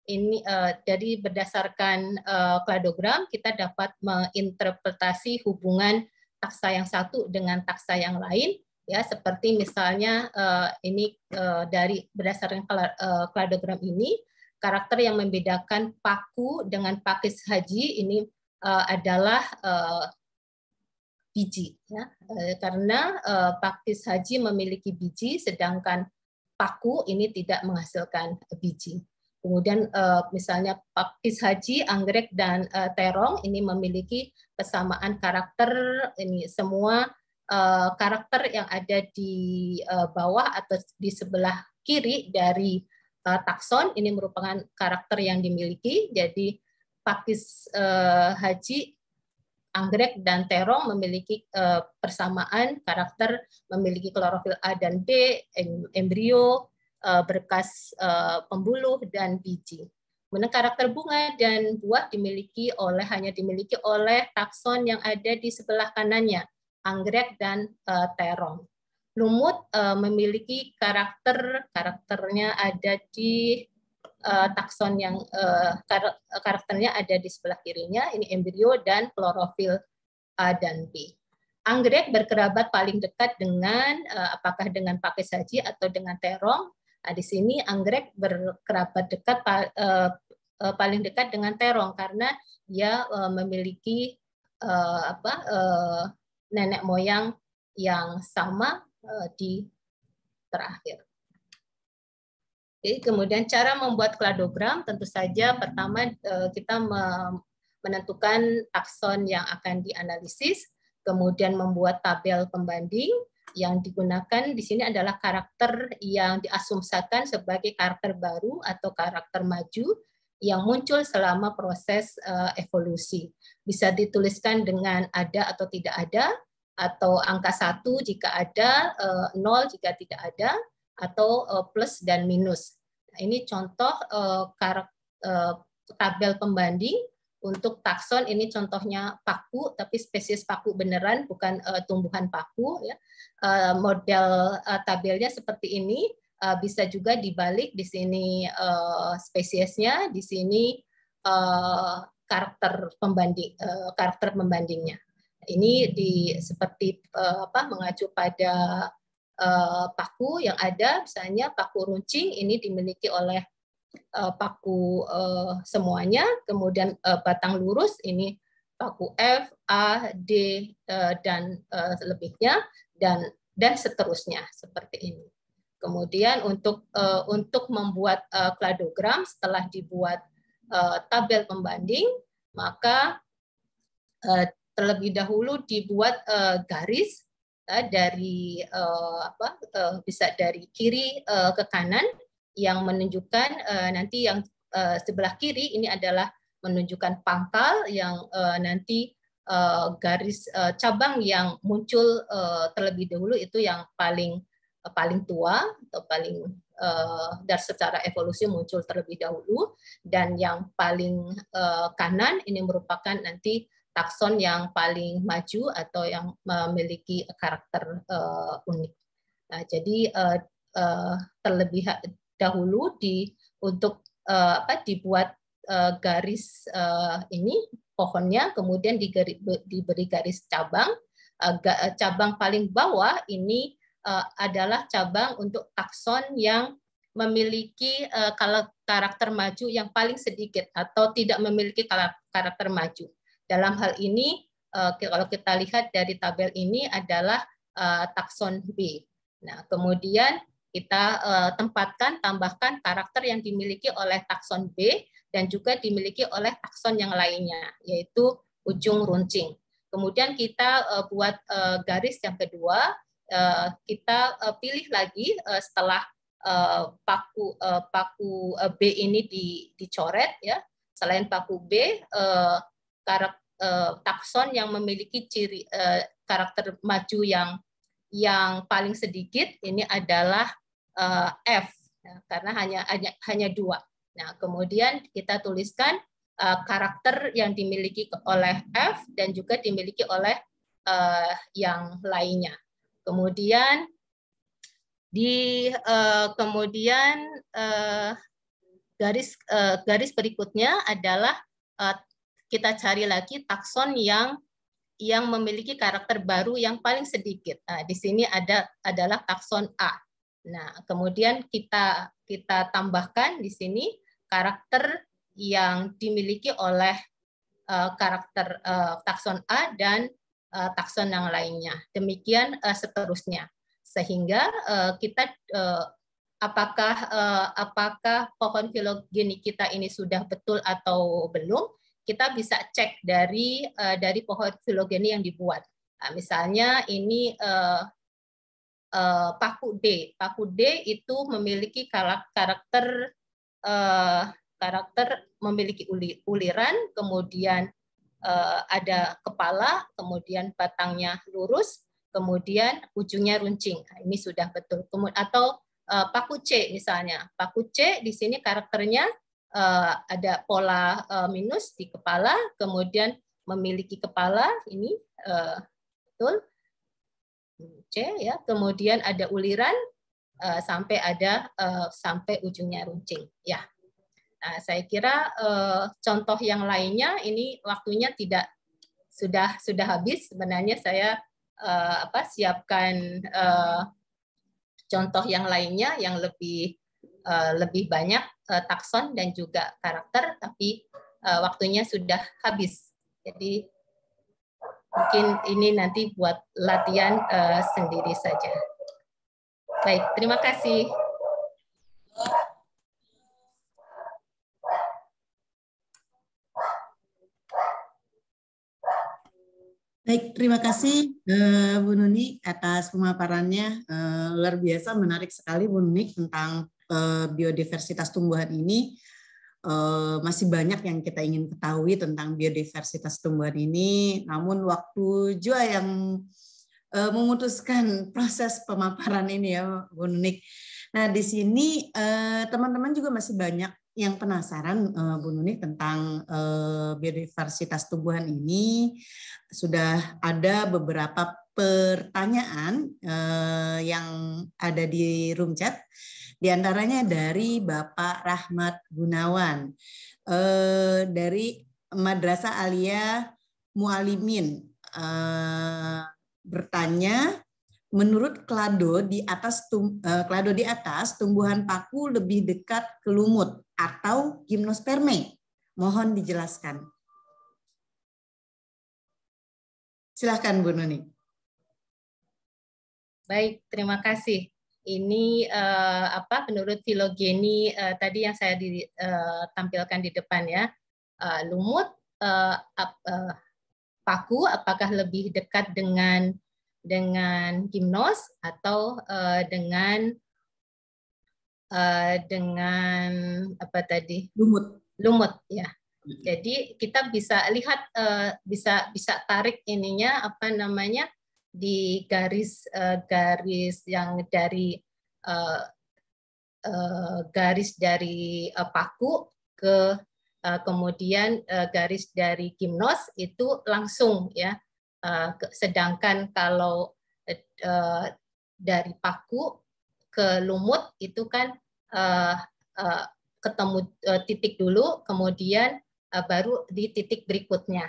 ini uh, jadi berdasarkan uh, kladogram kita dapat menginterpretasi hubungan taksa yang satu dengan taksa yang lain ya seperti misalnya uh, ini uh, dari berdasarkan kladogram ini karakter yang membedakan paku dengan pakis haji ini uh, adalah uh, biji ya karena uh, pakis haji memiliki biji sedangkan paku ini tidak menghasilkan biji. Kemudian eh, misalnya pakis haji, anggrek dan eh, terong ini memiliki kesamaan karakter ini semua eh, karakter yang ada di bawah atau di sebelah kiri dari takson ini merupakan karakter yang dimiliki. Jadi pakis haji anggrek dan terong memiliki uh, persamaan karakter, memiliki klorofil A dan B, embrio, uh, berkas uh, pembuluh dan biji. Kemudian karakter bunga dan buah dimiliki oleh hanya dimiliki oleh takson yang ada di sebelah kanannya, anggrek dan uh, terong. Lumut uh, memiliki karakter karakternya ada di uh, takson yang uh, kar karakternya ada di sebelah kirinya, ini embrio dan klorofil A dan B. Anggrek berkerabat paling dekat dengan uh, apakah dengan pakai saji atau dengan terong. Nah, di sini anggrek berkerabat dekat uh, uh, paling dekat dengan terong karena dia uh, memiliki uh, apa uh, nenek moyang yang sama uh, di terakhir. Jadi kemudian cara membuat kladogram tentu saja pertama eh, kita menentukan takson yang akan dianalisis, kemudian membuat tabel pembanding yang digunakan di sini adalah karakter yang diasumsikan sebagai karakter baru atau karakter maju yang muncul selama proses eh, evolusi. Bisa dituliskan dengan ada atau tidak ada, atau angka satu jika ada, eh, nol jika tidak ada, atau plus dan minus. Nah, ini contoh uh, tabel pembanding untuk takson ini contohnya paku tapi spesies paku beneran bukan uh, tumbuhan paku ya uh, model uh, tabelnya seperti ini uh, bisa juga dibalik di sini uh, spesiesnya di sini uh, karakter pembanding uh, karakter pembandingnya ini di seperti uh, apa mengacu pada Eh, paku yang ada, misalnya paku runcing ini dimiliki oleh eh, paku eh, semuanya, kemudian batang lurus ini paku F, A, D dan selebihnya dan dan seterusnya seperti ini. Kemudian untuk untuk membuat kladogram setelah dibuat tabel pembanding maka terlebih dahulu dibuat garis Eh, dari eh, apa eh, bisa dari kiri ke kanan yang menunjukkan nanti yang sebelah kiri ini adalah menunjukkan pangkal yang nanti garis cabang yang muncul terlebih dahulu itu yang paling paling tua atau paling uh, dan secara evolusi muncul terlebih dahulu dan yang paling uh, kanan ini merupakan nanti takson yang paling maju atau yang memiliki karakter uh, unik. Nah, jadi uh, uh, terlebih dahulu di untuk uh, apa dibuat uh, garis uh, ini pohonnya, kemudian digeri, diberi garis cabang. cabang paling bawah ini adalah cabang untuk takson yang memiliki karakter maju yang paling sedikit atau tidak memiliki karakter maju. Dalam hal ini, eh, kalau kita lihat dari tabel ini adalah eh, takson B. Nah, kemudian kita eh, tempatkan, tambahkan karakter yang dimiliki oleh takson B dan juga dimiliki oleh takson yang lainnya, yaitu ujung runcing. Kemudian kita buat garis yang kedua, kita pilih lagi setelah paku paku B ini dicoret ya. Selain paku B, karakter eh, takson yang memiliki ciri eh, karakter maju yang yang paling sedikit ini adalah eh, F ya, karena hanya hanya hanya dua. Nah kemudian kita tuliskan eh, karakter yang dimiliki oleh F dan juga dimiliki oleh yang lainnya. Kemudian di kemudian garis garis berikutnya adalah kita cari lagi takson yang yang memiliki karakter baru yang paling sedikit. Nah, di sini ada adalah takson A. Nah, kemudian kita kita tambahkan di sini karakter yang dimiliki oleh uh, karakter uh, eh, takson A dan uh, eh, takson yang lainnya. Demikian uh, seterusnya. Sehingga uh, kita uh, apakah apakah pohon filogeni kita ini sudah betul atau belum? kita bisa cek dari uh, dari pohon filogeni yang dibuat. Nah, misalnya ini uh, uh, paku D. Paku D itu memiliki karakter uh, karakter memiliki uliran, kemudian uh, ada kepala, kemudian batangnya lurus, kemudian ujungnya runcing. Nah, ini sudah betul. Kemudian atau uh, paku C misalnya. Paku C di sini karakternya uh, ada pola uh, minus di kepala, kemudian memiliki kepala ini uh, betul C ya, kemudian ada uliran uh, sampai ada uh, sampai ujungnya runcing ya. Nah, saya kira uh, contoh yang lainnya ini waktunya tidak sudah sudah habis sebenarnya saya uh, apa siapkan uh, contoh yang lainnya yang lebih uh, lebih banyak uh, takson dan juga karakter, tapi uh, waktunya sudah habis. Jadi mungkin ini nanti buat latihan uh, sendiri saja. Baik, terima kasih. Baik, terima kasih Bu Nuni atas pemaparannya. luar biasa menarik sekali Bu Nuni tentang Eh, biodiversitas tumbuhan ini eh, masih banyak yang kita ingin ketahui tentang biodiversitas tumbuhan ini. Namun waktu juga yang eh, memutuskan proses pemaparan ini ya, Bu Nunik. Nah di sini teman-teman juga masih banyak yang penasaran Bu Nunik tentang biodiversitas tumbuhan ini sudah ada beberapa pertanyaan yang ada di room chat di antaranya dari Bapak Rahmat Gunawan, eh, dari Madrasah Alia Mualimin eh, bertanya, menurut Klado di atas tum, eh, Klado di atas tumbuhan paku lebih dekat ke lumut atau gimnosperme. Mohon dijelaskan. Silahkan Bu Nuni. Baik, terima kasih ini uh, apa menurut filogeni uh, eh, tadi yang saya di, eh, tampilkan di depan ya uh, lumut uh, uh, paku apakah lebih dekat dengan dengan gimnos atau uh, dengan uh, dengan apa tadi lumut lumut ya jadi kita bisa lihat uh, bisa bisa tarik ininya apa namanya di garis uh, garis yang dari uh, uh, garis dari uh, paku ke uh, kemudian uh, garis dari gimnos itu langsung ya uh, ke, sedangkan kalau uh, dari paku ke lumut itu kan uh, uh, ketemu uh, titik dulu kemudian uh, baru di titik berikutnya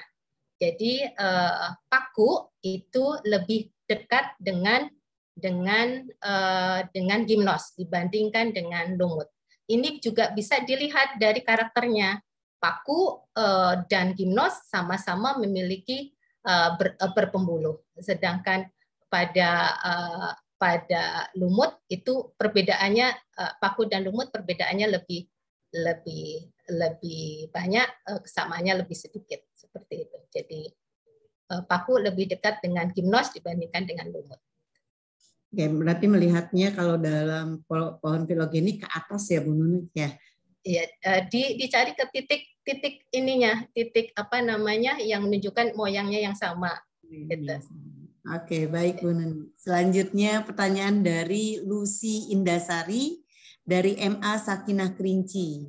jadi uh, paku itu lebih dekat dengan dengan uh, dengan gimnos dibandingkan dengan lumut. Ini juga bisa dilihat dari karakternya. Paku uh, dan gimnos sama-sama memiliki uh, ber, uh, berpembuluh, sedangkan pada uh, pada lumut itu perbedaannya uh, paku dan lumut perbedaannya lebih lebih lebih banyak kesamaannya lebih sedikit seperti itu. Jadi eh, paku lebih dekat dengan gimnos dibandingkan dengan lumut. Oke, berarti melihatnya kalau dalam pohon filogeni ke atas ya Bu Nuni ya. Iya, eh, di, dicari ke titik titik ininya, titik apa namanya yang menunjukkan moyangnya yang sama. Gitu. Oke, baik Bu Nuni. Selanjutnya pertanyaan dari Lucy Indasari dari MA Sakinah Kerinci.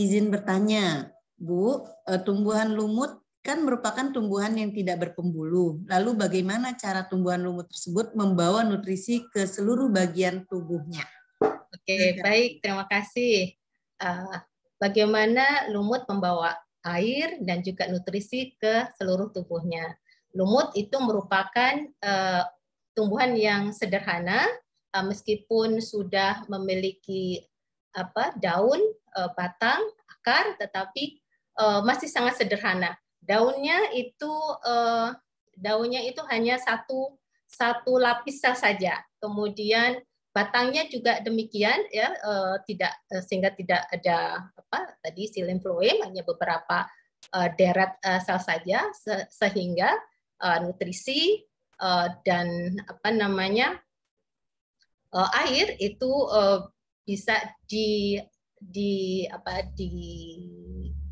Izin bertanya, Bu, eh, tumbuhan lumut kan merupakan tumbuhan yang tidak berpembuluh. Lalu bagaimana cara tumbuhan lumut tersebut membawa nutrisi ke seluruh bagian tubuhnya? Oke, baik. Terima kasih. Eh, bagaimana lumut membawa air dan juga nutrisi ke seluruh tubuhnya? Lumut itu merupakan eh, tumbuhan yang sederhana, eh, meskipun sudah memiliki apa daun, batang, akar, tetapi masih sangat sederhana Daunnya itu uh, daunnya itu hanya satu satu lapis saja. Kemudian batangnya juga demikian ya uh, tidak uh, sehingga tidak ada apa tadi silim phloem hanya beberapa uh, deret uh, sel saja se sehingga uh, nutrisi uh, dan apa namanya uh, air itu uh, bisa di di apa di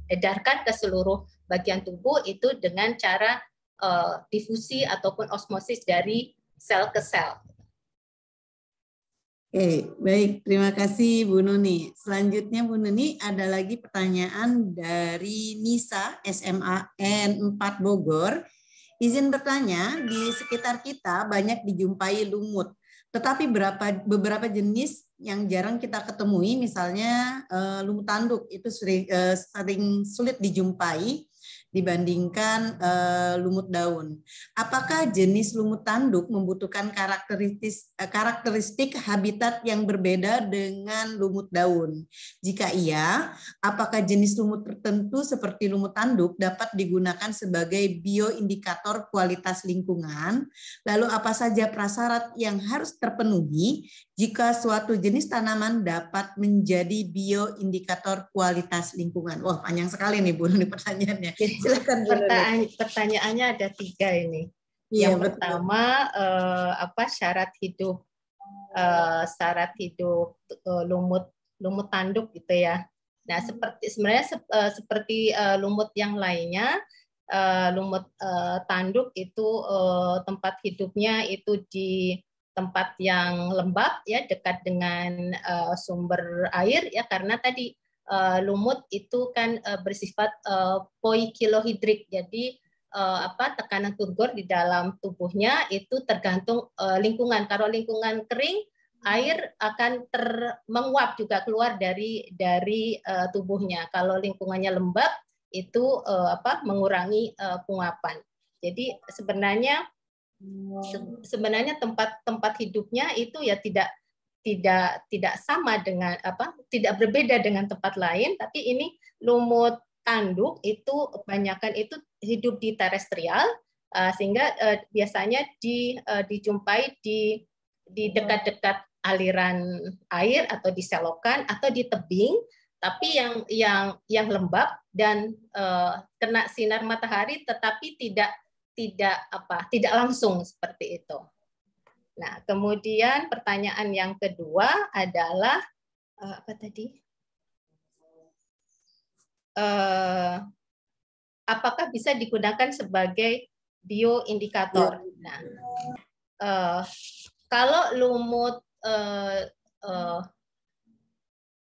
diedarkan ke seluruh bagian tubuh itu dengan cara uh, difusi ataupun osmosis dari sel ke sel. Oke, baik. Terima kasih Bu Nuni. Selanjutnya Bu Nuni ada lagi pertanyaan dari Nisa SMA N 4 Bogor. Izin bertanya, di sekitar kita banyak dijumpai lumut, tetapi berapa, beberapa jenis yang jarang kita ketemui misalnya eh, lumut tanduk itu eh, sering sulit dijumpai dibandingkan uh, lumut daun. Apakah jenis lumut tanduk membutuhkan karakteristik, uh, eh, karakteristik habitat yang berbeda dengan lumut daun? Jika iya, apakah jenis lumut tertentu seperti lumut tanduk dapat digunakan sebagai bioindikator kualitas lingkungan? Lalu apa saja prasyarat yang harus terpenuhi jika suatu jenis tanaman dapat menjadi bioindikator kualitas lingkungan? Wah, panjang sekali nih Bu ini pertanyaannya. Silakan. Pertanyaan, pertanyaannya ada tiga ini. Iya, yang betul. pertama eh, apa syarat hidup eh, syarat hidup eh, lumut lumut tanduk gitu ya. Nah seperti sebenarnya se, eh, seperti eh, lumut yang lainnya eh, lumut eh, tanduk itu eh, tempat hidupnya itu di tempat yang lembab ya dekat dengan uh, sumber air ya karena tadi uh, lumut itu kan uh, bersifat uh, eh, poikilohidrik. Jadi uh, apa tekanan turgor di dalam tubuhnya itu tergantung uh, lingkungan. Kalau lingkungan kering, air akan ter menguap juga keluar dari dari uh, tubuhnya. Kalau lingkungannya lembab, itu uh, apa mengurangi uh, penguapan. Jadi sebenarnya sebenarnya tempat-tempat hidupnya itu ya tidak tidak tidak sama dengan apa tidak berbeda dengan tempat lain tapi ini lumut tanduk itu kebanyakan itu hidup di terestrial uh, sehingga uh, biasanya di uh, dijumpai di di dekat-dekat aliran air atau di selokan atau di tebing tapi yang yang yang lembab dan uh, kena sinar matahari tetapi tidak tidak apa tidak langsung seperti itu. Nah, kemudian pertanyaan yang kedua adalah uh, apa tadi? Uh, apakah bisa digunakan sebagai bioindikator? Iya. Nah, uh, kalau lumut uh, uh,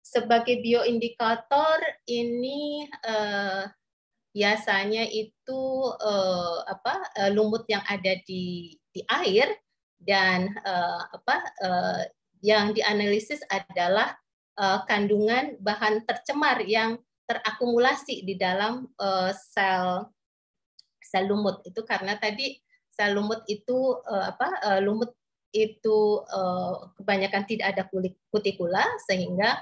sebagai bioindikator ini uh, biasanya itu uh, apa uh, lumut yang ada di di air dan uh, apa uh, yang dianalisis adalah uh, kandungan bahan tercemar yang terakumulasi di dalam uh, sel sel lumut itu karena tadi sel lumut itu uh, apa uh, lumut itu uh, kebanyakan tidak ada kulit kutikula sehingga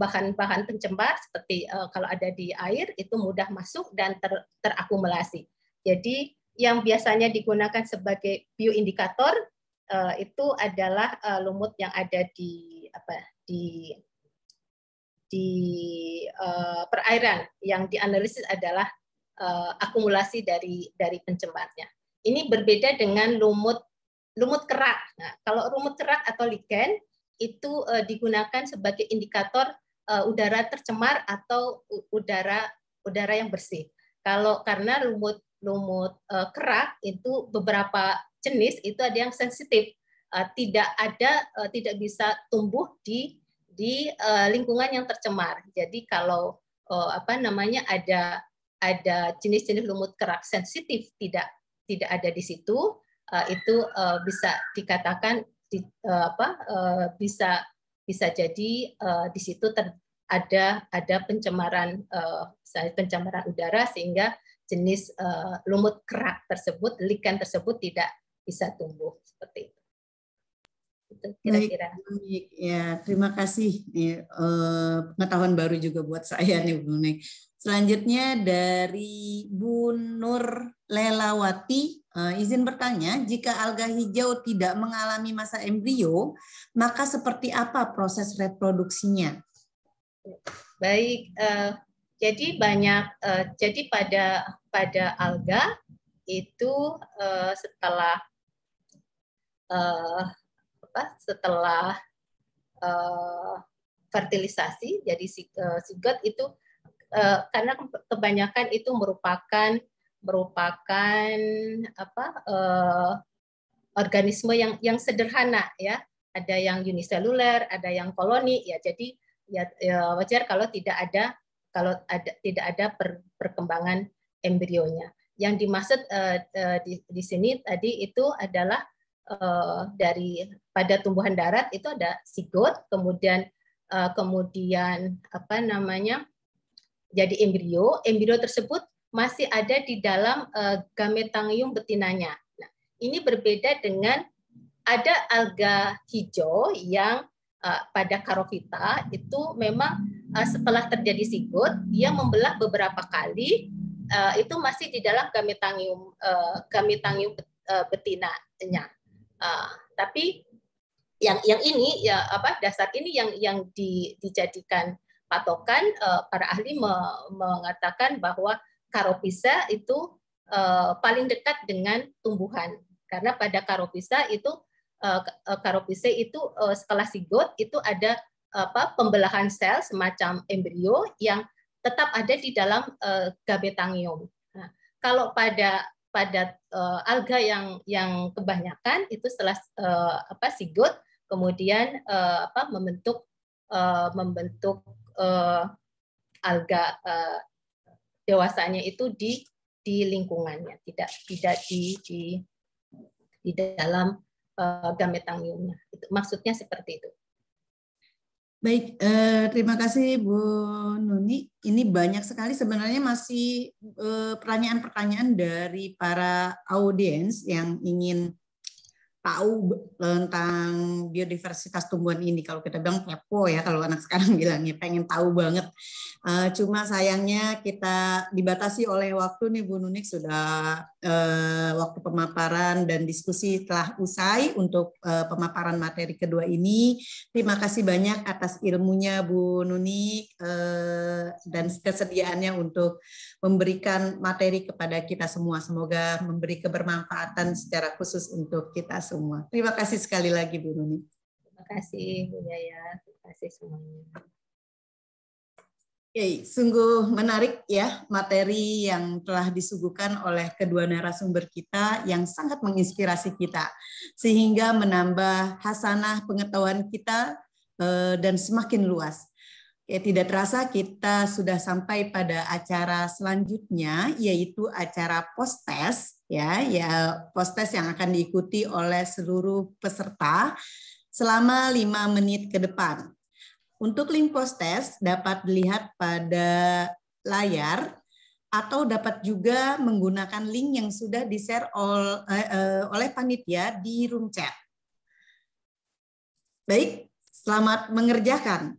bahan-bahan pencemar seperti kalau ada di air itu mudah masuk dan ter, terakumulasi. Jadi yang biasanya digunakan sebagai bioindikator uh, itu adalah uh, lumut yang ada di apa di di uh, perairan yang dianalisis adalah uh, akumulasi dari dari pencemarnya. Ini berbeda dengan lumut lumut kerak. Nah, kalau lumut kerak atau ligen itu uh, digunakan sebagai indikator uh, udara tercemar atau udara udara yang bersih. Kalau karena lumut lumut uh, kerak itu beberapa jenis itu ada yang sensitif uh, tidak ada uh, tidak bisa tumbuh di di uh, lingkungan yang tercemar. Jadi kalau uh, apa namanya ada ada jenis-jenis lumut kerak sensitif tidak tidak ada di situ uh, itu uh, bisa dikatakan di, uh, apa uh, bisa bisa jadi uh, di situ ada ada pencemaran uh, pencemaran udara sehingga jenis uh, lumut kerak tersebut, likan tersebut tidak bisa tumbuh seperti itu. kira-kira. ya, terima kasih nih uh, pengetahuan baru juga buat saya nih Bu Nek. Selanjutnya dari Bu Nur Lelawati, uh, izin bertanya, jika alga hijau tidak mengalami masa embrio, maka seperti apa proses reproduksinya? Baik, uh, jadi banyak uh, jadi pada pada alga itu uh, setelah uh, apa setelah uh, fertilisasi jadi uh, sigot itu uh, karena kebanyakan itu merupakan merupakan apa uh, organisme yang yang sederhana ya ada yang uniseluler ada yang koloni ya jadi ya, ya wajar kalau tidak ada kalau ada, tidak ada per, perkembangan embrionya. Yang dimaksud uh, di, di sini tadi itu adalah uh, dari pada tumbuhan darat itu ada zigot, kemudian uh, kemudian apa namanya jadi embrio. Embrio tersebut masih ada di dalam uh, gametangium betinanya. Nah, ini berbeda dengan ada alga hijau yang uh, pada karofita itu memang Eh, setelah terjadi sigot, dia membelah beberapa kali. Eh, itu masih di dalam gametangium uh, eh, gametangium betinanya. tapi yang yang ini ya apa dasar ini yang yang di, dijadikan patokan para ahli mengatakan bahwa karopisa itu paling dekat dengan tumbuhan karena pada karopisa itu uh, itu setelah sigot itu ada apa pembelahan sel semacam embrio yang tetap ada di dalam uh, gabetangium. Nah, kalau pada pada uh, alga yang yang kebanyakan itu setelah uh, apa sigut kemudian uh, apa membentuk uh, membentuk uh, alga uh, dewasanya itu di di lingkungannya tidak tidak di di di dalam uh, gametangiumnya. Itu, maksudnya seperti itu. Baik, eh, terima kasih Bu Nuni. Ini banyak sekali sebenarnya masih eh, pertanyaan-pertanyaan eh, dari para audiens yang ingin tahu tentang biodiversitas tumbuhan ini. Kalau kita bilang kepo ya, kalau anak sekarang bilangnya pengen tahu banget. Uh, cuma sayangnya kita dibatasi oleh waktu nih Bu Nunik sudah uh, waktu pemaparan dan diskusi telah usai untuk uh, pemaparan materi kedua ini. Terima kasih banyak atas ilmunya Bu Nunik uh, dan kesediaannya untuk memberikan materi kepada kita semua. Semoga memberi kebermanfaatan secara khusus untuk kita semua. Terima kasih sekali lagi Bu Nuni. Terima kasih Bu Yaya. Terima kasih semuanya. okay, sungguh menarik ya materi yang telah disuguhkan oleh kedua narasumber kita yang sangat menginspirasi kita sehingga menambah hasanah pengetahuan kita eh, dan semakin luas. Ya, tidak terasa kita sudah sampai pada acara selanjutnya yaitu acara post test ya, ya post test yang akan diikuti oleh seluruh peserta selama lima menit ke depan. Untuk link post test dapat dilihat pada layar atau dapat juga menggunakan link yang sudah di-share all, eh, eh, oleh panitia di room chat. Baik, selamat mengerjakan.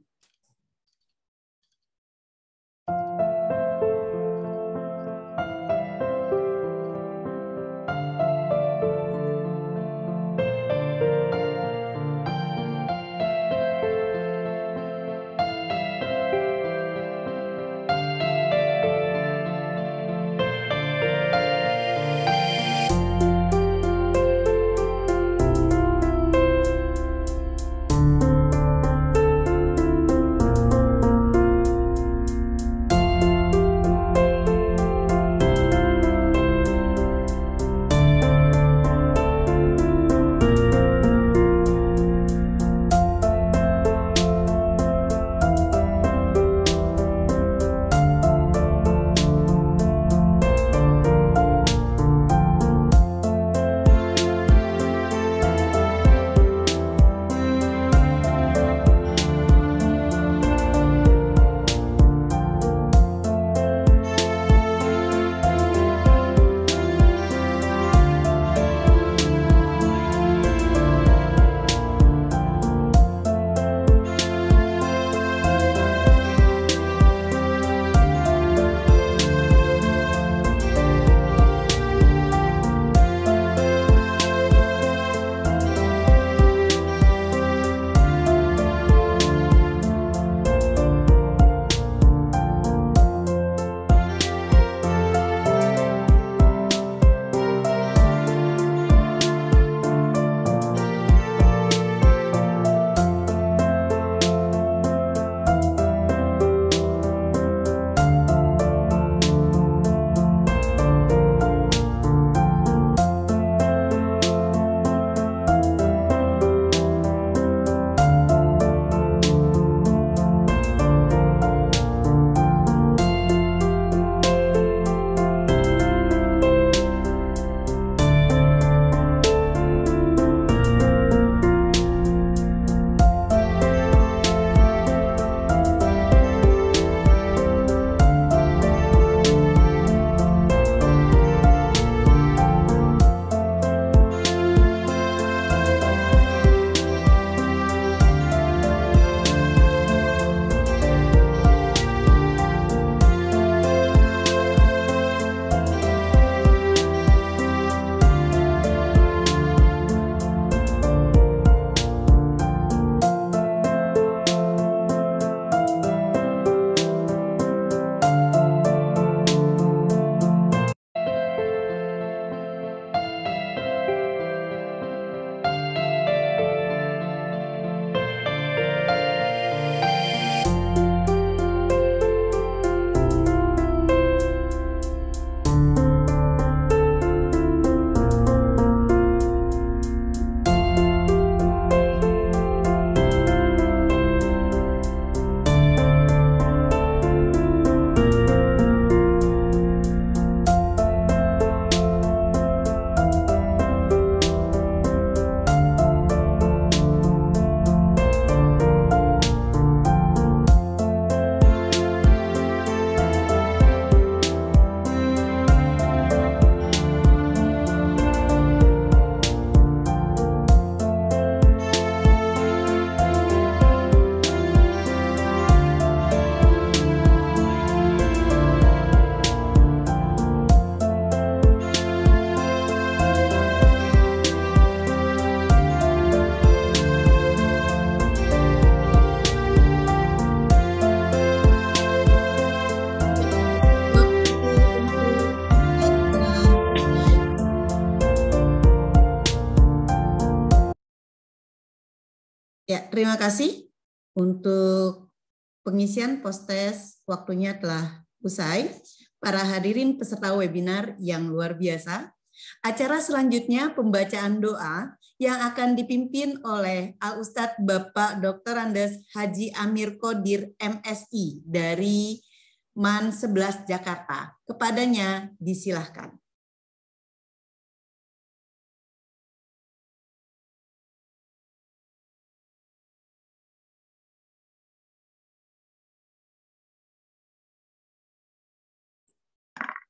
terima kasih untuk pengisian postes waktunya telah usai. Para hadirin peserta webinar yang luar biasa. Acara selanjutnya pembacaan doa yang akan dipimpin oleh Al Ustadz Bapak Dr. Andes Haji Amir Kodir MSI dari MAN 11 Jakarta. Kepadanya disilahkan.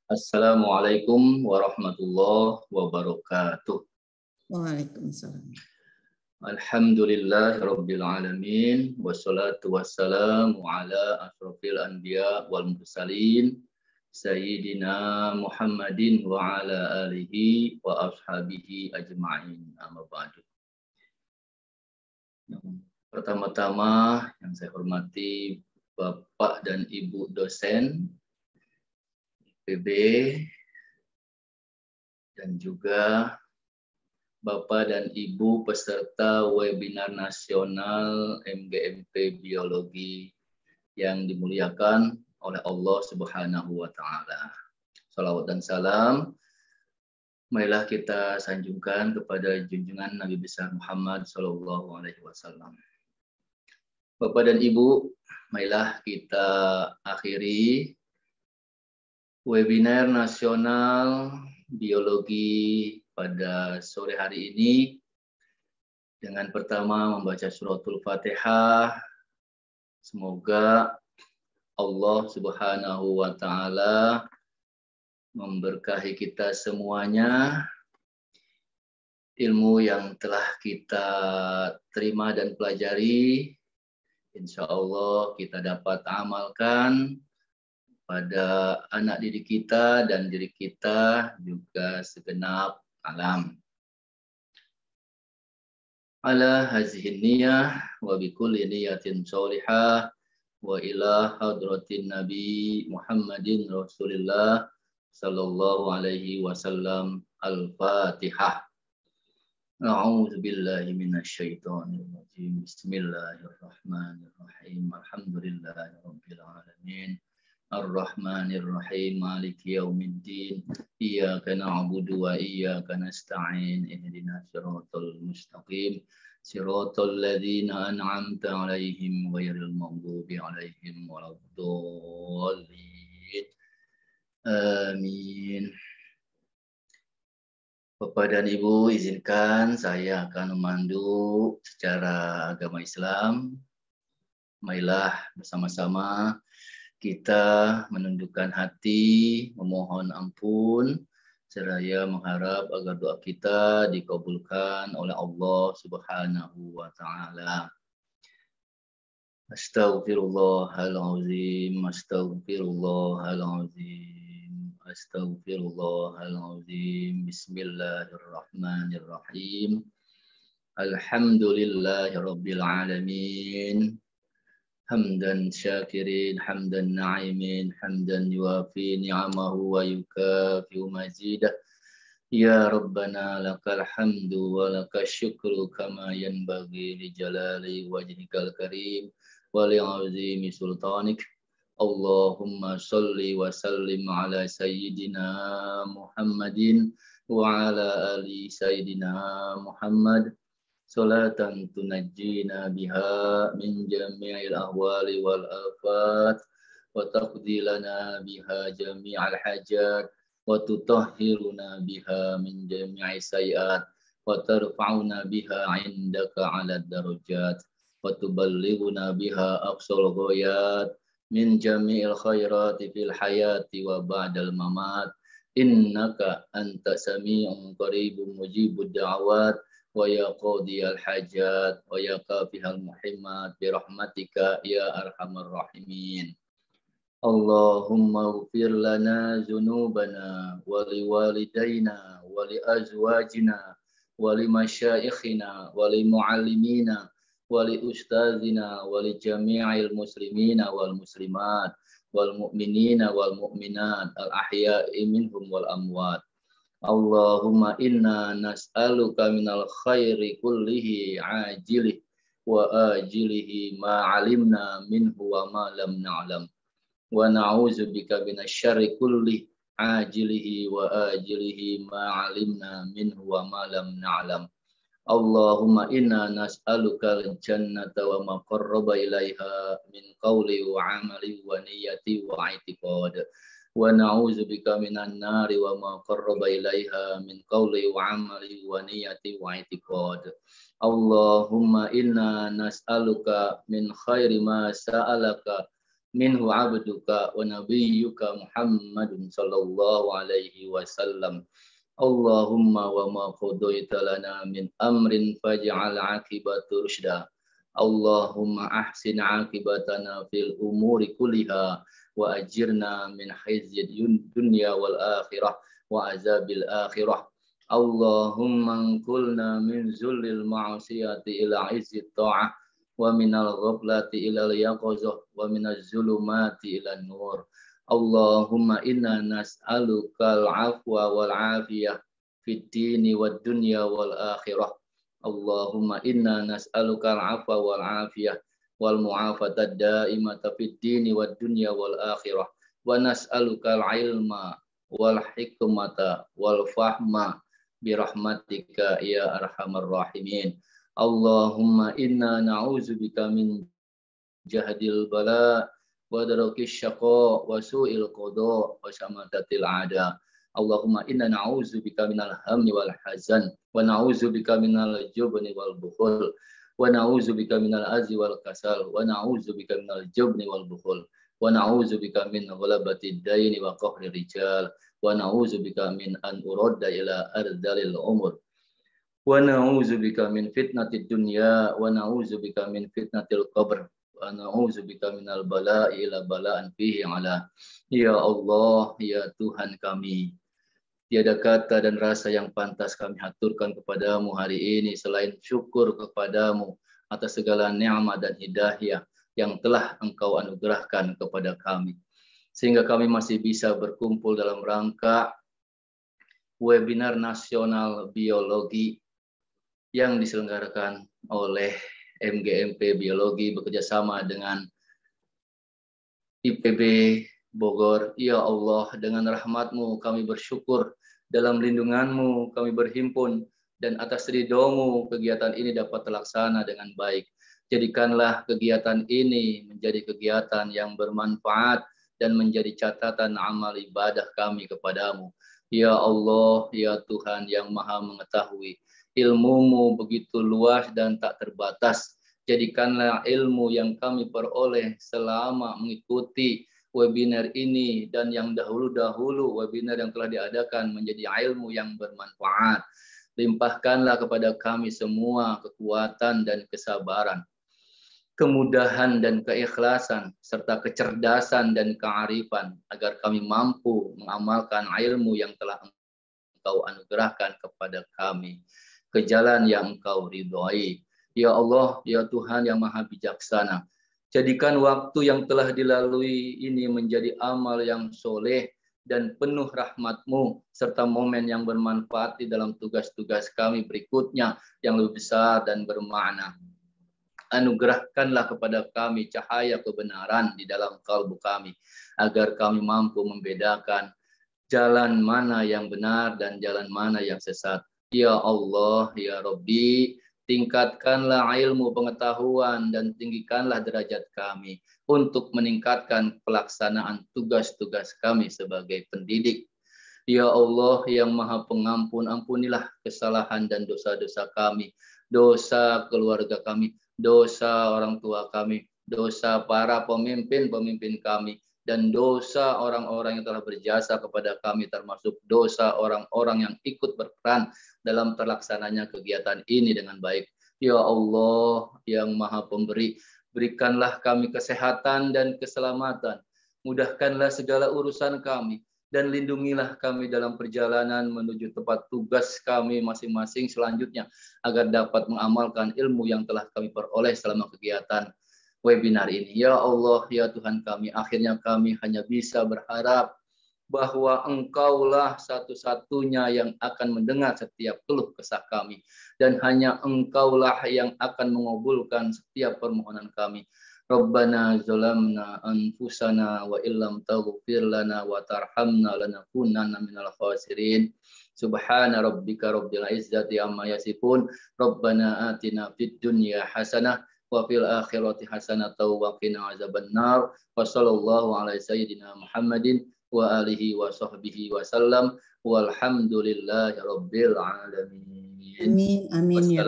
Assalamualaikum warahmatullahi wabarakatuh. Waalaikumsalam. Alhamdulillah Rabbil Alamin Wassalatu wassalamu ala asrofil anbiya wal mursalin Sayyidina Muhammadin wa ala alihi wa ashabihi ajma'in amma ba'du Pertama-tama yang saya hormati Bapak dan Ibu dosen PB dan juga Bapak dan Ibu peserta webinar nasional MGMP Biologi yang dimuliakan oleh Allah Subhanahu wa taala. Salawat dan salam marilah kita sanjungkan kepada junjungan Nabi besar Muhammad sallallahu alaihi wasallam. Bapak dan Ibu, marilah kita akhiri webinar nasional biologi pada sore hari ini dengan pertama membaca suratul Fatihah. Semoga Allah Subhanahu wa taala memberkahi kita semuanya. Ilmu yang telah kita terima dan pelajari insya Allah kita dapat amalkan pada anak diri kita dan diri kita juga segenap alam. Ala hazihin niyah wa bikulli niyatin sholihah wa ila hadratin Nabi Muhammadin Rasulillah sallallahu alaihi wasallam al-Fatihah. أعوذ بالله من الشيطان الرجيم بسم الله الرحمن الرحيم الحمد لله رب العالمين Ar-Rahmanir-Rahim, Maliki Yawmiddin, Iyaka na'budu wa Iyaka nasta'in, Ihdina siratul mustaqim, siratul ladhina an'amta alaihim, Wairil maghubi alaihim, Waladdallin. Amin. Bapak dan Ibu izinkan saya akan memandu secara agama Islam. Mailah Bersama-sama kita menundukkan hati, memohon ampun, seraya mengharap agar doa kita dikabulkan oleh Allah Subhanahu wa taala. Astaghfirullahalazim, astaghfirullahalazim, astaghfirullahalazim. Bismillahirrahmanirrahim. Alhamdulillahirabbil alamin. حمدا شاكرين حمدا نعيمين حمدا يوافي نعمه ويكافئ مزيده يا ربنا لك الحمد ولك الشكر كما ينبغي لجلال وجهك الكريم ولعظيم سلطانك اللهم صل وسلم على سيدنا محمد وعلى آل سيدنا محمد salatan tunajjina biha min jami'il ahwali wal afat wa taqdi biha jami'al hajat wa tutahhiruna biha min jami'i sayiat wa tarfa'una biha 'indaka 'ala darajat wa tuballighuna biha aqsal ghayat min jami'il khairati fil hayati wa ba'dal mamat innaka anta sami'un qaribun mujibud da'awat ويا قاضي الحاجات ويا كافها المحمات برحمتك يا أرحم الراحمين اللهم اغفر لنا ذنوبنا ولوالدينا ولأزواجنا ولمشايخنا ولمعلمينا ولأستاذنا ولجميع المسلمين والمسلمات والمؤمنين والمؤمنات الأحياء منهم والأموات Allahumma inna nas'aluka minal khairi kullihi ajilih wa ajilihi ma alimna minhu wa ma lam na'lam wa na'udzu bika minasyarri kulli ajilihi wa ajilihi ma alimna minhu wa ma lam na'lam Allahumma inna nas'aluka al-jannata wa ma qarraba ilaiha min qawli wa amali wa niyyati wa i'tiqad wa na'udzu bika minan nari wa ma qarraba ilaiha min qawli wa amali wa niyyati wa i'tiqad Allahumma inna nas'aluka min khairi ma sa'alaka minhu abduka wa nabiyyuka Muhammadun sallallahu alaihi wasallam Allahumma wa ma qadaita lana min amrin faj'al 'aqibatu rusyda. Allahumma ahsin 'aqibatana fil umuri kulliha وأجرنا من حيز الدنيا والآخرة وعذاب الآخرة اللهم انقلنا من ذل المعصية إلى عز الطاعة ومن الغفلة إلى اليقظة ومن الظلمات إلى النور اللهم إنا نسألك العفو والعافية في الدين والدنيا والآخرة اللهم إنا نسألك العفو والعافية wal mu'afatad da'imata fid dini wad dunya wal akhirah wa nas'aluka al ilma wal hikmata wal fahma bi rahmatika ya arhamar rahimin Allahumma inna na'udzubika min jahdil bala wa darakis syaqa wa su'il qada wa syamatatil ada Allahumma inna na'udzubika minal hamni wal hazan wa na'udzubika minal jubni wal bukhul wa na'udzu bika minal azzi wal kasal wa na'udzu bika minal jabni wal bukhul wa na'udzu bika min ghalabati daini wa qahri rijal wa na'udzu bika min an urada ila ardalil umur wa na'udzu bika min fitnatid dunya wa na'udzu bika min fitnatil qabr wa na'udzu bika minal bala'i ila bala'an fihi ala ya Allah ya Tuhan kami Tiada kata dan rasa yang pantas kami haturkan kepadamu hari ini selain syukur kepadamu atas segala nikmat dan hidayah yang telah engkau anugerahkan kepada kami. Sehingga kami masih bisa berkumpul dalam rangka webinar nasional biologi yang diselenggarakan oleh MGMP Biologi bekerjasama dengan IPB Bogor. Ya Allah, dengan rahmatmu kami bersyukur dalam lindunganmu kami berhimpun, dan atas ridomu kegiatan ini dapat terlaksana dengan baik. Jadikanlah kegiatan ini menjadi kegiatan yang bermanfaat dan menjadi catatan amal ibadah kami kepadamu. Ya Allah, ya Tuhan yang maha mengetahui, ilmumu begitu luas dan tak terbatas. Jadikanlah ilmu yang kami peroleh selama mengikuti webinar ini dan yang dahulu-dahulu webinar yang telah diadakan menjadi ilmu yang bermanfaat. Limpahkanlah kepada kami semua kekuatan dan kesabaran, kemudahan dan keikhlasan, serta kecerdasan dan kearifan agar kami mampu mengamalkan ilmu yang telah Engkau anugerahkan kepada kami ke jalan yang Engkau ridhoi. Ya Allah, ya Tuhan yang Maha Bijaksana, Jadikan waktu yang telah dilalui ini menjadi amal yang soleh dan penuh rahmatmu serta momen yang bermanfaat di dalam tugas-tugas kami berikutnya yang lebih besar dan bermakna. Anugerahkanlah kepada kami cahaya kebenaran di dalam kalbu kami, agar kami mampu membedakan jalan mana yang benar dan jalan mana yang sesat. Ya Allah, Ya Rabbi, Tingkatkanlah ilmu pengetahuan dan tinggikanlah derajat kami untuk meningkatkan pelaksanaan tugas-tugas kami sebagai pendidik. Ya Allah yang maha pengampun, ampunilah kesalahan dan dosa-dosa kami, dosa keluarga kami, dosa orang tua kami, dosa para pemimpin-pemimpin kami, dan dosa orang-orang yang telah berjasa kepada kami termasuk dosa orang-orang yang ikut berperan dalam terlaksananya kegiatan ini dengan baik. Ya Allah yang maha pemberi, berikanlah kami kesehatan dan keselamatan. Mudahkanlah segala urusan kami dan lindungilah kami dalam perjalanan menuju tempat tugas kami masing-masing selanjutnya agar dapat mengamalkan ilmu yang telah kami peroleh selama kegiatan webinar ini. Ya Allah, ya Tuhan kami, akhirnya kami hanya bisa berharap bahwa engkaulah satu-satunya yang akan mendengar setiap keluh kesah kami dan hanya engkaulah yang akan mengabulkan setiap permohonan kami. Rabbana zalamna anfusana wa illam taghfir lana wa tarhamna lanakunanna minal khasirin. Subhana rabbika rabbil izzati amma yasifun. Rabbana atina fid dunya hasanah wa fil akhirati hasanah wa qina azabannar. wassallallahu ala sayyidina Muhammadin wa alihi wa sahbihi wa sallam walhamdulillahi rabbil alamin. Amin amin ya.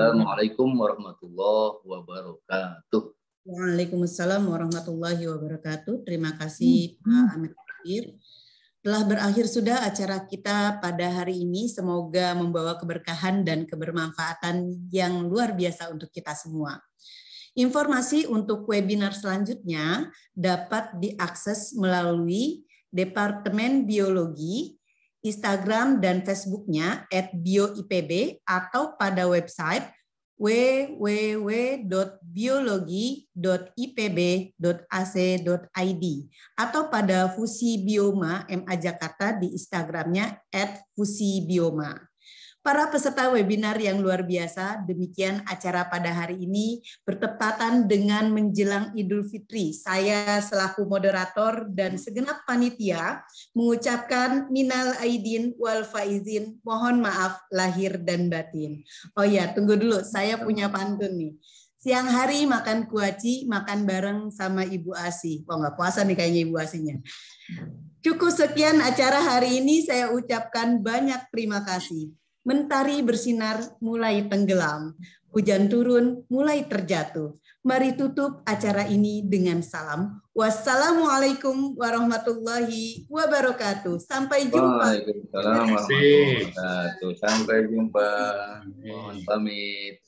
warahmatullahi wabarakatuh. Waalaikumsalam warahmatullahi wabarakatuh. Terima kasih hmm. Pak Amir Kabir. Telah berakhir sudah acara kita pada hari ini. Semoga membawa keberkahan dan kebermanfaatan yang luar biasa untuk kita semua. Informasi untuk webinar selanjutnya dapat diakses melalui Departemen Biologi, Instagram dan Facebooknya at bioipb atau pada website www.biologi.ipb.ac.id atau pada Fusi Bioma MA Jakarta di Instagramnya at Fusi Bioma para peserta webinar yang luar biasa. Demikian acara pada hari ini bertepatan dengan menjelang Idul Fitri. Saya selaku moderator dan segenap panitia mengucapkan minal aidin wal faizin. Mohon maaf lahir dan batin. Oh ya, tunggu dulu. Saya punya pantun nih. Siang hari makan kuaci, makan bareng sama Ibu Asi. Wah, oh, nggak puasa nih kayaknya Ibu Asinya. Cukup sekian acara hari ini. Saya ucapkan banyak terima kasih. Mentari bersinar mulai tenggelam, hujan turun mulai terjatuh. Mari tutup acara ini dengan salam. Wassalamualaikum warahmatullahi wabarakatuh. Sampai jumpa. Waalaikumsalam warahmatullahi wabarakatuh. Sampai jumpa. Mohon pamit.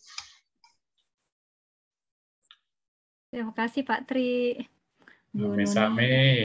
Terima kasih Pak Tri. sami